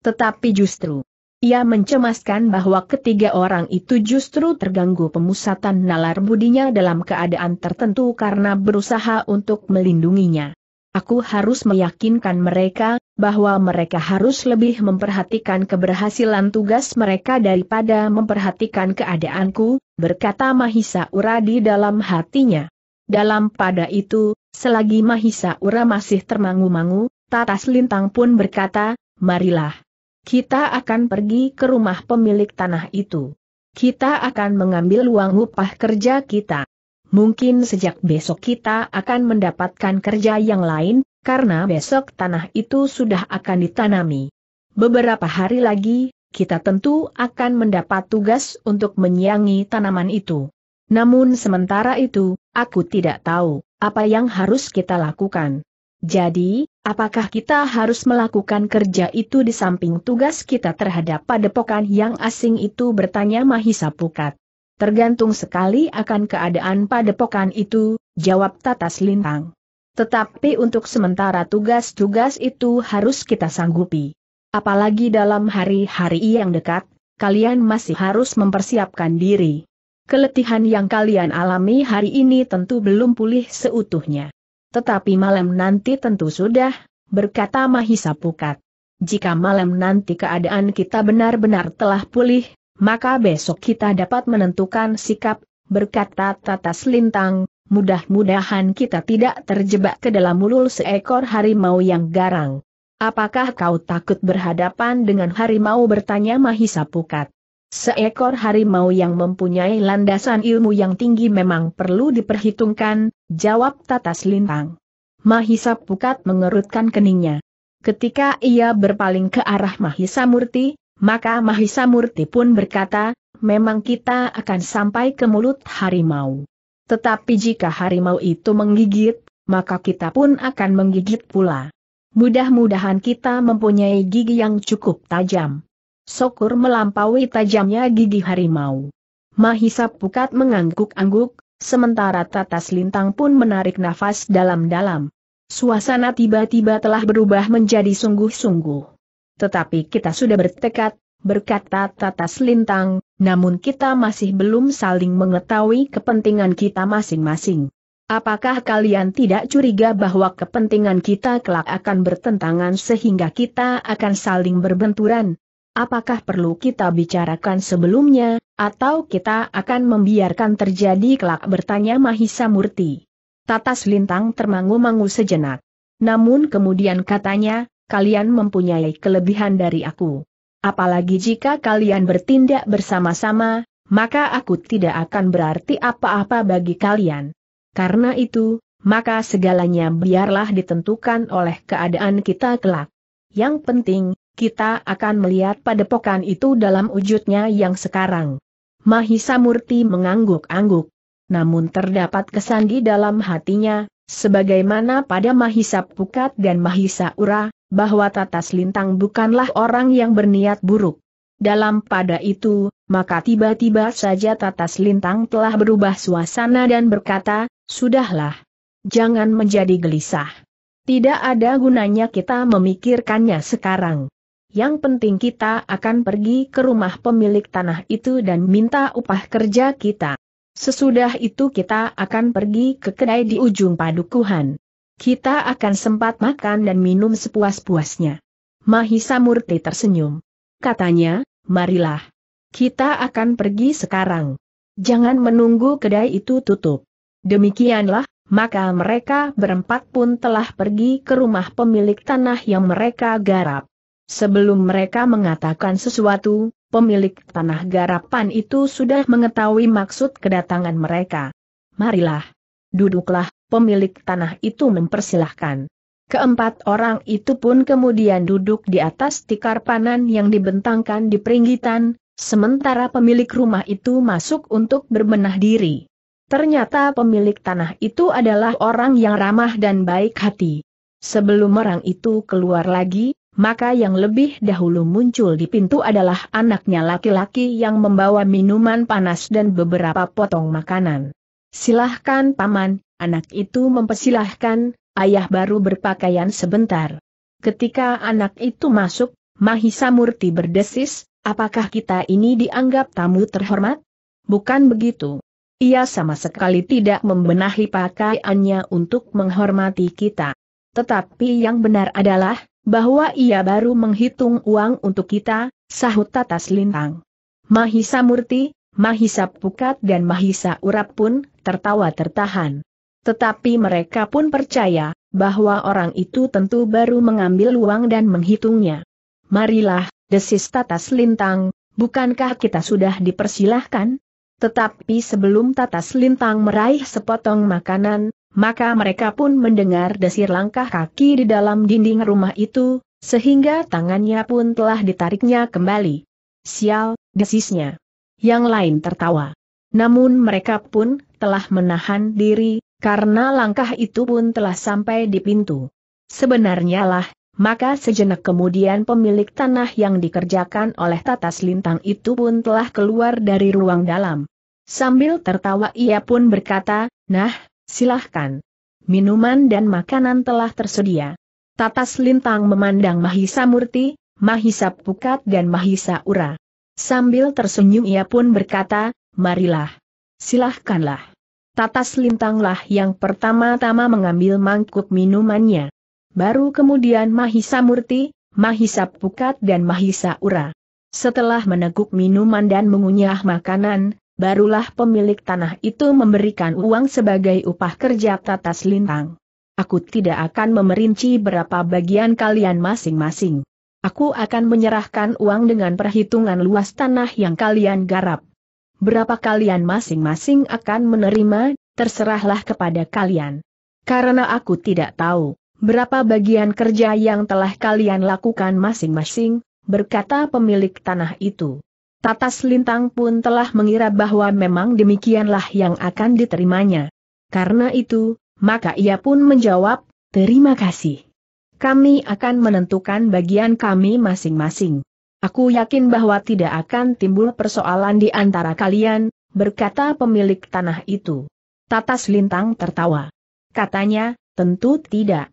Tetapi justru, ia mencemaskan bahwa ketiga orang itu justru terganggu pemusatan nalar budinya dalam keadaan tertentu karena berusaha untuk melindunginya. Aku harus meyakinkan mereka, bahwa mereka harus lebih memperhatikan keberhasilan tugas mereka daripada memperhatikan keadaanku, berkata Mahisa Ura di dalam hatinya. Dalam pada itu, selagi Mahisa Ura masih termangu-mangu, Tatas Lintang pun berkata, marilah. Kita akan pergi ke rumah pemilik tanah itu. Kita akan mengambil uang upah kerja kita. Mungkin sejak besok kita akan mendapatkan kerja yang lain, karena besok tanah itu sudah akan ditanami. Beberapa hari lagi, kita tentu akan mendapat tugas untuk menyiangi tanaman itu. Namun sementara itu, aku tidak tahu apa yang harus kita lakukan. Jadi, apakah kita harus melakukan kerja itu di samping tugas kita terhadap padepokan yang asing itu bertanya Mahisa Pukat. Tergantung sekali akan keadaan padepokan itu, jawab Tatas Lintang. Tetapi untuk sementara tugas-tugas itu harus kita sanggupi. Apalagi dalam hari-hari yang dekat, kalian masih harus mempersiapkan diri. Keletihan yang kalian alami hari ini tentu belum pulih seutuhnya. Tetapi malam nanti tentu sudah, berkata Mahisa Pukat. Jika malam nanti keadaan kita benar-benar telah pulih, maka besok kita dapat menentukan sikap, berkata Tata Selintang, mudah-mudahan kita tidak terjebak ke dalam mulul seekor harimau yang garang. Apakah kau takut berhadapan dengan harimau bertanya Mahisa Pukat? Seekor harimau yang mempunyai landasan ilmu yang tinggi memang perlu diperhitungkan, Jawab Tatas Lintang. Mahisa Pukat mengerutkan keningnya. Ketika ia berpaling ke arah Mahisa Murti, maka Mahisa Murti pun berkata, memang kita akan sampai ke mulut harimau. Tetapi jika harimau itu menggigit, maka kita pun akan menggigit pula. Mudah-mudahan kita mempunyai gigi yang cukup tajam. Sokur melampaui tajamnya gigi harimau. Mahisa Pukat mengangguk-angguk, Sementara Tatas Lintang pun menarik nafas dalam-dalam. Suasana tiba-tiba telah berubah menjadi sungguh-sungguh. Tetapi kita sudah bertekad, berkata Tatas Lintang, namun kita masih belum saling mengetahui kepentingan kita masing-masing. Apakah kalian tidak curiga bahwa kepentingan kita kelak akan bertentangan sehingga kita akan saling berbenturan? Apakah perlu kita bicarakan sebelumnya, atau kita akan membiarkan terjadi kelak bertanya Mahisa Murti. Tatas Lintang termangu-mangu sejenak. Namun kemudian katanya, kalian mempunyai kelebihan dari aku. Apalagi jika kalian bertindak bersama-sama, maka aku tidak akan berarti apa-apa bagi kalian. Karena itu, maka segalanya biarlah ditentukan oleh keadaan kita kelak. Yang penting, kita akan melihat padepokan itu dalam wujudnya yang sekarang. Mahisa Murti mengangguk-angguk. Namun terdapat kesan di dalam hatinya, sebagaimana pada Mahisa Pukat dan Mahisa Ura, bahwa Tatas Lintang bukanlah orang yang berniat buruk. Dalam pada itu, maka tiba-tiba saja Tatas Lintang telah berubah suasana dan berkata, Sudahlah. Jangan menjadi gelisah. Tidak ada gunanya kita memikirkannya sekarang. Yang penting kita akan pergi ke rumah pemilik tanah itu dan minta upah kerja kita. Sesudah itu kita akan pergi ke kedai di ujung padukuhan. Kita akan sempat makan dan minum sepuas-puasnya. Mahisa Murti tersenyum. Katanya, marilah. Kita akan pergi sekarang. Jangan menunggu kedai itu tutup. Demikianlah, maka mereka berempat pun telah pergi ke rumah pemilik tanah yang mereka garap. Sebelum mereka mengatakan sesuatu, pemilik tanah garapan itu sudah mengetahui maksud kedatangan mereka. Marilah. Duduklah, pemilik tanah itu mempersilahkan. Keempat orang itu pun kemudian duduk di atas tikar panan yang dibentangkan di peringgitan, sementara pemilik rumah itu masuk untuk berbenah diri. Ternyata pemilik tanah itu adalah orang yang ramah dan baik hati. Sebelum orang itu keluar lagi, maka yang lebih dahulu muncul di pintu adalah anaknya laki-laki yang membawa minuman panas dan beberapa potong makanan. Silahkan paman, anak itu mempersilahkan, ayah baru berpakaian sebentar. Ketika anak itu masuk, Mahisa Murti berdesis, apakah kita ini dianggap tamu terhormat? Bukan begitu. Ia sama sekali tidak membenahi pakaiannya untuk menghormati kita. Tetapi yang benar adalah, bahwa ia baru menghitung uang untuk kita, sahut Tatas Lintang. Mahisa Murti, Mahisa Pukat dan Mahisa Urap pun tertawa tertahan. Tetapi mereka pun percaya, bahwa orang itu tentu baru mengambil uang dan menghitungnya. Marilah, desis Tatas Lintang, bukankah kita sudah dipersilahkan? Tetapi sebelum Tatas Lintang meraih sepotong makanan, maka mereka pun mendengar desir langkah kaki di dalam dinding rumah itu, sehingga tangannya pun telah ditariknya kembali. Sial, desisnya. Yang lain tertawa. Namun mereka pun telah menahan diri, karena langkah itu pun telah sampai di pintu. Sebenarnya lah, maka sejenak kemudian pemilik tanah yang dikerjakan oleh Tatas Lintang itu pun telah keluar dari ruang dalam. Sambil tertawa ia pun berkata, Nah, Silahkan. Minuman dan makanan telah tersedia. Tatas Lintang memandang Mahisa Murti, Mahisa Pukat dan Mahisa Ura. Sambil tersenyum ia pun berkata, marilah. Silahkanlah. Tatas Lintanglah yang pertama-tama mengambil mangkuk minumannya. Baru kemudian Mahisa Murti, Mahisa Pukat dan Mahisa Ura. Setelah meneguk minuman dan mengunyah makanan, barulah pemilik tanah itu memberikan uang sebagai upah kerja tatas lintang. Aku tidak akan memerinci berapa bagian kalian masing-masing. Aku akan menyerahkan uang dengan perhitungan luas tanah yang kalian garap. Berapa kalian masing-masing akan menerima, terserahlah kepada kalian. Karena aku tidak tahu berapa bagian kerja yang telah kalian lakukan masing-masing, berkata pemilik tanah itu. Tatas Lintang pun telah mengira bahwa memang demikianlah yang akan diterimanya. Karena itu, maka ia pun menjawab, terima kasih. Kami akan menentukan bagian kami masing-masing. Aku yakin bahwa tidak akan timbul persoalan di antara kalian, berkata pemilik tanah itu. Tatas Lintang tertawa. Katanya, tentu tidak.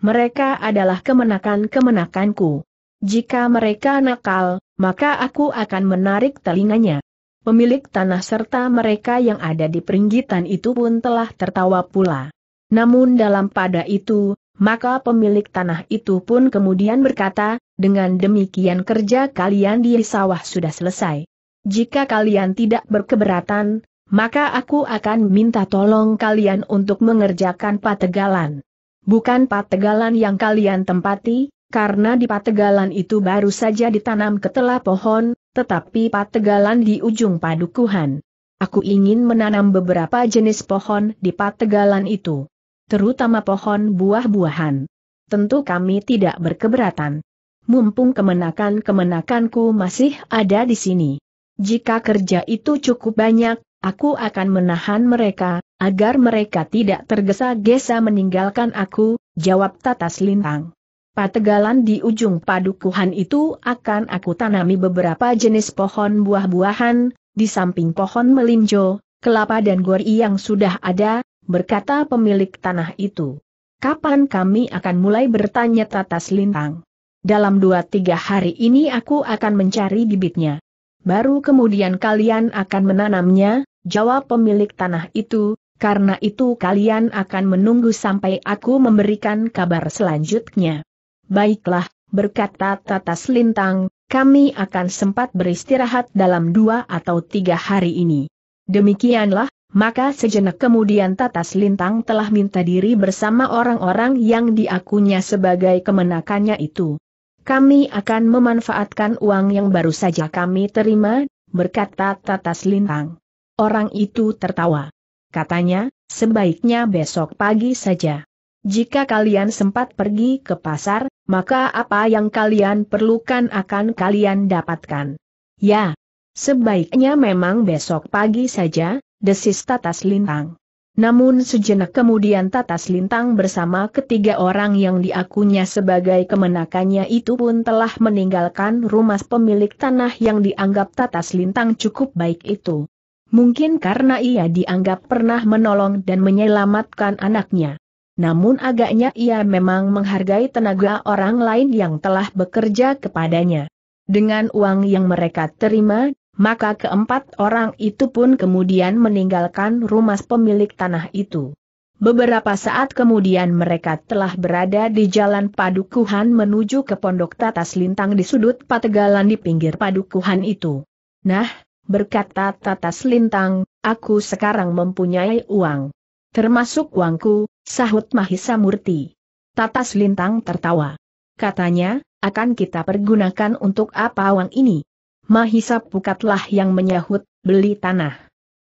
Mereka adalah kemenakan-kemenakanku. Jika mereka nakal, maka aku akan menarik telinganya. Pemilik tanah serta mereka yang ada di peringgitan itu pun telah tertawa pula. Namun dalam pada itu, maka pemilik tanah itu pun kemudian berkata, dengan demikian kerja kalian di sawah sudah selesai. Jika kalian tidak berkeberatan, maka aku akan minta tolong kalian untuk mengerjakan pategalan. Bukan pategalan yang kalian tempati, karena di pategalan itu baru saja ditanam ketela pohon, tetapi pategalan di ujung padukuhan. Aku ingin menanam beberapa jenis pohon di pategalan itu. Terutama pohon buah-buahan. Tentu kami tidak berkeberatan. Mumpung kemenakan-kemenakanku masih ada di sini. Jika kerja itu cukup banyak, aku akan menahan mereka, agar mereka tidak tergesa-gesa meninggalkan aku, jawab Tatas Lintang. Pategalan di ujung padukuhan itu akan aku tanami beberapa jenis pohon buah-buahan, di samping pohon melinjo, kelapa dan gori yang sudah ada, berkata pemilik tanah itu. Kapan kami akan mulai bertanya tatas lintang? Dalam dua tiga hari ini aku akan mencari bibitnya. Baru kemudian kalian akan menanamnya, jawab pemilik tanah itu, karena itu kalian akan menunggu sampai aku memberikan kabar selanjutnya. Baiklah, berkata Tata Lintang, kami akan sempat beristirahat dalam dua atau tiga hari ini. Demikianlah, maka sejenak kemudian Tata Lintang telah minta diri bersama orang-orang yang diakunya sebagai kemenakannya itu. Kami akan memanfaatkan uang yang baru saja kami terima, berkata Tata Lintang. Orang itu tertawa. Katanya, sebaiknya besok pagi saja. Jika kalian sempat pergi ke pasar, maka apa yang kalian perlukan akan kalian dapatkan. Ya, sebaiknya memang besok pagi saja, desis Tatas Lintang. Namun sejenak kemudian Tatas Lintang bersama ketiga orang yang diakunya sebagai kemenakannya itu pun telah meninggalkan rumah pemilik tanah yang dianggap Tatas Lintang cukup baik itu. Mungkin karena ia dianggap pernah menolong dan menyelamatkan anaknya. Namun agaknya ia memang menghargai tenaga orang lain yang telah bekerja kepadanya. Dengan uang yang mereka terima, maka keempat orang itu pun kemudian meninggalkan rumah pemilik tanah itu. Beberapa saat kemudian mereka telah berada di jalan Padukuhan menuju ke pondok tatas lintang di sudut pategalan di pinggir Padukuhan itu. Nah, berkata tatas lintang, aku sekarang mempunyai uang. Termasuk uangku, Sahut Mahisa Murti. Tatas Lintang tertawa. Katanya, akan kita pergunakan untuk apa uang ini? Mahisa Pukatlah yang menyahut, beli tanah.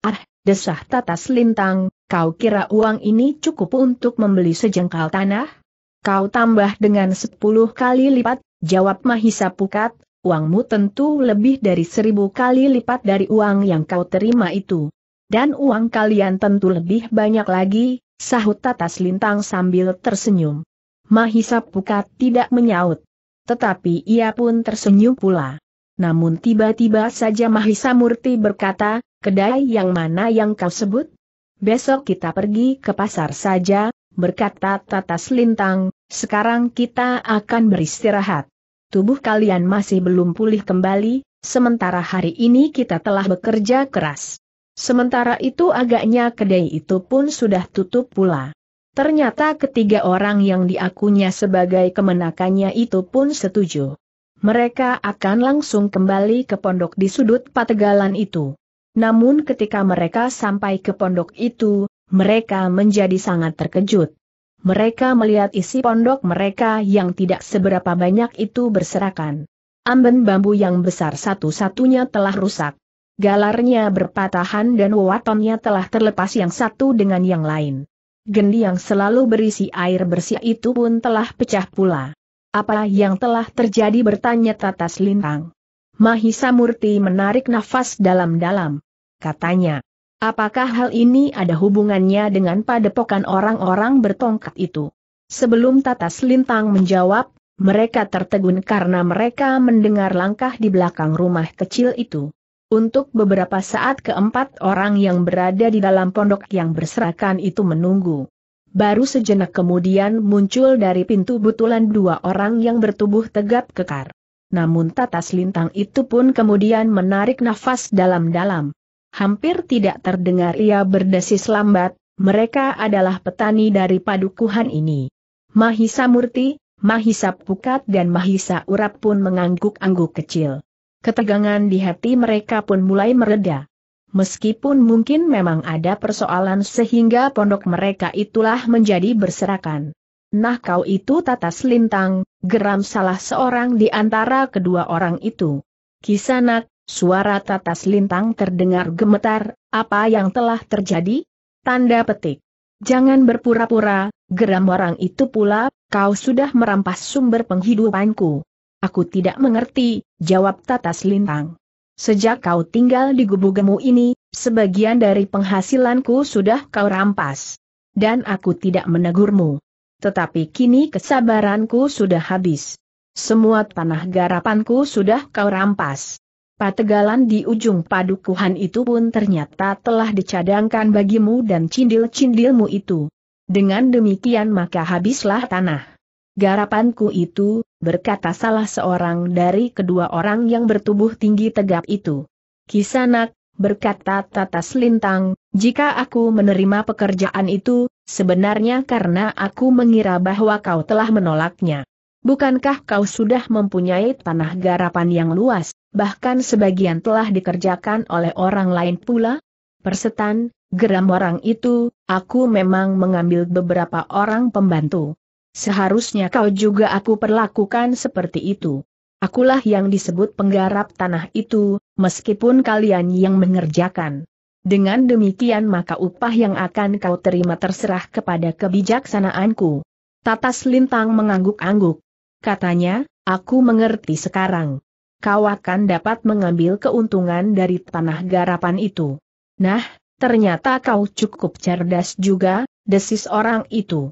Ah, desah Tatas Lintang, kau kira uang ini cukup untuk membeli sejengkal tanah? Kau tambah dengan sepuluh kali lipat, jawab Mahisa Pukat, uangmu tentu lebih dari seribu kali lipat dari uang yang kau terima itu. Dan uang kalian tentu lebih banyak lagi, Sahut tatas lintang sambil tersenyum. Mahisa Pukat tidak menyaut. Tetapi ia pun tersenyum pula. Namun tiba-tiba saja Mahisa Murti berkata, kedai yang mana yang kau sebut? Besok kita pergi ke pasar saja, berkata Tatas Lintang, sekarang kita akan beristirahat. Tubuh kalian masih belum pulih kembali, sementara hari ini kita telah bekerja keras. Sementara itu agaknya kedai itu pun sudah tutup pula. Ternyata ketiga orang yang diakunya sebagai kemenakannya itu pun setuju. Mereka akan langsung kembali ke pondok di sudut pategalan itu. Namun ketika mereka sampai ke pondok itu, mereka menjadi sangat terkejut. Mereka melihat isi pondok mereka yang tidak seberapa banyak itu berserakan. Amben bambu yang besar satu-satunya telah rusak galarnya berpatahan dan watonnya telah terlepas yang satu dengan yang lain. Gendi yang selalu berisi air bersih itu pun telah pecah pula. Apa yang telah terjadi bertanya Tatas Lintang. Mahisa Murti menarik nafas dalam-dalam. Katanya, apakah hal ini ada hubungannya dengan padepokan orang-orang bertongkat itu? Sebelum Tatas Lintang menjawab, mereka tertegun karena mereka mendengar langkah di belakang rumah kecil itu. Untuk beberapa saat keempat orang yang berada di dalam pondok yang berserakan itu menunggu. Baru sejenak kemudian muncul dari pintu butulan dua orang yang bertubuh tegap kekar. Namun tatas lintang itu pun kemudian menarik nafas dalam-dalam. Hampir tidak terdengar ia berdesis lambat, mereka adalah petani dari padukuhan ini. Mahisa Murti, Mahisa Pukat dan Mahisa Urap pun mengangguk-angguk kecil ketegangan di hati mereka pun mulai mereda. Meskipun mungkin memang ada persoalan sehingga pondok mereka itulah menjadi berserakan. Nah kau itu tata selintang, geram salah seorang di antara kedua orang itu. Kisanak, suara tata selintang terdengar gemetar, apa yang telah terjadi? Tanda petik. Jangan berpura-pura, geram orang itu pula, kau sudah merampas sumber penghidupanku. Aku tidak mengerti, jawab Tatas Lintang. Sejak kau tinggal di gubugemu ini, sebagian dari penghasilanku sudah kau rampas. Dan aku tidak menegurmu. Tetapi kini kesabaranku sudah habis. Semua tanah garapanku sudah kau rampas. Pategalan di ujung padukuhan itu pun ternyata telah dicadangkan bagimu dan cindil-cindilmu itu. Dengan demikian maka habislah tanah. Garapanku itu, berkata salah seorang dari kedua orang yang bertubuh tinggi tegap itu. Kisanak, berkata Tatas Lintang, jika aku menerima pekerjaan itu, sebenarnya karena aku mengira bahwa kau telah menolaknya. Bukankah kau sudah mempunyai tanah garapan yang luas, bahkan sebagian telah dikerjakan oleh orang lain pula? Persetan, geram orang itu, aku memang mengambil beberapa orang pembantu. Seharusnya kau juga aku perlakukan seperti itu. Akulah yang disebut penggarap tanah itu, meskipun kalian yang mengerjakan. Dengan demikian maka upah yang akan kau terima terserah kepada kebijaksanaanku. Tatas Lintang mengangguk-angguk. Katanya, aku mengerti sekarang. Kau akan dapat mengambil keuntungan dari tanah garapan itu. Nah, ternyata kau cukup cerdas juga, desis orang itu.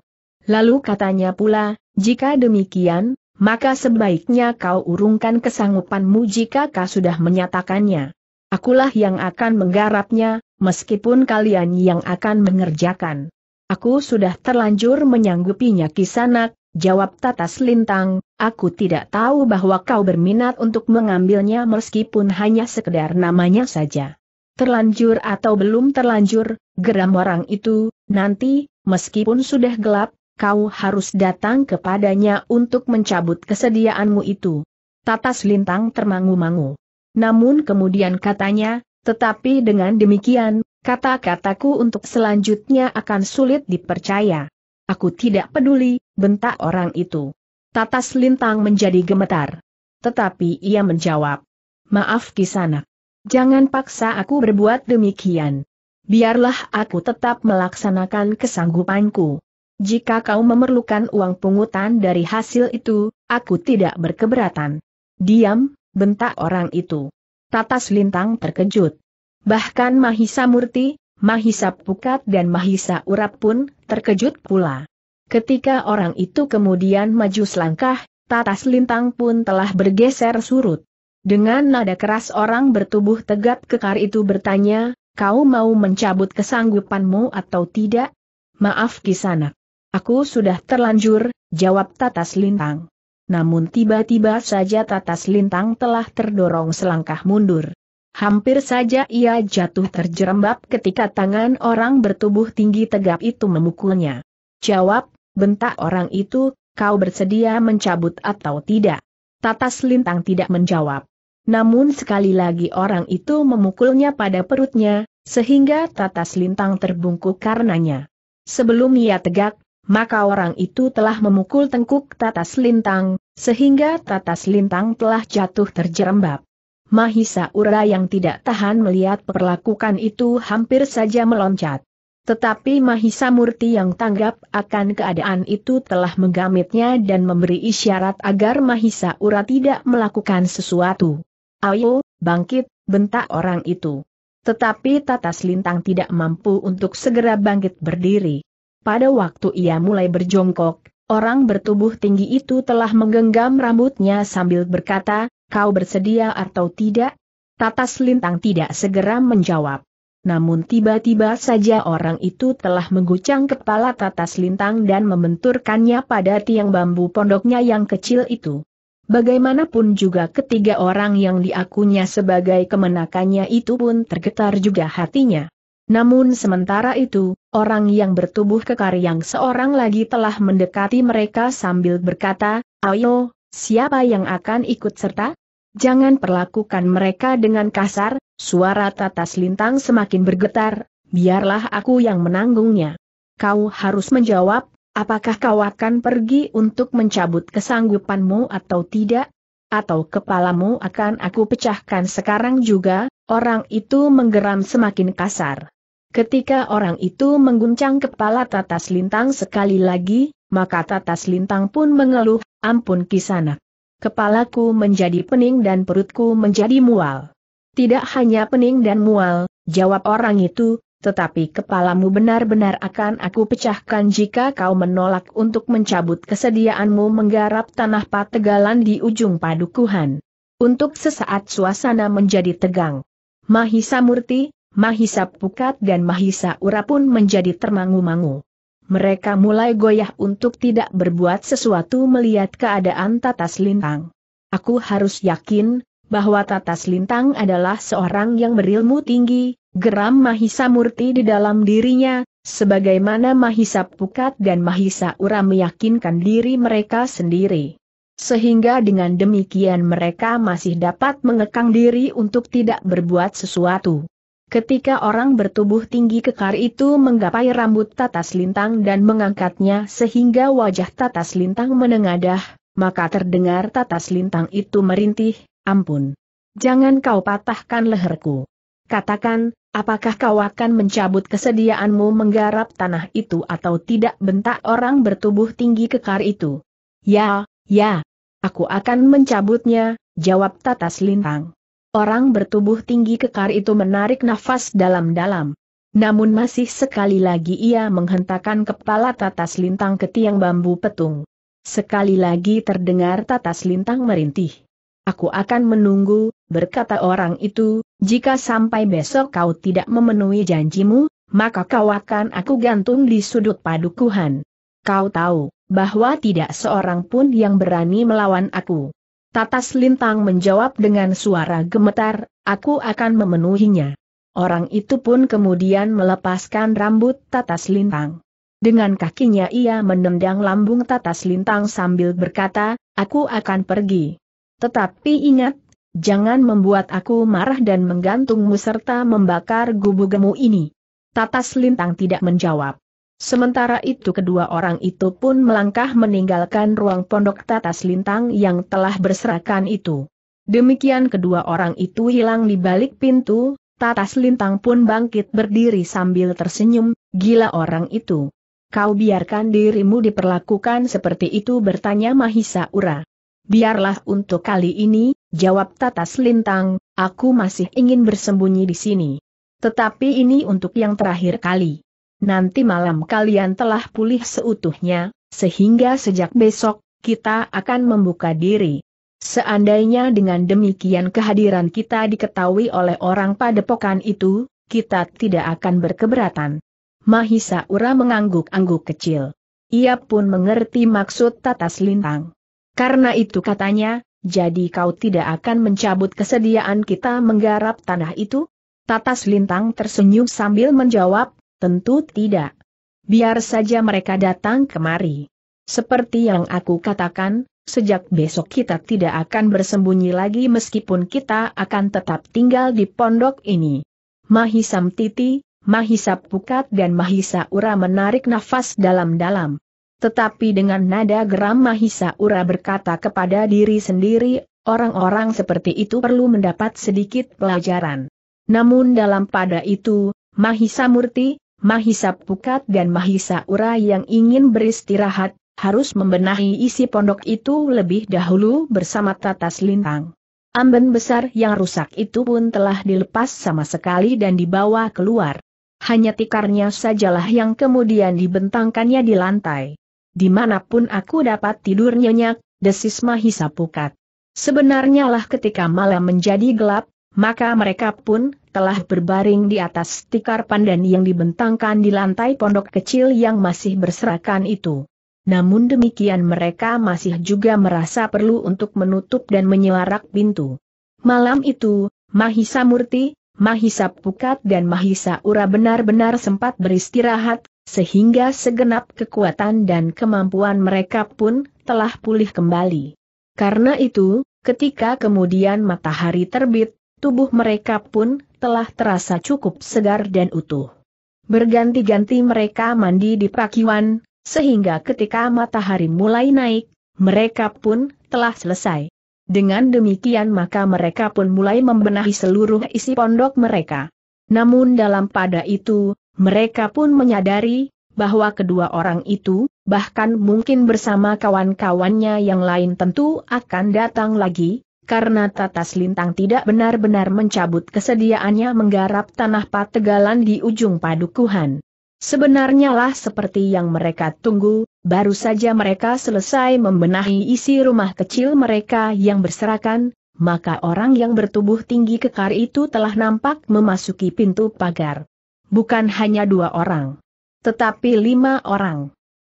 Lalu katanya pula, jika demikian, maka sebaiknya kau urungkan kesanggupanmu jika kau sudah menyatakannya. Akulah yang akan menggarapnya, meskipun kalian yang akan mengerjakan. Aku sudah terlanjur menyanggupinya kisanak, jawab Tatas Lintang, aku tidak tahu bahwa kau berminat untuk mengambilnya meskipun hanya sekedar namanya saja. Terlanjur atau belum terlanjur, geram orang itu, nanti, meskipun sudah gelap, kau harus datang kepadanya untuk mencabut kesediaanmu itu. Tatas Lintang termangu-mangu. Namun kemudian katanya, tetapi dengan demikian, kata-kataku untuk selanjutnya akan sulit dipercaya. Aku tidak peduli, bentak orang itu. Tatas Lintang menjadi gemetar. Tetapi ia menjawab, Maaf Kisanak. Jangan paksa aku berbuat demikian. Biarlah aku tetap melaksanakan kesanggupanku. Jika kau memerlukan uang pungutan dari hasil itu, aku tidak berkeberatan. Diam, bentak orang itu. Tatas Lintang terkejut. Bahkan Mahisa Murti, Mahisa Pukat dan Mahisa Urap pun terkejut pula. Ketika orang itu kemudian maju selangkah, Tatas Lintang pun telah bergeser surut. Dengan nada keras orang bertubuh tegap kekar itu bertanya, kau mau mencabut kesanggupanmu atau tidak? Maaf kisanak. Aku sudah terlanjur, jawab Tatas Lintang. Namun tiba-tiba saja Tatas Lintang telah terdorong selangkah mundur. Hampir saja ia jatuh terjerembab ketika tangan orang bertubuh tinggi tegap itu memukulnya. Jawab, bentak orang itu, kau bersedia mencabut atau tidak? Tatas Lintang tidak menjawab. Namun sekali lagi orang itu memukulnya pada perutnya, sehingga Tatas Lintang terbungkuk karenanya. Sebelum ia tegak, maka orang itu telah memukul tengkuk Tatas Lintang, sehingga Tatas Lintang telah jatuh terjerembab. Mahisa Ura yang tidak tahan melihat perlakukan itu hampir saja meloncat. Tetapi Mahisa Murti yang tanggap akan keadaan itu telah menggamitnya dan memberi isyarat agar Mahisa Ura tidak melakukan sesuatu. Ayo, bangkit, bentak orang itu. Tetapi Tatas Lintang tidak mampu untuk segera bangkit berdiri. Pada waktu ia mulai berjongkok, orang bertubuh tinggi itu telah menggenggam rambutnya sambil berkata, kau bersedia atau tidak? Tatas Lintang tidak segera menjawab. Namun tiba-tiba saja orang itu telah mengguncang kepala Tatas Lintang dan membenturkannya pada tiang bambu pondoknya yang kecil itu. Bagaimanapun juga ketiga orang yang diakunya sebagai kemenakannya itu pun tergetar juga hatinya. Namun sementara itu, orang yang bertubuh kekar yang seorang lagi telah mendekati mereka sambil berkata, Ayo, siapa yang akan ikut serta? Jangan perlakukan mereka dengan kasar, suara tatas lintang semakin bergetar, biarlah aku yang menanggungnya. Kau harus menjawab, apakah kau akan pergi untuk mencabut kesanggupanmu atau tidak? Atau kepalamu akan aku pecahkan sekarang juga, orang itu menggeram semakin kasar. Ketika orang itu mengguncang kepala Tatas Lintang sekali lagi, maka Tatas Lintang pun mengeluh, ampun kisana, Kepalaku menjadi pening dan perutku menjadi mual. Tidak hanya pening dan mual, jawab orang itu, tetapi kepalamu benar-benar akan aku pecahkan jika kau menolak untuk mencabut kesediaanmu menggarap tanah pategalan di ujung padukuhan. Untuk sesaat suasana menjadi tegang. Mahisa Murti, Mahisa Pukat dan Mahisa Ura pun menjadi termangu-mangu. Mereka mulai goyah untuk tidak berbuat sesuatu melihat keadaan Tatas Lintang. Aku harus yakin, bahwa Tatas Lintang adalah seorang yang berilmu tinggi, geram Mahisa Murti di dalam dirinya, sebagaimana Mahisa Pukat dan Mahisa Ura meyakinkan diri mereka sendiri. Sehingga dengan demikian mereka masih dapat mengekang diri untuk tidak berbuat sesuatu. Ketika orang bertubuh tinggi kekar itu menggapai rambut Tatas Lintang dan mengangkatnya sehingga wajah Tatas Lintang menengadah, maka terdengar Tatas Lintang itu merintih, ampun. Jangan kau patahkan leherku. Katakan, apakah kau akan mencabut kesediaanmu menggarap tanah itu atau tidak bentak orang bertubuh tinggi kekar itu? Ya, ya. Aku akan mencabutnya, jawab Tatas Lintang. Orang bertubuh tinggi kekar itu menarik nafas dalam-dalam. Namun masih sekali lagi ia menghentakkan kepala tatas lintang ke tiang bambu petung. Sekali lagi terdengar tatas lintang merintih. Aku akan menunggu, berkata orang itu, jika sampai besok kau tidak memenuhi janjimu, maka kau akan aku gantung di sudut padukuhan. Kau tahu, bahwa tidak seorang pun yang berani melawan aku. Tatas Lintang menjawab dengan suara gemetar, aku akan memenuhinya. Orang itu pun kemudian melepaskan rambut Tatas Lintang. Dengan kakinya ia menendang lambung Tatas Lintang sambil berkata, aku akan pergi. Tetapi ingat, jangan membuat aku marah dan menggantungmu serta membakar gubu gemu ini. Tatas Lintang tidak menjawab. Sementara itu kedua orang itu pun melangkah meninggalkan ruang pondok tatas lintang yang telah berserakan itu. Demikian kedua orang itu hilang di balik pintu, tatas lintang pun bangkit berdiri sambil tersenyum, gila orang itu. Kau biarkan dirimu diperlakukan seperti itu bertanya Mahisa Ura. Biarlah untuk kali ini, jawab tatas lintang, aku masih ingin bersembunyi di sini. Tetapi ini untuk yang terakhir kali nanti malam kalian telah pulih seutuhnya, sehingga sejak besok, kita akan membuka diri. Seandainya dengan demikian kehadiran kita diketahui oleh orang padepokan itu, kita tidak akan berkeberatan. Mahisa Ura mengangguk-angguk kecil. Ia pun mengerti maksud tatas lintang. Karena itu katanya, jadi kau tidak akan mencabut kesediaan kita menggarap tanah itu? Tatas lintang tersenyum sambil menjawab, Tentu tidak. Biar saja mereka datang kemari. Seperti yang aku katakan, sejak besok kita tidak akan bersembunyi lagi meskipun kita akan tetap tinggal di pondok ini. Mahisam Titi, Mahisa Pukat dan Mahisa Ura menarik nafas dalam-dalam. Tetapi dengan nada geram Mahisa Ura berkata kepada diri sendiri, orang-orang seperti itu perlu mendapat sedikit pelajaran. Namun dalam pada itu, Mahisa Murti, Mahisa Pukat dan Mahisa Ura yang ingin beristirahat, harus membenahi isi pondok itu lebih dahulu bersama Tatas Lintang. Amben besar yang rusak itu pun telah dilepas sama sekali dan dibawa keluar. Hanya tikarnya sajalah yang kemudian dibentangkannya di lantai. Dimanapun aku dapat tidur nyenyak, desis Mahisa Pukat. Sebenarnya lah ketika malam menjadi gelap, maka mereka pun telah berbaring di atas tikar pandan yang dibentangkan di lantai pondok kecil yang masih berserakan itu. Namun demikian mereka masih juga merasa perlu untuk menutup dan menyelarak pintu. Malam itu, Mahisa Murti, Mahisa Pukat dan Mahisa Ura benar-benar sempat beristirahat, sehingga segenap kekuatan dan kemampuan mereka pun telah pulih kembali. Karena itu, ketika kemudian matahari terbit, tubuh mereka pun telah terasa cukup segar dan utuh. Berganti-ganti mereka mandi di pakiwan, sehingga ketika matahari mulai naik, mereka pun telah selesai. Dengan demikian maka mereka pun mulai membenahi seluruh isi pondok mereka. Namun dalam pada itu, mereka pun menyadari, bahwa kedua orang itu, bahkan mungkin bersama kawan-kawannya yang lain tentu akan datang lagi, karena Tatas Lintang tidak benar-benar mencabut kesediaannya menggarap tanah Pategalan di ujung padukuhan. Sebenarnya lah seperti yang mereka tunggu, baru saja mereka selesai membenahi isi rumah kecil mereka yang berserakan, maka orang yang bertubuh tinggi kekar itu telah nampak memasuki pintu pagar. Bukan hanya dua orang, tetapi lima orang.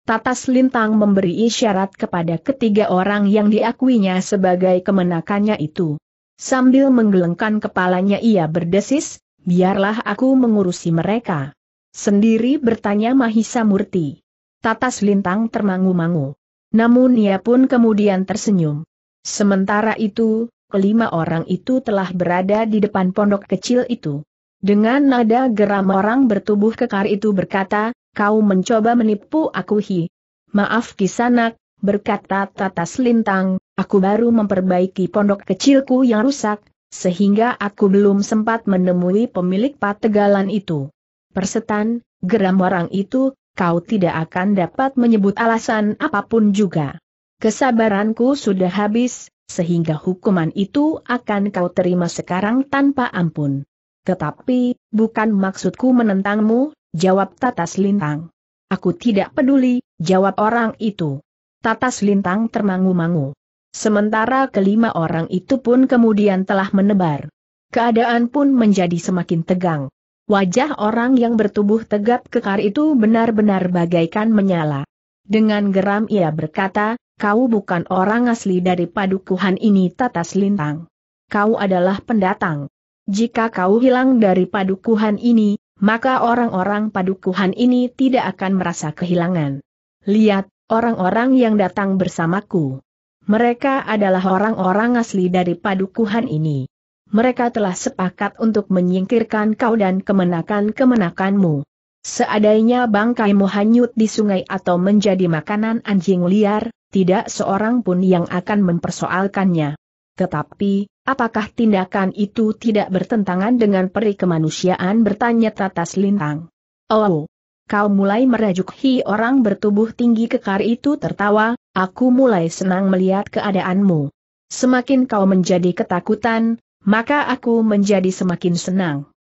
Tatas Lintang memberi isyarat kepada ketiga orang yang diakuinya sebagai kemenakannya itu. Sambil menggelengkan kepalanya ia berdesis, biarlah aku mengurusi mereka. Sendiri bertanya Mahisa Murti. Tatas Lintang termangu-mangu. Namun ia pun kemudian tersenyum. Sementara itu, kelima orang itu telah berada di depan pondok kecil itu. Dengan nada geram orang bertubuh kekar itu berkata, Kau mencoba menipu aku hi. Maaf kisanak, berkata Tatas Lintang, aku baru memperbaiki pondok kecilku yang rusak, sehingga aku belum sempat menemui pemilik pategalan itu. Persetan, geram orang itu, kau tidak akan dapat menyebut alasan apapun juga. Kesabaranku sudah habis, sehingga hukuman itu akan kau terima sekarang tanpa ampun. Tetapi, bukan maksudku menentangmu, jawab Tatas Lintang. Aku tidak peduli, jawab orang itu. Tatas Lintang termangu-mangu. Sementara kelima orang itu pun kemudian telah menebar. Keadaan pun menjadi semakin tegang. Wajah orang yang bertubuh tegap kekar itu benar-benar bagaikan menyala. Dengan geram ia berkata, kau bukan orang asli dari padukuhan ini Tatas Lintang. Kau adalah pendatang. Jika kau hilang dari padukuhan ini, maka orang-orang padukuhan ini tidak akan merasa kehilangan. Lihat, orang-orang yang datang bersamaku. Mereka adalah orang-orang asli dari padukuhan ini. Mereka telah sepakat untuk menyingkirkan kau dan kemenakan-kemenakanmu. Seadainya bangkaimu hanyut di sungai atau menjadi makanan anjing liar, tidak seorang pun yang akan mempersoalkannya. Tetapi, Apakah tindakan itu tidak bertentangan dengan peri kemanusiaan bertanya Tatas Lintang? Oh, kau mulai merajuk hi orang bertubuh tinggi kekar itu tertawa, aku mulai senang melihat keadaanmu. Semakin kau menjadi ketakutan, maka aku menjadi semakin senang.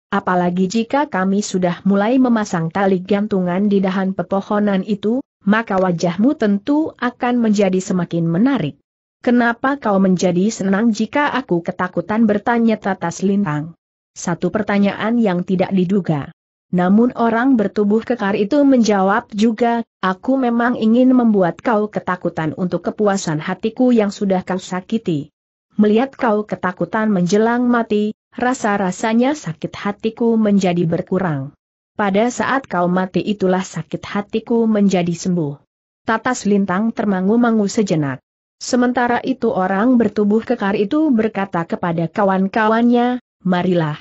Apalagi jika kami sudah mulai memasang tali gantungan di dahan pepohonan itu, maka wajahmu tentu akan menjadi semakin menarik. Kenapa kau menjadi senang jika aku ketakutan bertanya tatas lintang? Satu pertanyaan yang tidak diduga. Namun orang bertubuh kekar itu menjawab juga, aku memang ingin membuat kau ketakutan untuk kepuasan hatiku yang sudah kau sakiti. Melihat kau ketakutan menjelang mati, rasa-rasanya sakit hatiku menjadi berkurang. Pada saat kau mati itulah sakit hatiku menjadi sembuh. Tatas lintang termangu-mangu sejenak. Sementara itu orang bertubuh kekar itu berkata kepada kawan-kawannya, marilah.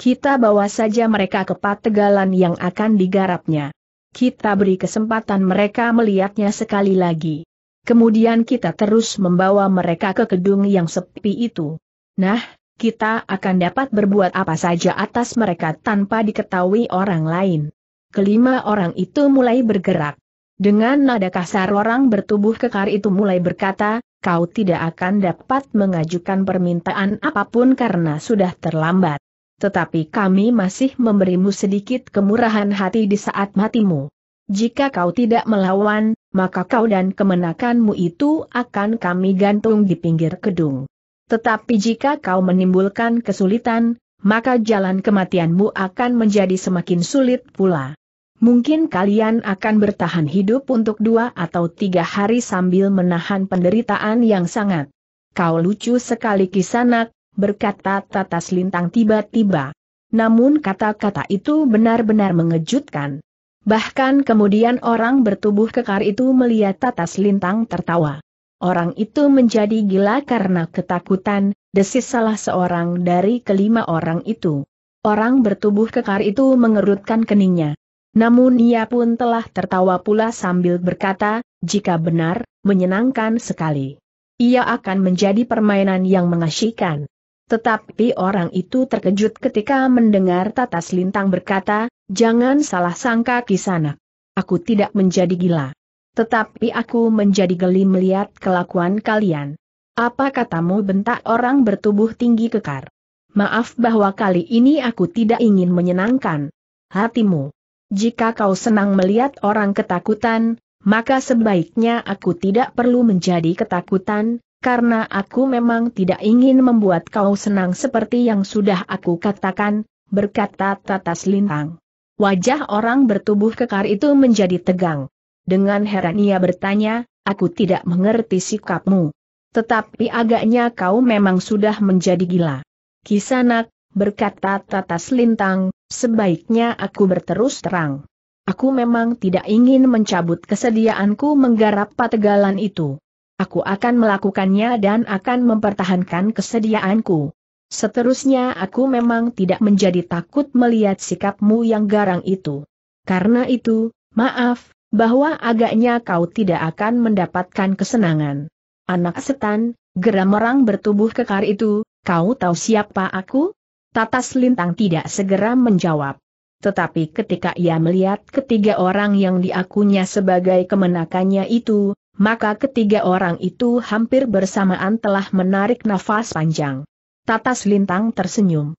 Kita bawa saja mereka ke pategalan yang akan digarapnya. Kita beri kesempatan mereka melihatnya sekali lagi. Kemudian kita terus membawa mereka ke gedung yang sepi itu. Nah, kita akan dapat berbuat apa saja atas mereka tanpa diketahui orang lain. Kelima orang itu mulai bergerak. Dengan nada kasar orang bertubuh kekar itu mulai berkata, kau tidak akan dapat mengajukan permintaan apapun karena sudah terlambat. Tetapi kami masih memberimu sedikit kemurahan hati di saat matimu. Jika kau tidak melawan, maka kau dan kemenakanmu itu akan kami gantung di pinggir gedung. Tetapi jika kau menimbulkan kesulitan, maka jalan kematianmu akan menjadi semakin sulit pula. Mungkin kalian akan bertahan hidup untuk dua atau tiga hari sambil menahan penderitaan yang sangat. Kau lucu sekali kisanak, berkata Tatas Lintang tiba-tiba. Namun kata-kata itu benar-benar mengejutkan. Bahkan kemudian orang bertubuh kekar itu melihat Tatas Lintang tertawa. Orang itu menjadi gila karena ketakutan, desis salah seorang dari kelima orang itu. Orang bertubuh kekar itu mengerutkan keningnya. Namun ia pun telah tertawa pula sambil berkata, jika benar, menyenangkan sekali. Ia akan menjadi permainan yang mengasyikan. Tetapi orang itu terkejut ketika mendengar Tatas Lintang berkata, jangan salah sangka kisana. Aku tidak menjadi gila. Tetapi aku menjadi geli melihat kelakuan kalian. Apa katamu bentak orang bertubuh tinggi kekar? Maaf bahwa kali ini aku tidak ingin menyenangkan hatimu. Jika kau senang melihat orang ketakutan, maka sebaiknya aku tidak perlu menjadi ketakutan, karena aku memang tidak ingin membuat kau senang seperti yang sudah aku katakan, berkata Tatas Lintang. Wajah orang bertubuh kekar itu menjadi tegang. Dengan heran ia bertanya, aku tidak mengerti sikapmu. Tetapi agaknya kau memang sudah menjadi gila. Kisanak, berkata Tatas Lintang, Sebaiknya aku berterus terang. Aku memang tidak ingin mencabut kesediaanku menggarap pategalan itu. Aku akan melakukannya dan akan mempertahankan kesediaanku. Seterusnya aku memang tidak menjadi takut melihat sikapmu yang garang itu. Karena itu, maaf, bahwa agaknya kau tidak akan mendapatkan kesenangan. Anak setan, geram orang bertubuh kekar itu, kau tahu siapa aku? Tatas Lintang tidak segera menjawab. Tetapi ketika ia melihat ketiga orang yang diakunya sebagai kemenakannya itu, maka ketiga orang itu hampir bersamaan telah menarik nafas panjang. Tatas Lintang tersenyum.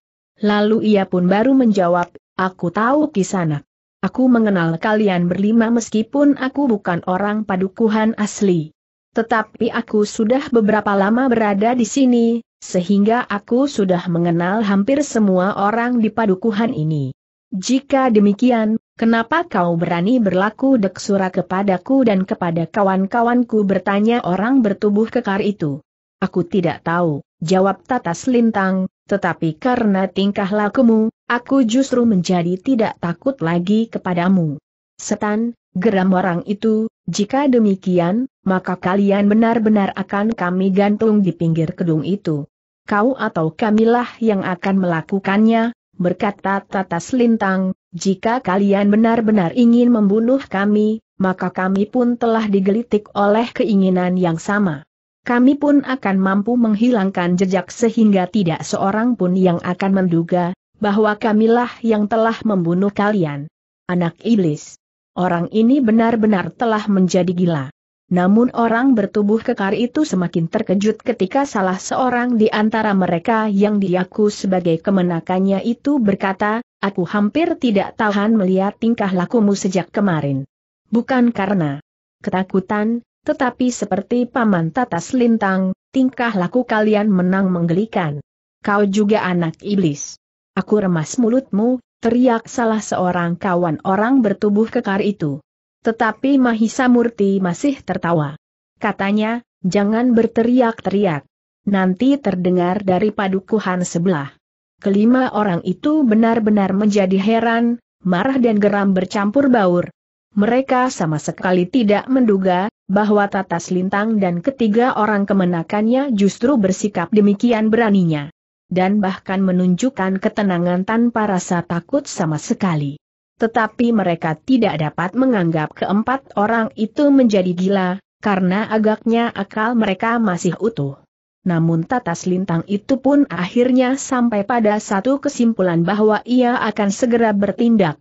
Lalu ia pun baru menjawab, aku tahu kisana. Aku mengenal kalian berlima meskipun aku bukan orang padukuhan asli. Tetapi aku sudah beberapa lama berada di sini, sehingga aku sudah mengenal hampir semua orang di padukuhan ini. Jika demikian, kenapa kau berani berlaku deksura kepadaku dan kepada kawan-kawanku bertanya orang bertubuh kekar itu? Aku tidak tahu, jawab Tata Selintang, tetapi karena tingkah lakumu, aku justru menjadi tidak takut lagi kepadamu. Setan, geram orang itu, jika demikian, maka kalian benar-benar akan kami gantung di pinggir gedung itu. Kau atau kamilah yang akan melakukannya, berkata Tata Selintang, jika kalian benar-benar ingin membunuh kami, maka kami pun telah digelitik oleh keinginan yang sama. Kami pun akan mampu menghilangkan jejak sehingga tidak seorang pun yang akan menduga, bahwa kamilah yang telah membunuh kalian. Anak iblis. Orang ini benar-benar telah menjadi gila. Namun orang bertubuh kekar itu semakin terkejut ketika salah seorang di antara mereka yang diaku sebagai kemenakannya itu berkata, aku hampir tidak tahan melihat tingkah lakumu sejak kemarin. Bukan karena ketakutan, tetapi seperti paman tatas lintang, tingkah laku kalian menang menggelikan. Kau juga anak iblis. Aku remas mulutmu, teriak salah seorang kawan orang bertubuh kekar itu. Tetapi Mahisa Murti masih tertawa. Katanya, jangan berteriak-teriak. Nanti terdengar dari padukuhan sebelah. Kelima orang itu benar-benar menjadi heran, marah dan geram bercampur baur. Mereka sama sekali tidak menduga, bahwa Tatas Lintang dan ketiga orang kemenakannya justru bersikap demikian beraninya. Dan bahkan menunjukkan ketenangan tanpa rasa takut sama sekali. Tetapi mereka tidak dapat menganggap keempat orang itu menjadi gila, karena agaknya akal mereka masih utuh. Namun tatas lintang itu pun akhirnya sampai pada satu kesimpulan bahwa ia akan segera bertindak.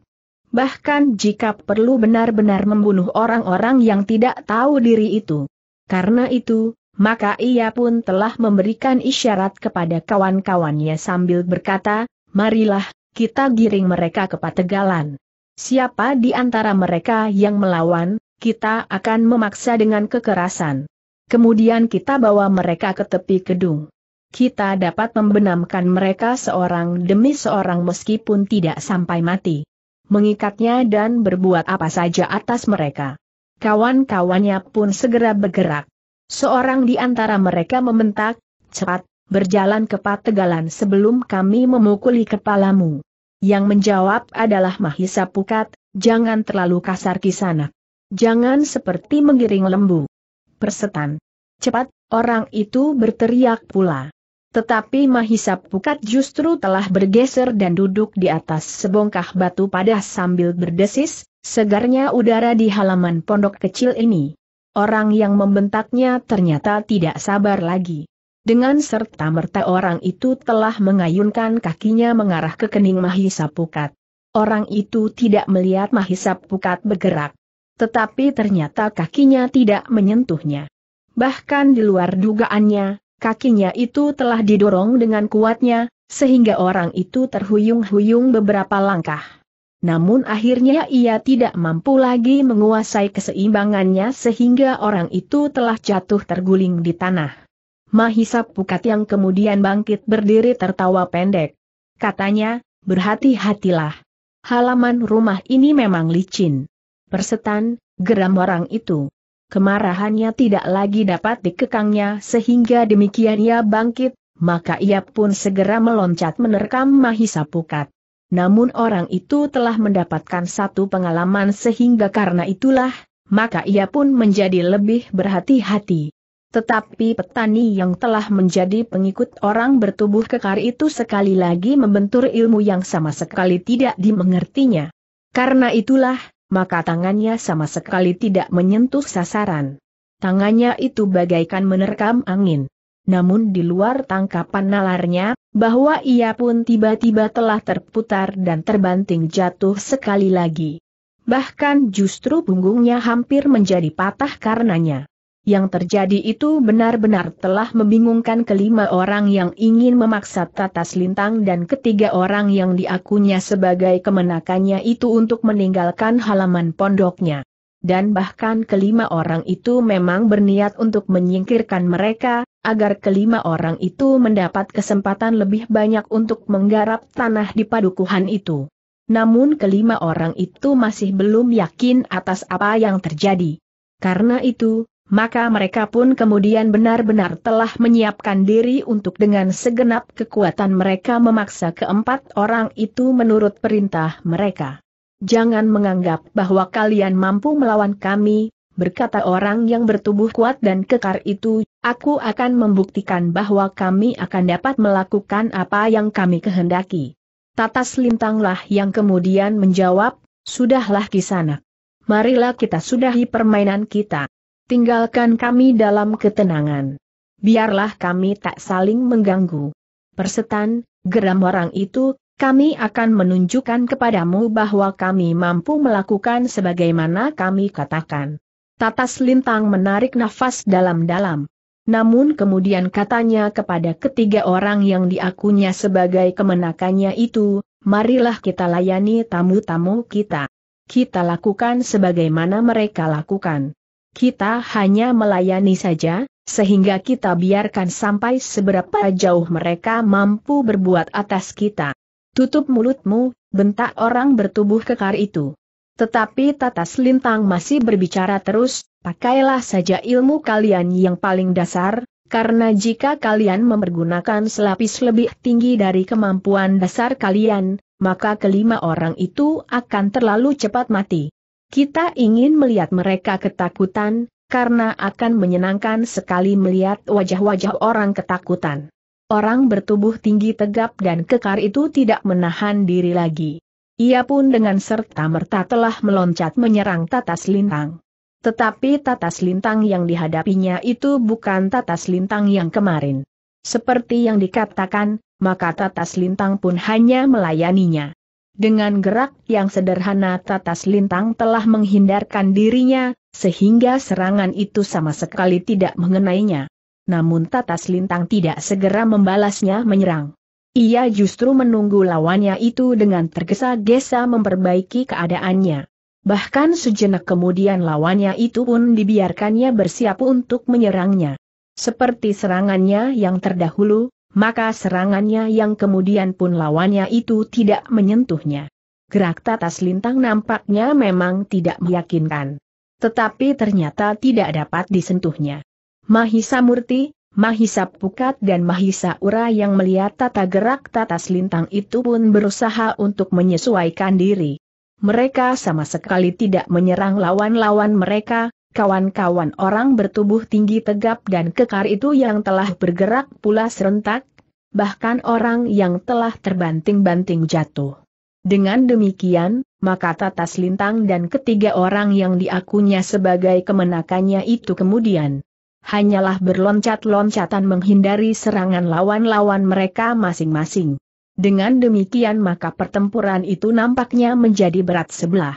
Bahkan jika perlu benar-benar membunuh orang-orang yang tidak tahu diri itu. Karena itu, maka ia pun telah memberikan isyarat kepada kawan-kawannya sambil berkata, marilah, kita giring mereka ke Pategalan. Siapa di antara mereka yang melawan, kita akan memaksa dengan kekerasan. Kemudian kita bawa mereka ke tepi gedung. Kita dapat membenamkan mereka seorang demi seorang meskipun tidak sampai mati. Mengikatnya dan berbuat apa saja atas mereka. Kawan-kawannya pun segera bergerak. Seorang di antara mereka membentak, cepat, berjalan ke pategalan sebelum kami memukuli kepalamu. Yang menjawab adalah Mahisa Pukat, jangan terlalu kasar sana. Jangan seperti menggiring lembu. Persetan. Cepat, orang itu berteriak pula. Tetapi Mahisa Pukat justru telah bergeser dan duduk di atas sebongkah batu pada sambil berdesis, segarnya udara di halaman pondok kecil ini. Orang yang membentaknya ternyata tidak sabar lagi. Dengan serta-merta orang itu telah mengayunkan kakinya mengarah ke kening Mahisa Pukat. Orang itu tidak melihat Mahisa Pukat bergerak. Tetapi ternyata kakinya tidak menyentuhnya. Bahkan di luar dugaannya, kakinya itu telah didorong dengan kuatnya, sehingga orang itu terhuyung-huyung beberapa langkah. Namun akhirnya ia tidak mampu lagi menguasai keseimbangannya sehingga orang itu telah jatuh terguling di tanah. Mahisa Pukat yang kemudian bangkit berdiri tertawa pendek. Katanya, berhati-hatilah. Halaman rumah ini memang licin. Persetan, geram orang itu. Kemarahannya tidak lagi dapat dikekangnya sehingga demikian ia bangkit, maka ia pun segera meloncat menerkam Mahisa Pukat. Namun orang itu telah mendapatkan satu pengalaman sehingga karena itulah, maka ia pun menjadi lebih berhati-hati. Tetapi petani yang telah menjadi pengikut orang bertubuh kekar itu sekali lagi membentur ilmu yang sama sekali tidak dimengertinya. Karena itulah, maka tangannya sama sekali tidak menyentuh sasaran. Tangannya itu bagaikan menerkam angin. Namun di luar tangkapan nalarnya, bahwa ia pun tiba-tiba telah terputar dan terbanting jatuh sekali lagi. Bahkan justru punggungnya hampir menjadi patah karenanya yang terjadi itu benar-benar telah membingungkan kelima orang yang ingin memaksa tatas lintang dan ketiga orang yang diakunya sebagai kemenakannya itu untuk meninggalkan halaman pondoknya. Dan bahkan kelima orang itu memang berniat untuk menyingkirkan mereka, agar kelima orang itu mendapat kesempatan lebih banyak untuk menggarap tanah di padukuhan itu. Namun kelima orang itu masih belum yakin atas apa yang terjadi. Karena itu, maka mereka pun kemudian benar-benar telah menyiapkan diri untuk dengan segenap kekuatan mereka memaksa keempat orang itu menurut perintah mereka. Jangan menganggap bahwa kalian mampu melawan kami, berkata orang yang bertubuh kuat dan kekar itu, aku akan membuktikan bahwa kami akan dapat melakukan apa yang kami kehendaki. Tatas Lintanglah yang kemudian menjawab, sudahlah sana. Marilah kita sudahi permainan kita. Tinggalkan kami dalam ketenangan. Biarlah kami tak saling mengganggu. Persetan, geram orang itu, kami akan menunjukkan kepadamu bahwa kami mampu melakukan sebagaimana kami katakan. Tatas Lintang menarik nafas dalam-dalam. Namun kemudian katanya kepada ketiga orang yang diakunya sebagai kemenakannya itu, marilah kita layani tamu-tamu kita. Kita lakukan sebagaimana mereka lakukan kita hanya melayani saja, sehingga kita biarkan sampai seberapa jauh mereka mampu berbuat atas kita. Tutup mulutmu, bentak orang bertubuh kekar itu. Tetapi Tatas Lintang masih berbicara terus, pakailah saja ilmu kalian yang paling dasar, karena jika kalian memergunakan selapis lebih tinggi dari kemampuan dasar kalian, maka kelima orang itu akan terlalu cepat mati. Kita ingin melihat mereka ketakutan, karena akan menyenangkan sekali melihat wajah-wajah orang ketakutan. Orang bertubuh tinggi tegap dan kekar itu tidak menahan diri lagi. Ia pun dengan serta-merta telah meloncat menyerang Tatas Lintang. Tetapi Tatas Lintang yang dihadapinya itu bukan Tatas Lintang yang kemarin. Seperti yang dikatakan, maka Tatas Lintang pun hanya melayaninya. Dengan gerak yang sederhana Tatas Lintang telah menghindarkan dirinya, sehingga serangan itu sama sekali tidak mengenainya. Namun Tatas Lintang tidak segera membalasnya menyerang. Ia justru menunggu lawannya itu dengan tergesa-gesa memperbaiki keadaannya. Bahkan sejenak kemudian lawannya itu pun dibiarkannya bersiap untuk menyerangnya. Seperti serangannya yang terdahulu, maka serangannya yang kemudian pun lawannya itu tidak menyentuhnya. Gerak tatas lintang nampaknya memang tidak meyakinkan. Tetapi ternyata tidak dapat disentuhnya. Mahisa Murti, Mahisa Pukat dan Mahisa Ura yang melihat tata gerak tatas lintang itu pun berusaha untuk menyesuaikan diri. Mereka sama sekali tidak menyerang lawan-lawan mereka, Kawan-kawan orang bertubuh tinggi tegap dan kekar itu yang telah bergerak pula serentak, bahkan orang yang telah terbanting-banting jatuh. Dengan demikian, maka Tatas Lintang dan ketiga orang yang diakunya sebagai kemenakannya itu kemudian hanyalah berloncat-loncatan menghindari serangan lawan-lawan mereka masing-masing. Dengan demikian maka pertempuran itu nampaknya menjadi berat sebelah.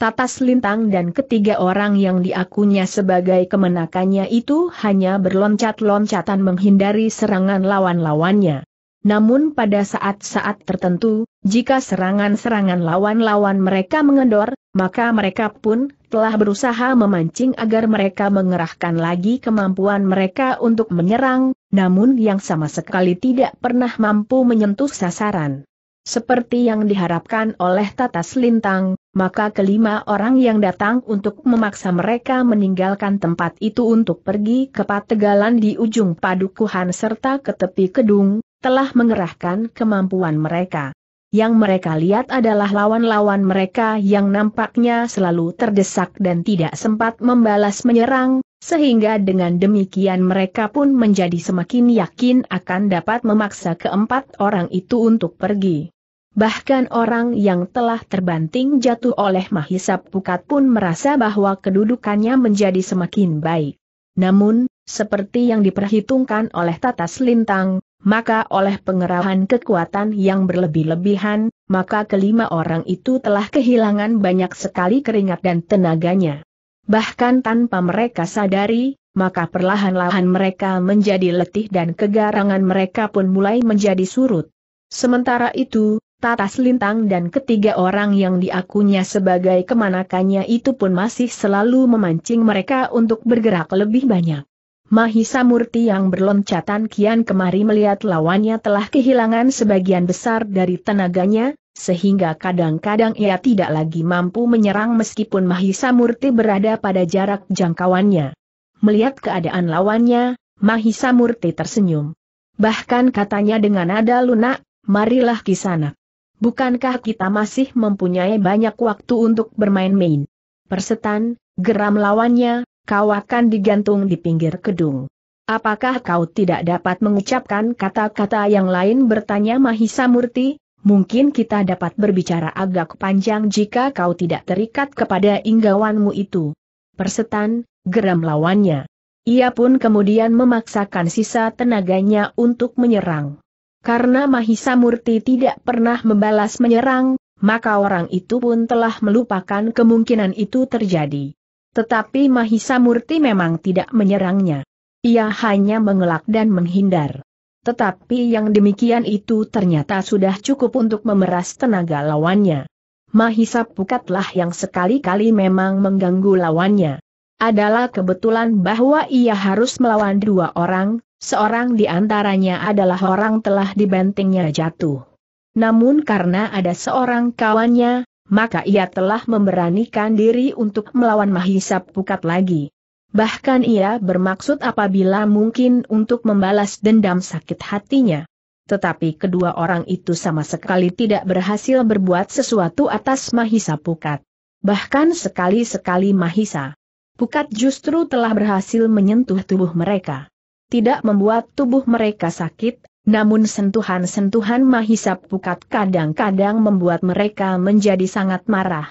Tatas Lintang dan ketiga orang yang diakunya sebagai kemenakannya itu hanya berloncat-loncatan menghindari serangan lawan-lawannya. Namun pada saat-saat tertentu, jika serangan-serangan lawan-lawan mereka mengendor, maka mereka pun telah berusaha memancing agar mereka mengerahkan lagi kemampuan mereka untuk menyerang, namun yang sama sekali tidak pernah mampu menyentuh sasaran. Seperti yang diharapkan oleh Tata Selintang, maka kelima orang yang datang untuk memaksa mereka meninggalkan tempat itu untuk pergi ke pategalan di ujung padukuhan serta ke tepi kedung, telah mengerahkan kemampuan mereka. Yang mereka lihat adalah lawan-lawan mereka yang nampaknya selalu terdesak dan tidak sempat membalas menyerang, sehingga dengan demikian mereka pun menjadi semakin yakin akan dapat memaksa keempat orang itu untuk pergi. Bahkan orang yang telah terbanting jatuh oleh Mahisa Pukat pun merasa bahwa kedudukannya menjadi semakin baik. Namun, seperti yang diperhitungkan oleh Tatas Lintang, maka oleh pengerahan kekuatan yang berlebih-lebihan, maka kelima orang itu telah kehilangan banyak sekali keringat dan tenaganya. Bahkan tanpa mereka sadari, maka perlahan-lahan mereka menjadi letih dan kegarangan mereka pun mulai menjadi surut. Sementara itu, Taras Lintang dan ketiga orang yang diakunya sebagai kemanakannya itu pun masih selalu memancing mereka untuk bergerak lebih banyak. Mahisa Murti yang berloncatan kian kemari melihat lawannya telah kehilangan sebagian besar dari tenaganya, sehingga kadang-kadang ia tidak lagi mampu menyerang meskipun Mahisa Murti berada pada jarak jangkauannya. Melihat keadaan lawannya, Mahisa Murti tersenyum. Bahkan katanya dengan nada lunak, marilah kisanak. Bukankah kita masih mempunyai banyak waktu untuk bermain-main? Persetan, geram lawannya, kau akan digantung di pinggir gedung. Apakah kau tidak dapat mengucapkan kata-kata yang lain bertanya Mahisa Murti? Mungkin kita dapat berbicara agak panjang jika kau tidak terikat kepada inggawanmu itu. Persetan, geram lawannya. Ia pun kemudian memaksakan sisa tenaganya untuk menyerang. Karena Mahisa Murti tidak pernah membalas menyerang, maka orang itu pun telah melupakan kemungkinan itu terjadi. Tetapi Mahisa Murti memang tidak menyerangnya. Ia hanya mengelak dan menghindar. Tetapi yang demikian itu ternyata sudah cukup untuk memeras tenaga lawannya. Mahisa Pukatlah yang sekali-kali memang mengganggu lawannya. Adalah kebetulan bahwa ia harus melawan dua orang, Seorang di antaranya adalah orang telah dibantingnya jatuh. Namun karena ada seorang kawannya, maka ia telah memberanikan diri untuk melawan Mahisa Pukat lagi. Bahkan ia bermaksud apabila mungkin untuk membalas dendam sakit hatinya. Tetapi kedua orang itu sama sekali tidak berhasil berbuat sesuatu atas Mahisa Pukat. Bahkan sekali-sekali Mahisa Pukat justru telah berhasil menyentuh tubuh mereka tidak membuat tubuh mereka sakit, namun sentuhan-sentuhan mahisap pukat kadang-kadang membuat mereka menjadi sangat marah.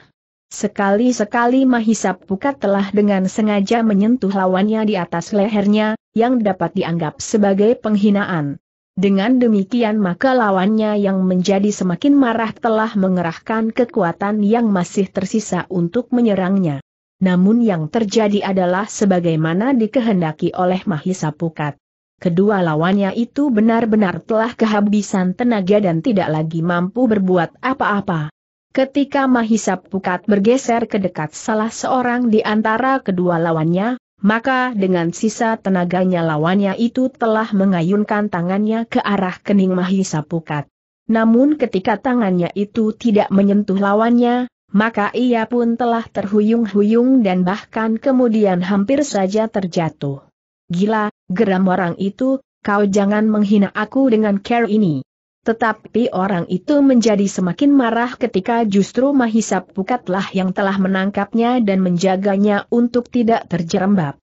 Sekali-sekali mahisap pukat telah dengan sengaja menyentuh lawannya di atas lehernya, yang dapat dianggap sebagai penghinaan. Dengan demikian maka lawannya yang menjadi semakin marah telah mengerahkan kekuatan yang masih tersisa untuk menyerangnya. Namun yang terjadi adalah sebagaimana dikehendaki oleh Mahisa Pukat. Kedua lawannya itu benar-benar telah kehabisan tenaga dan tidak lagi mampu berbuat apa-apa. Ketika Mahisa Pukat bergeser ke dekat salah seorang di antara kedua lawannya, maka dengan sisa tenaganya lawannya itu telah mengayunkan tangannya ke arah kening Mahisa Pukat. Namun ketika tangannya itu tidak menyentuh lawannya, maka ia pun telah terhuyung-huyung dan bahkan kemudian hampir saja terjatuh. Gila, geram orang itu, kau jangan menghina aku dengan care ini. Tetapi orang itu menjadi semakin marah ketika justru Mahisa Pukatlah yang telah menangkapnya dan menjaganya untuk tidak terjerembab.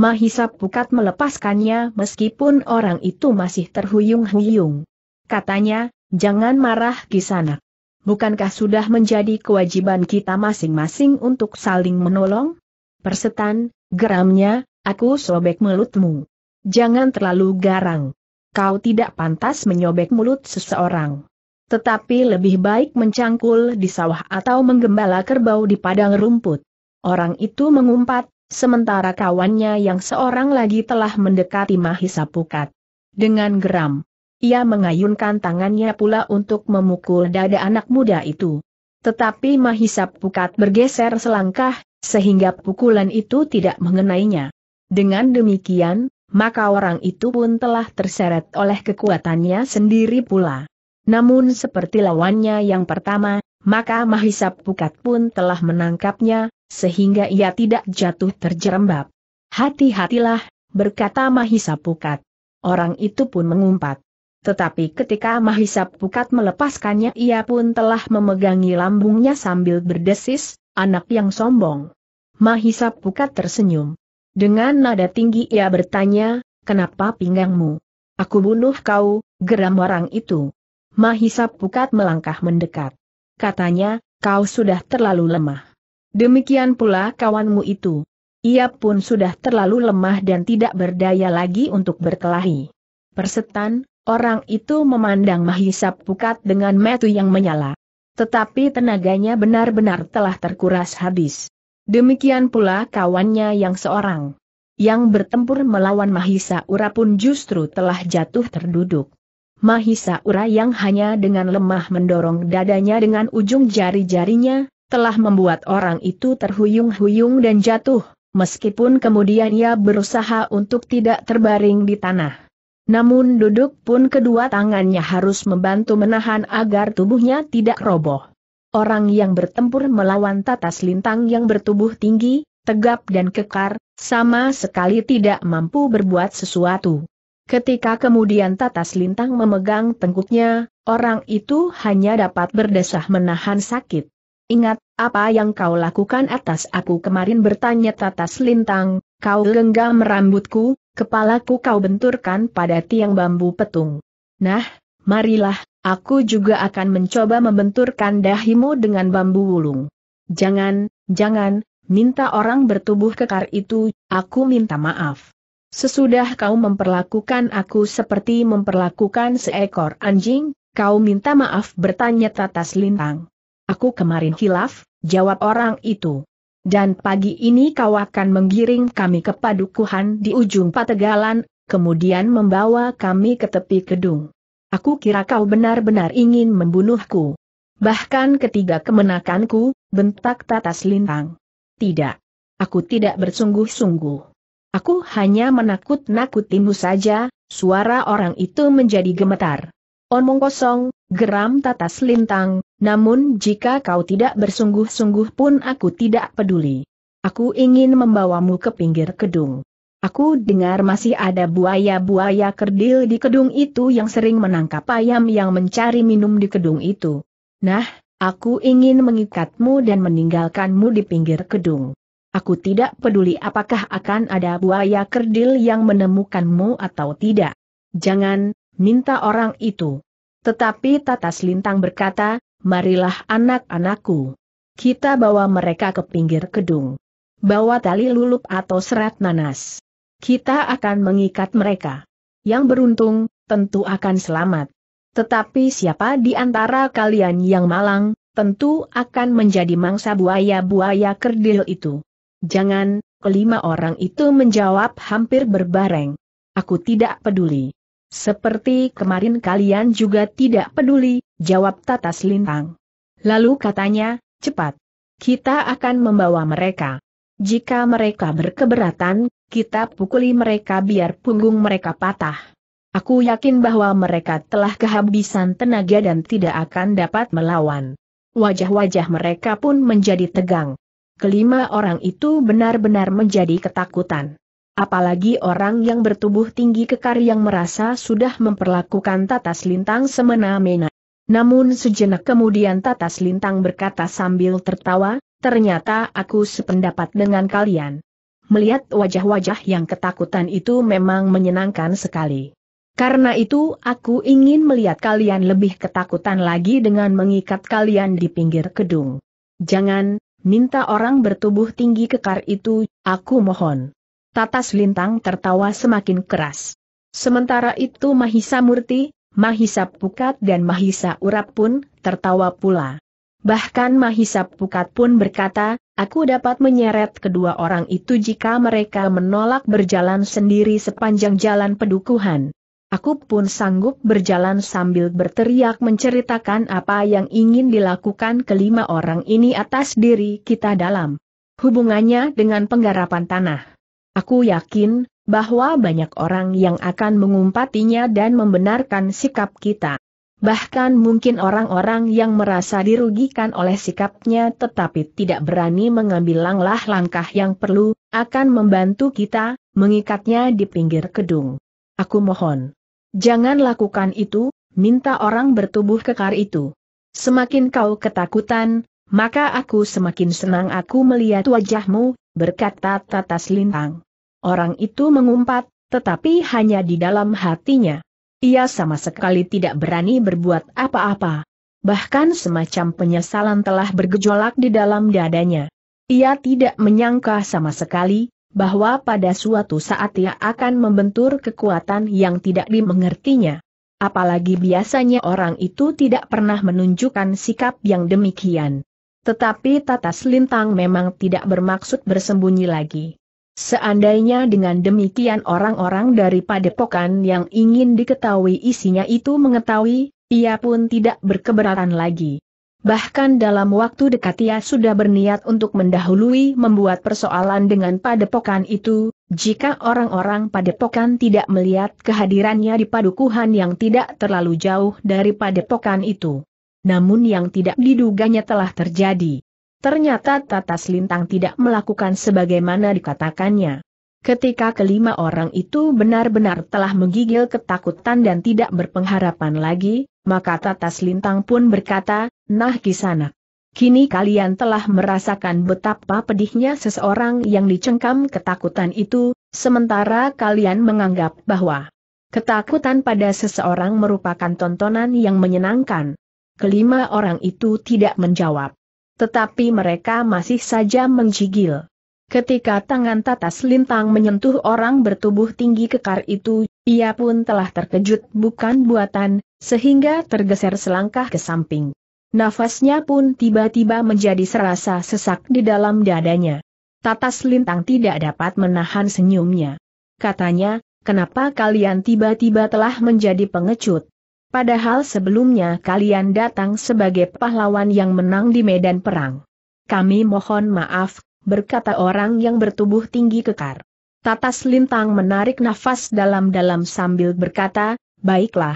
Mahisa Pukat melepaskannya meskipun orang itu masih terhuyung-huyung. Katanya, jangan marah kisanak bukankah sudah menjadi kewajiban kita masing-masing untuk saling menolong? Persetan, geramnya, aku sobek mulutmu. Jangan terlalu garang. Kau tidak pantas menyobek mulut seseorang. Tetapi lebih baik mencangkul di sawah atau menggembala kerbau di padang rumput. Orang itu mengumpat, sementara kawannya yang seorang lagi telah mendekati Mahisa Pukat. Dengan geram, ia mengayunkan tangannya pula untuk memukul dada anak muda itu. Tetapi Mahisa Pukat bergeser selangkah, sehingga pukulan itu tidak mengenainya. Dengan demikian, maka orang itu pun telah terseret oleh kekuatannya sendiri pula. Namun seperti lawannya yang pertama, maka Mahisa Pukat pun telah menangkapnya, sehingga ia tidak jatuh terjerembab. Hati-hatilah, berkata Mahisa Pukat. Orang itu pun mengumpat. Tetapi ketika Mahisa Pukat melepaskannya ia pun telah memegangi lambungnya sambil berdesis, anak yang sombong. Mahisa Pukat tersenyum. Dengan nada tinggi ia bertanya, kenapa pinggangmu? Aku bunuh kau, geram orang itu. Mahisa Pukat melangkah mendekat. Katanya, kau sudah terlalu lemah. Demikian pula kawanmu itu. Ia pun sudah terlalu lemah dan tidak berdaya lagi untuk berkelahi. Persetan, Orang itu memandang Mahisa Pukat dengan metu yang menyala. Tetapi tenaganya benar-benar telah terkuras habis. Demikian pula kawannya yang seorang. Yang bertempur melawan Mahisa Ura pun justru telah jatuh terduduk. Mahisa Ura yang hanya dengan lemah mendorong dadanya dengan ujung jari-jarinya, telah membuat orang itu terhuyung-huyung dan jatuh, meskipun kemudian ia berusaha untuk tidak terbaring di tanah. Namun duduk pun kedua tangannya harus membantu menahan agar tubuhnya tidak roboh. Orang yang bertempur melawan tatas lintang yang bertubuh tinggi, tegap dan kekar, sama sekali tidak mampu berbuat sesuatu. Ketika kemudian tatas lintang memegang tengkuknya, orang itu hanya dapat berdesah menahan sakit. Ingat, apa yang kau lakukan atas aku kemarin bertanya tatas lintang, kau genggam rambutku, Kepalaku kau benturkan pada tiang bambu petung. Nah, marilah, aku juga akan mencoba membenturkan dahimu dengan bambu wulung. Jangan, jangan, minta orang bertubuh kekar itu, aku minta maaf. Sesudah kau memperlakukan aku seperti memperlakukan seekor anjing, kau minta maaf bertanya tatas lintang. Aku kemarin hilaf, jawab orang itu. Dan pagi ini kau akan menggiring kami ke padukuhan di ujung pategalan, kemudian membawa kami ke tepi gedung. Aku kira kau benar-benar ingin membunuhku. Bahkan ketiga kemenakanku, bentak tatas lintang. Tidak. Aku tidak bersungguh-sungguh. Aku hanya menakut-nakutimu saja, suara orang itu menjadi gemetar. Omong kosong, geram tatas lintang, namun jika kau tidak bersungguh-sungguh pun aku tidak peduli. Aku ingin membawamu ke pinggir kedung. Aku dengar masih ada buaya-buaya kerdil di kedung itu yang sering menangkap ayam yang mencari minum di kedung itu. Nah, aku ingin mengikatmu dan meninggalkanmu di pinggir kedung. Aku tidak peduli apakah akan ada buaya kerdil yang menemukanmu atau tidak. Jangan, minta orang itu. Tetapi Tatas Lintang berkata, marilah anak-anakku. Kita bawa mereka ke pinggir gedung. Bawa tali lulup atau serat nanas. Kita akan mengikat mereka. Yang beruntung, tentu akan selamat. Tetapi siapa di antara kalian yang malang, tentu akan menjadi mangsa buaya-buaya kerdil itu. Jangan, kelima orang itu menjawab hampir berbareng. Aku tidak peduli. Seperti kemarin kalian juga tidak peduli, jawab Tatas Lintang. Lalu katanya, cepat. Kita akan membawa mereka. Jika mereka berkeberatan, kita pukuli mereka biar punggung mereka patah. Aku yakin bahwa mereka telah kehabisan tenaga dan tidak akan dapat melawan. Wajah-wajah mereka pun menjadi tegang. Kelima orang itu benar-benar menjadi ketakutan. Apalagi orang yang bertubuh tinggi kekar yang merasa sudah memperlakukan tatas lintang semena-mena. Namun sejenak kemudian tatas lintang berkata sambil tertawa, ternyata aku sependapat dengan kalian. Melihat wajah-wajah yang ketakutan itu memang menyenangkan sekali. Karena itu aku ingin melihat kalian lebih ketakutan lagi dengan mengikat kalian di pinggir gedung. Jangan, minta orang bertubuh tinggi kekar itu, aku mohon. Tatas Lintang tertawa semakin keras. Sementara itu Mahisa Murti, Mahisa Pukat dan Mahisa Urap pun tertawa pula. Bahkan Mahisa Pukat pun berkata, aku dapat menyeret kedua orang itu jika mereka menolak berjalan sendiri sepanjang jalan pedukuhan. Aku pun sanggup berjalan sambil berteriak menceritakan apa yang ingin dilakukan kelima orang ini atas diri kita dalam hubungannya dengan penggarapan tanah. Aku yakin, bahwa banyak orang yang akan mengumpatinya dan membenarkan sikap kita. Bahkan mungkin orang-orang yang merasa dirugikan oleh sikapnya tetapi tidak berani mengambil langkah langkah yang perlu, akan membantu kita, mengikatnya di pinggir gedung. Aku mohon. Jangan lakukan itu, minta orang bertubuh kekar itu. Semakin kau ketakutan, maka aku semakin senang aku melihat wajahmu, berkata Tata Selintang. Orang itu mengumpat, tetapi hanya di dalam hatinya. Ia sama sekali tidak berani berbuat apa-apa. Bahkan semacam penyesalan telah bergejolak di dalam dadanya. Ia tidak menyangka sama sekali, bahwa pada suatu saat ia akan membentur kekuatan yang tidak dimengertinya. Apalagi biasanya orang itu tidak pernah menunjukkan sikap yang demikian. Tetapi Tata Selintang memang tidak bermaksud bersembunyi lagi. Seandainya dengan demikian orang-orang dari padepokan yang ingin diketahui isinya itu mengetahui, ia pun tidak berkeberatan lagi. Bahkan dalam waktu dekat ia sudah berniat untuk mendahului membuat persoalan dengan padepokan itu, jika orang-orang padepokan tidak melihat kehadirannya di padukuhan yang tidak terlalu jauh dari padepokan itu namun yang tidak diduganya telah terjadi. Ternyata Tata Lintang tidak melakukan sebagaimana dikatakannya. Ketika kelima orang itu benar-benar telah menggigil ketakutan dan tidak berpengharapan lagi, maka Tata Lintang pun berkata, Nah Kisana, Kini kalian telah merasakan betapa pedihnya seseorang yang dicengkam ketakutan itu, sementara kalian menganggap bahwa ketakutan pada seseorang merupakan tontonan yang menyenangkan. Kelima orang itu tidak menjawab. Tetapi mereka masih saja mencigil. Ketika tangan Tatas Lintang menyentuh orang bertubuh tinggi kekar itu, ia pun telah terkejut bukan buatan, sehingga tergeser selangkah ke samping. Nafasnya pun tiba-tiba menjadi serasa sesak di dalam dadanya. Tatas Lintang tidak dapat menahan senyumnya. Katanya, kenapa kalian tiba-tiba telah menjadi pengecut? Padahal sebelumnya kalian datang sebagai pahlawan yang menang di medan perang. Kami mohon maaf, berkata orang yang bertubuh tinggi kekar. Tatas Lintang menarik nafas dalam-dalam sambil berkata, baiklah.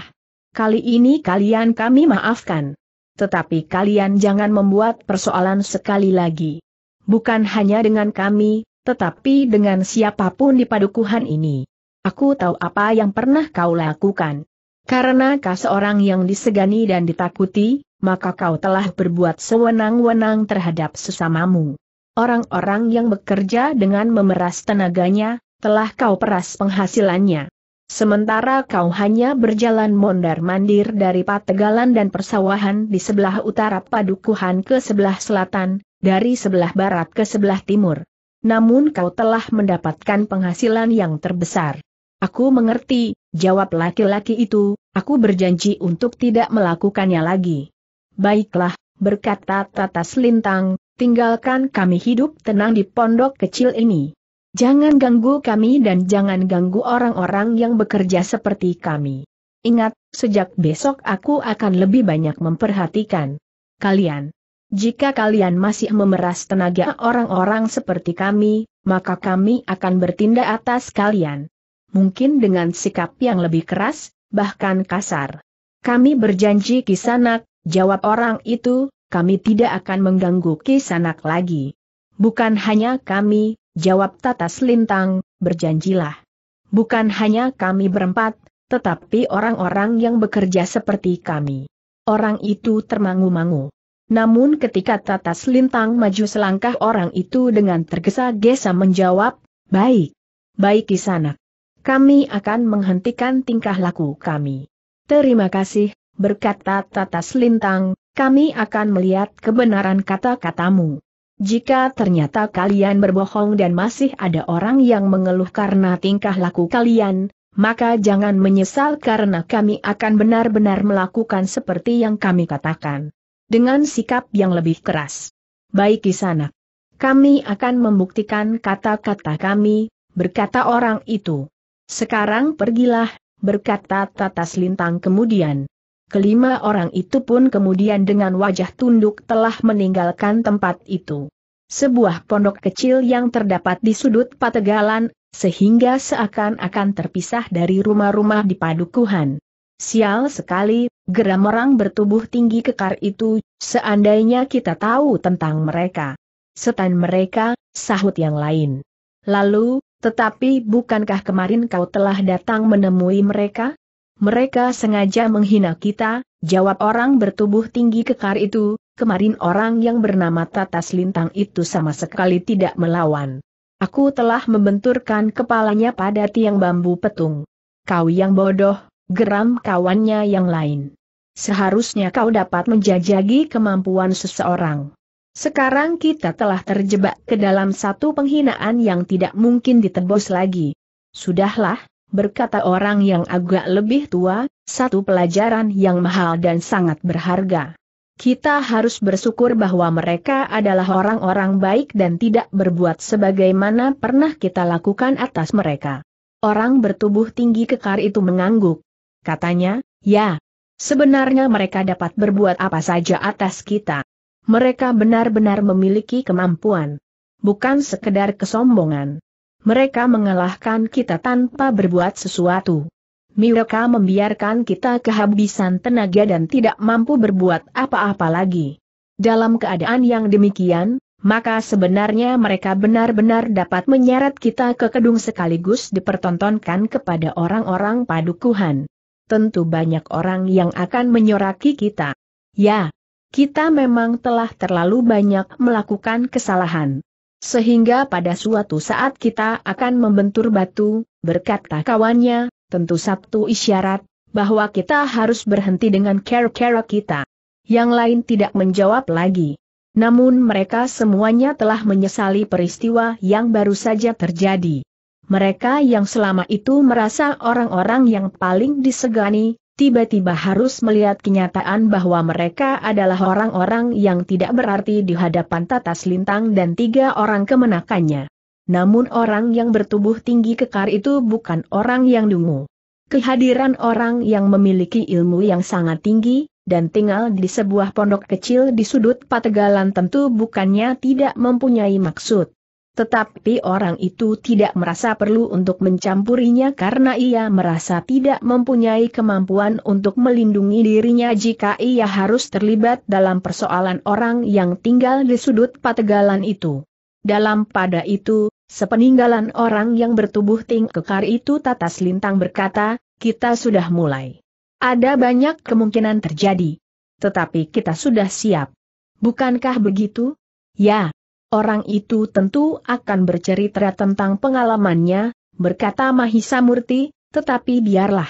Kali ini kalian kami maafkan. Tetapi kalian jangan membuat persoalan sekali lagi. Bukan hanya dengan kami, tetapi dengan siapapun di padukuhan ini. Aku tahu apa yang pernah kau lakukan. Karena kau seorang yang disegani dan ditakuti, maka kau telah berbuat sewenang-wenang terhadap sesamamu. Orang-orang yang bekerja dengan memeras tenaganya, telah kau peras penghasilannya. Sementara kau hanya berjalan mondar-mandir dari pategalan dan persawahan di sebelah utara padukuhan ke sebelah selatan, dari sebelah barat ke sebelah timur. Namun kau telah mendapatkan penghasilan yang terbesar. Aku mengerti, jawab laki-laki itu, aku berjanji untuk tidak melakukannya lagi. Baiklah, berkata Tata Selintang, tinggalkan kami hidup tenang di pondok kecil ini. Jangan ganggu kami dan jangan ganggu orang-orang yang bekerja seperti kami. Ingat, sejak besok aku akan lebih banyak memperhatikan kalian. Jika kalian masih memeras tenaga orang-orang seperti kami, maka kami akan bertindak atas kalian mungkin dengan sikap yang lebih keras, bahkan kasar. Kami berjanji Kisanak, jawab orang itu, kami tidak akan mengganggu Kisanak lagi. Bukan hanya kami, jawab Tata Selintang, berjanjilah. Bukan hanya kami berempat, tetapi orang-orang yang bekerja seperti kami. Orang itu termangu-mangu. Namun ketika Tata Selintang maju selangkah orang itu dengan tergesa-gesa menjawab, baik, baik kisanak kami akan menghentikan tingkah laku kami. Terima kasih, berkata Tatas Lintang. kami akan melihat kebenaran kata-katamu. Jika ternyata kalian berbohong dan masih ada orang yang mengeluh karena tingkah laku kalian, maka jangan menyesal karena kami akan benar-benar melakukan seperti yang kami katakan. Dengan sikap yang lebih keras. Baik di sana. Kami akan membuktikan kata-kata kami, berkata orang itu. Sekarang pergilah, berkata Tata Selintang kemudian. Kelima orang itu pun kemudian dengan wajah tunduk telah meninggalkan tempat itu. Sebuah pondok kecil yang terdapat di sudut pategalan, sehingga seakan-akan terpisah dari rumah-rumah di padukuhan. Sial sekali, geram orang bertubuh tinggi kekar itu, seandainya kita tahu tentang mereka. Setan mereka, sahut yang lain. Lalu, tetapi bukankah kemarin kau telah datang menemui mereka? Mereka sengaja menghina kita, jawab orang bertubuh tinggi kekar itu, kemarin orang yang bernama Tatas Lintang itu sama sekali tidak melawan. Aku telah membenturkan kepalanya pada tiang bambu petung. Kau yang bodoh, geram kawannya yang lain. Seharusnya kau dapat menjajagi kemampuan seseorang. Sekarang kita telah terjebak ke dalam satu penghinaan yang tidak mungkin ditebus lagi. Sudahlah, berkata orang yang agak lebih tua, satu pelajaran yang mahal dan sangat berharga. Kita harus bersyukur bahwa mereka adalah orang-orang baik dan tidak berbuat sebagaimana pernah kita lakukan atas mereka. Orang bertubuh tinggi kekar itu mengangguk. Katanya, ya, sebenarnya mereka dapat berbuat apa saja atas kita mereka benar-benar memiliki kemampuan. Bukan sekedar kesombongan. Mereka mengalahkan kita tanpa berbuat sesuatu. Mereka membiarkan kita kehabisan tenaga dan tidak mampu berbuat apa-apa lagi. Dalam keadaan yang demikian, maka sebenarnya mereka benar-benar dapat menyeret kita ke kedung sekaligus dipertontonkan kepada orang-orang padukuhan. Tentu banyak orang yang akan menyoraki kita. Ya, kita memang telah terlalu banyak melakukan kesalahan. Sehingga pada suatu saat kita akan membentur batu, berkata kawannya, tentu satu isyarat, bahwa kita harus berhenti dengan kera-kera kita. Yang lain tidak menjawab lagi. Namun mereka semuanya telah menyesali peristiwa yang baru saja terjadi. Mereka yang selama itu merasa orang-orang yang paling disegani, tiba-tiba harus melihat kenyataan bahwa mereka adalah orang-orang yang tidak berarti di hadapan Tatas Lintang dan tiga orang kemenakannya. Namun orang yang bertubuh tinggi kekar itu bukan orang yang dungu. Kehadiran orang yang memiliki ilmu yang sangat tinggi, dan tinggal di sebuah pondok kecil di sudut pategalan tentu bukannya tidak mempunyai maksud. Tetapi orang itu tidak merasa perlu untuk mencampurinya karena ia merasa tidak mempunyai kemampuan untuk melindungi dirinya jika ia harus terlibat dalam persoalan orang yang tinggal di sudut pategalan itu. Dalam pada itu, sepeninggalan orang yang bertubuh ting kekar itu tatas lintang berkata, kita sudah mulai. Ada banyak kemungkinan terjadi. Tetapi kita sudah siap. Bukankah begitu? Ya, Orang itu tentu akan bercerita tentang pengalamannya, berkata Mahisa Murti, tetapi biarlah.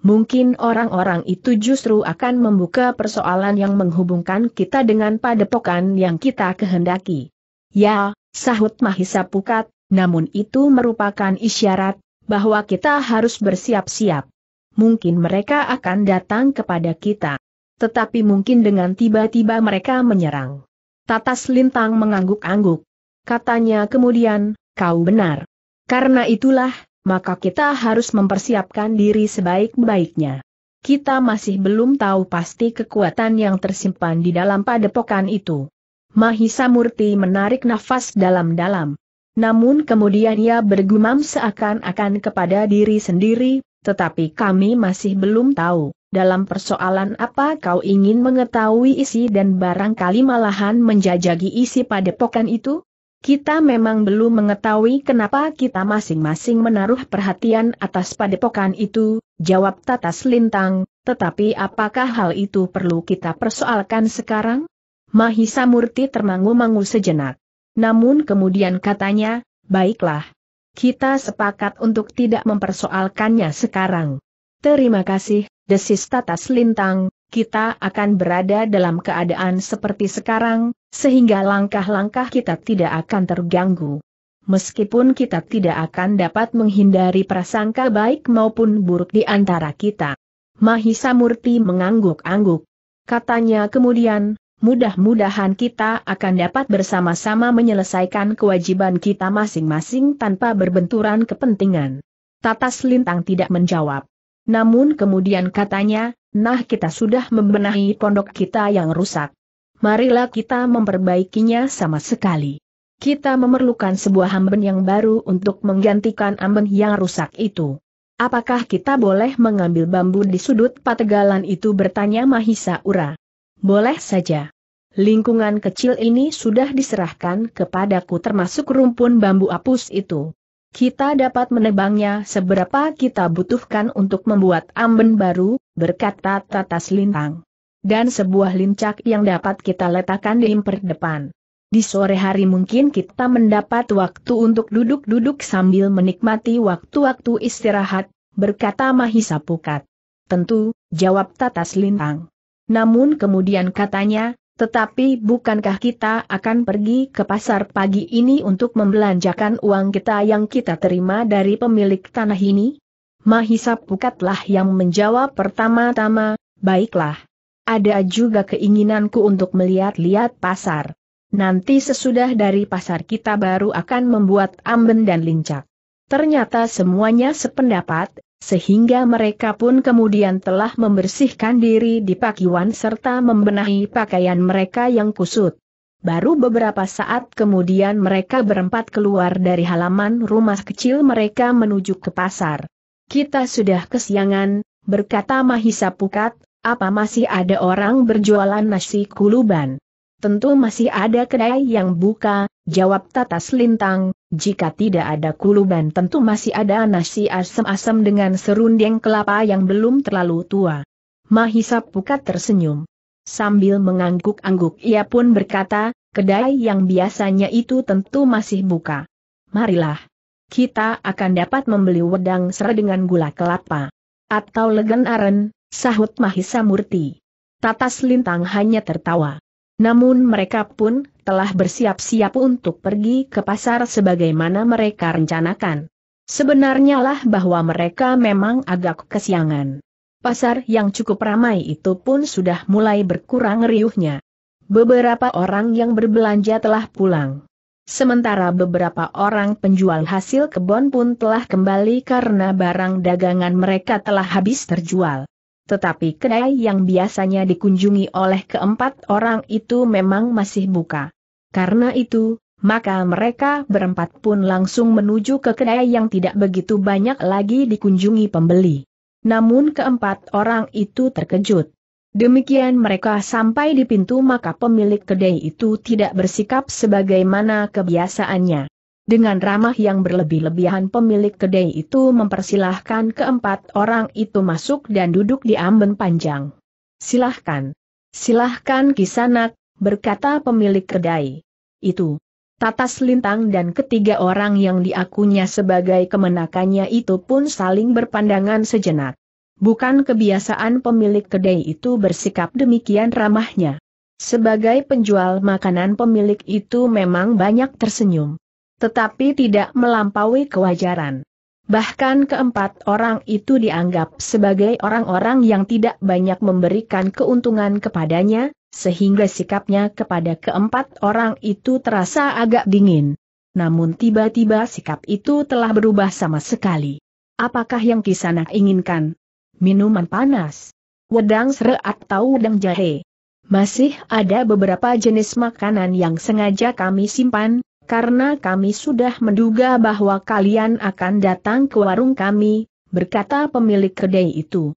Mungkin orang-orang itu justru akan membuka persoalan yang menghubungkan kita dengan padepokan yang kita kehendaki. Ya, sahut Mahisa Pukat, namun itu merupakan isyarat bahwa kita harus bersiap-siap. Mungkin mereka akan datang kepada kita. Tetapi mungkin dengan tiba-tiba mereka menyerang. Tatas Lintang mengangguk-angguk. Katanya kemudian, kau benar. Karena itulah, maka kita harus mempersiapkan diri sebaik-baiknya. Kita masih belum tahu pasti kekuatan yang tersimpan di dalam padepokan itu. Mahisa Murti menarik nafas dalam-dalam. Namun kemudian ia bergumam seakan-akan kepada diri sendiri, tetapi kami masih belum tahu dalam persoalan apa kau ingin mengetahui isi dan barangkali malahan menjajagi isi padepokan itu? Kita memang belum mengetahui kenapa kita masing-masing menaruh perhatian atas padepokan itu, jawab Tatas Lintang, tetapi apakah hal itu perlu kita persoalkan sekarang? Mahisa Murti termangu-mangu sejenak. Namun kemudian katanya, baiklah. Kita sepakat untuk tidak mempersoalkannya sekarang. Terima kasih, desis tatas lintang, kita akan berada dalam keadaan seperti sekarang, sehingga langkah-langkah kita tidak akan terganggu. Meskipun kita tidak akan dapat menghindari prasangka baik maupun buruk di antara kita. Mahisa Murti mengangguk-angguk. Katanya kemudian, mudah-mudahan kita akan dapat bersama-sama menyelesaikan kewajiban kita masing-masing tanpa berbenturan kepentingan. Tatas Lintang tidak menjawab. Namun kemudian katanya, nah kita sudah membenahi pondok kita yang rusak. Marilah kita memperbaikinya sama sekali. Kita memerlukan sebuah amben yang baru untuk menggantikan amben yang rusak itu. Apakah kita boleh mengambil bambu di sudut pategalan itu bertanya Mahisa Ura? Boleh saja. Lingkungan kecil ini sudah diserahkan kepadaku termasuk rumpun bambu apus itu. Kita dapat menebangnya seberapa kita butuhkan untuk membuat amben baru, berkata Tatas Lintang. Dan sebuah lincak yang dapat kita letakkan di imper depan. Di sore hari mungkin kita mendapat waktu untuk duduk-duduk sambil menikmati waktu-waktu istirahat, berkata Mahisa Pukat. Tentu, jawab Tatas Lintang. Namun kemudian katanya, tetapi bukankah kita akan pergi ke pasar pagi ini untuk membelanjakan uang kita yang kita terima dari pemilik tanah ini? Mahisa Pukatlah yang menjawab pertama-tama, baiklah. Ada juga keinginanku untuk melihat-lihat pasar. Nanti sesudah dari pasar kita baru akan membuat amben dan lincak. Ternyata semuanya sependapat, sehingga mereka pun kemudian telah membersihkan diri di pakiwan serta membenahi pakaian mereka yang kusut. Baru beberapa saat kemudian mereka berempat keluar dari halaman rumah kecil mereka menuju ke pasar. Kita sudah kesiangan, berkata Mahisa Pukat, apa masih ada orang berjualan nasi kuluban? Tentu masih ada kedai yang buka, Jawab Tatas Lintang, jika tidak ada kuluban tentu masih ada nasi asem asam dengan serundeng kelapa yang belum terlalu tua. Mahisa Pukat tersenyum. Sambil mengangguk-angguk ia pun berkata, kedai yang biasanya itu tentu masih buka. Marilah. Kita akan dapat membeli wedang serai dengan gula kelapa. Atau legen aren, sahut Mahisa Murti. Tatas Lintang hanya tertawa. Namun mereka pun telah bersiap-siap untuk pergi ke pasar sebagaimana mereka rencanakan. Sebenarnya lah bahwa mereka memang agak kesiangan. Pasar yang cukup ramai itu pun sudah mulai berkurang riuhnya. Beberapa orang yang berbelanja telah pulang. Sementara beberapa orang penjual hasil kebon pun telah kembali karena barang dagangan mereka telah habis terjual tetapi kedai yang biasanya dikunjungi oleh keempat orang itu memang masih buka. Karena itu, maka mereka berempat pun langsung menuju ke kedai yang tidak begitu banyak lagi dikunjungi pembeli. Namun keempat orang itu terkejut. Demikian mereka sampai di pintu maka pemilik kedai itu tidak bersikap sebagaimana kebiasaannya. Dengan ramah yang berlebih-lebihan pemilik kedai itu mempersilahkan keempat orang itu masuk dan duduk di amben panjang. Silahkan. Silahkan kisanak, berkata pemilik kedai. Itu. Tatas Lintang dan ketiga orang yang diakunya sebagai kemenakannya itu pun saling berpandangan sejenak. Bukan kebiasaan pemilik kedai itu bersikap demikian ramahnya. Sebagai penjual makanan pemilik itu memang banyak tersenyum tetapi tidak melampaui kewajaran. Bahkan keempat orang itu dianggap sebagai orang-orang yang tidak banyak memberikan keuntungan kepadanya, sehingga sikapnya kepada keempat orang itu terasa agak dingin. Namun tiba-tiba sikap itu telah berubah sama sekali. Apakah yang kisanak inginkan? Minuman panas? Wedang sere atau wedang jahe? Masih ada beberapa jenis makanan yang sengaja kami simpan, karena kami sudah menduga bahwa kalian akan datang ke warung kami, berkata pemilik kedai itu.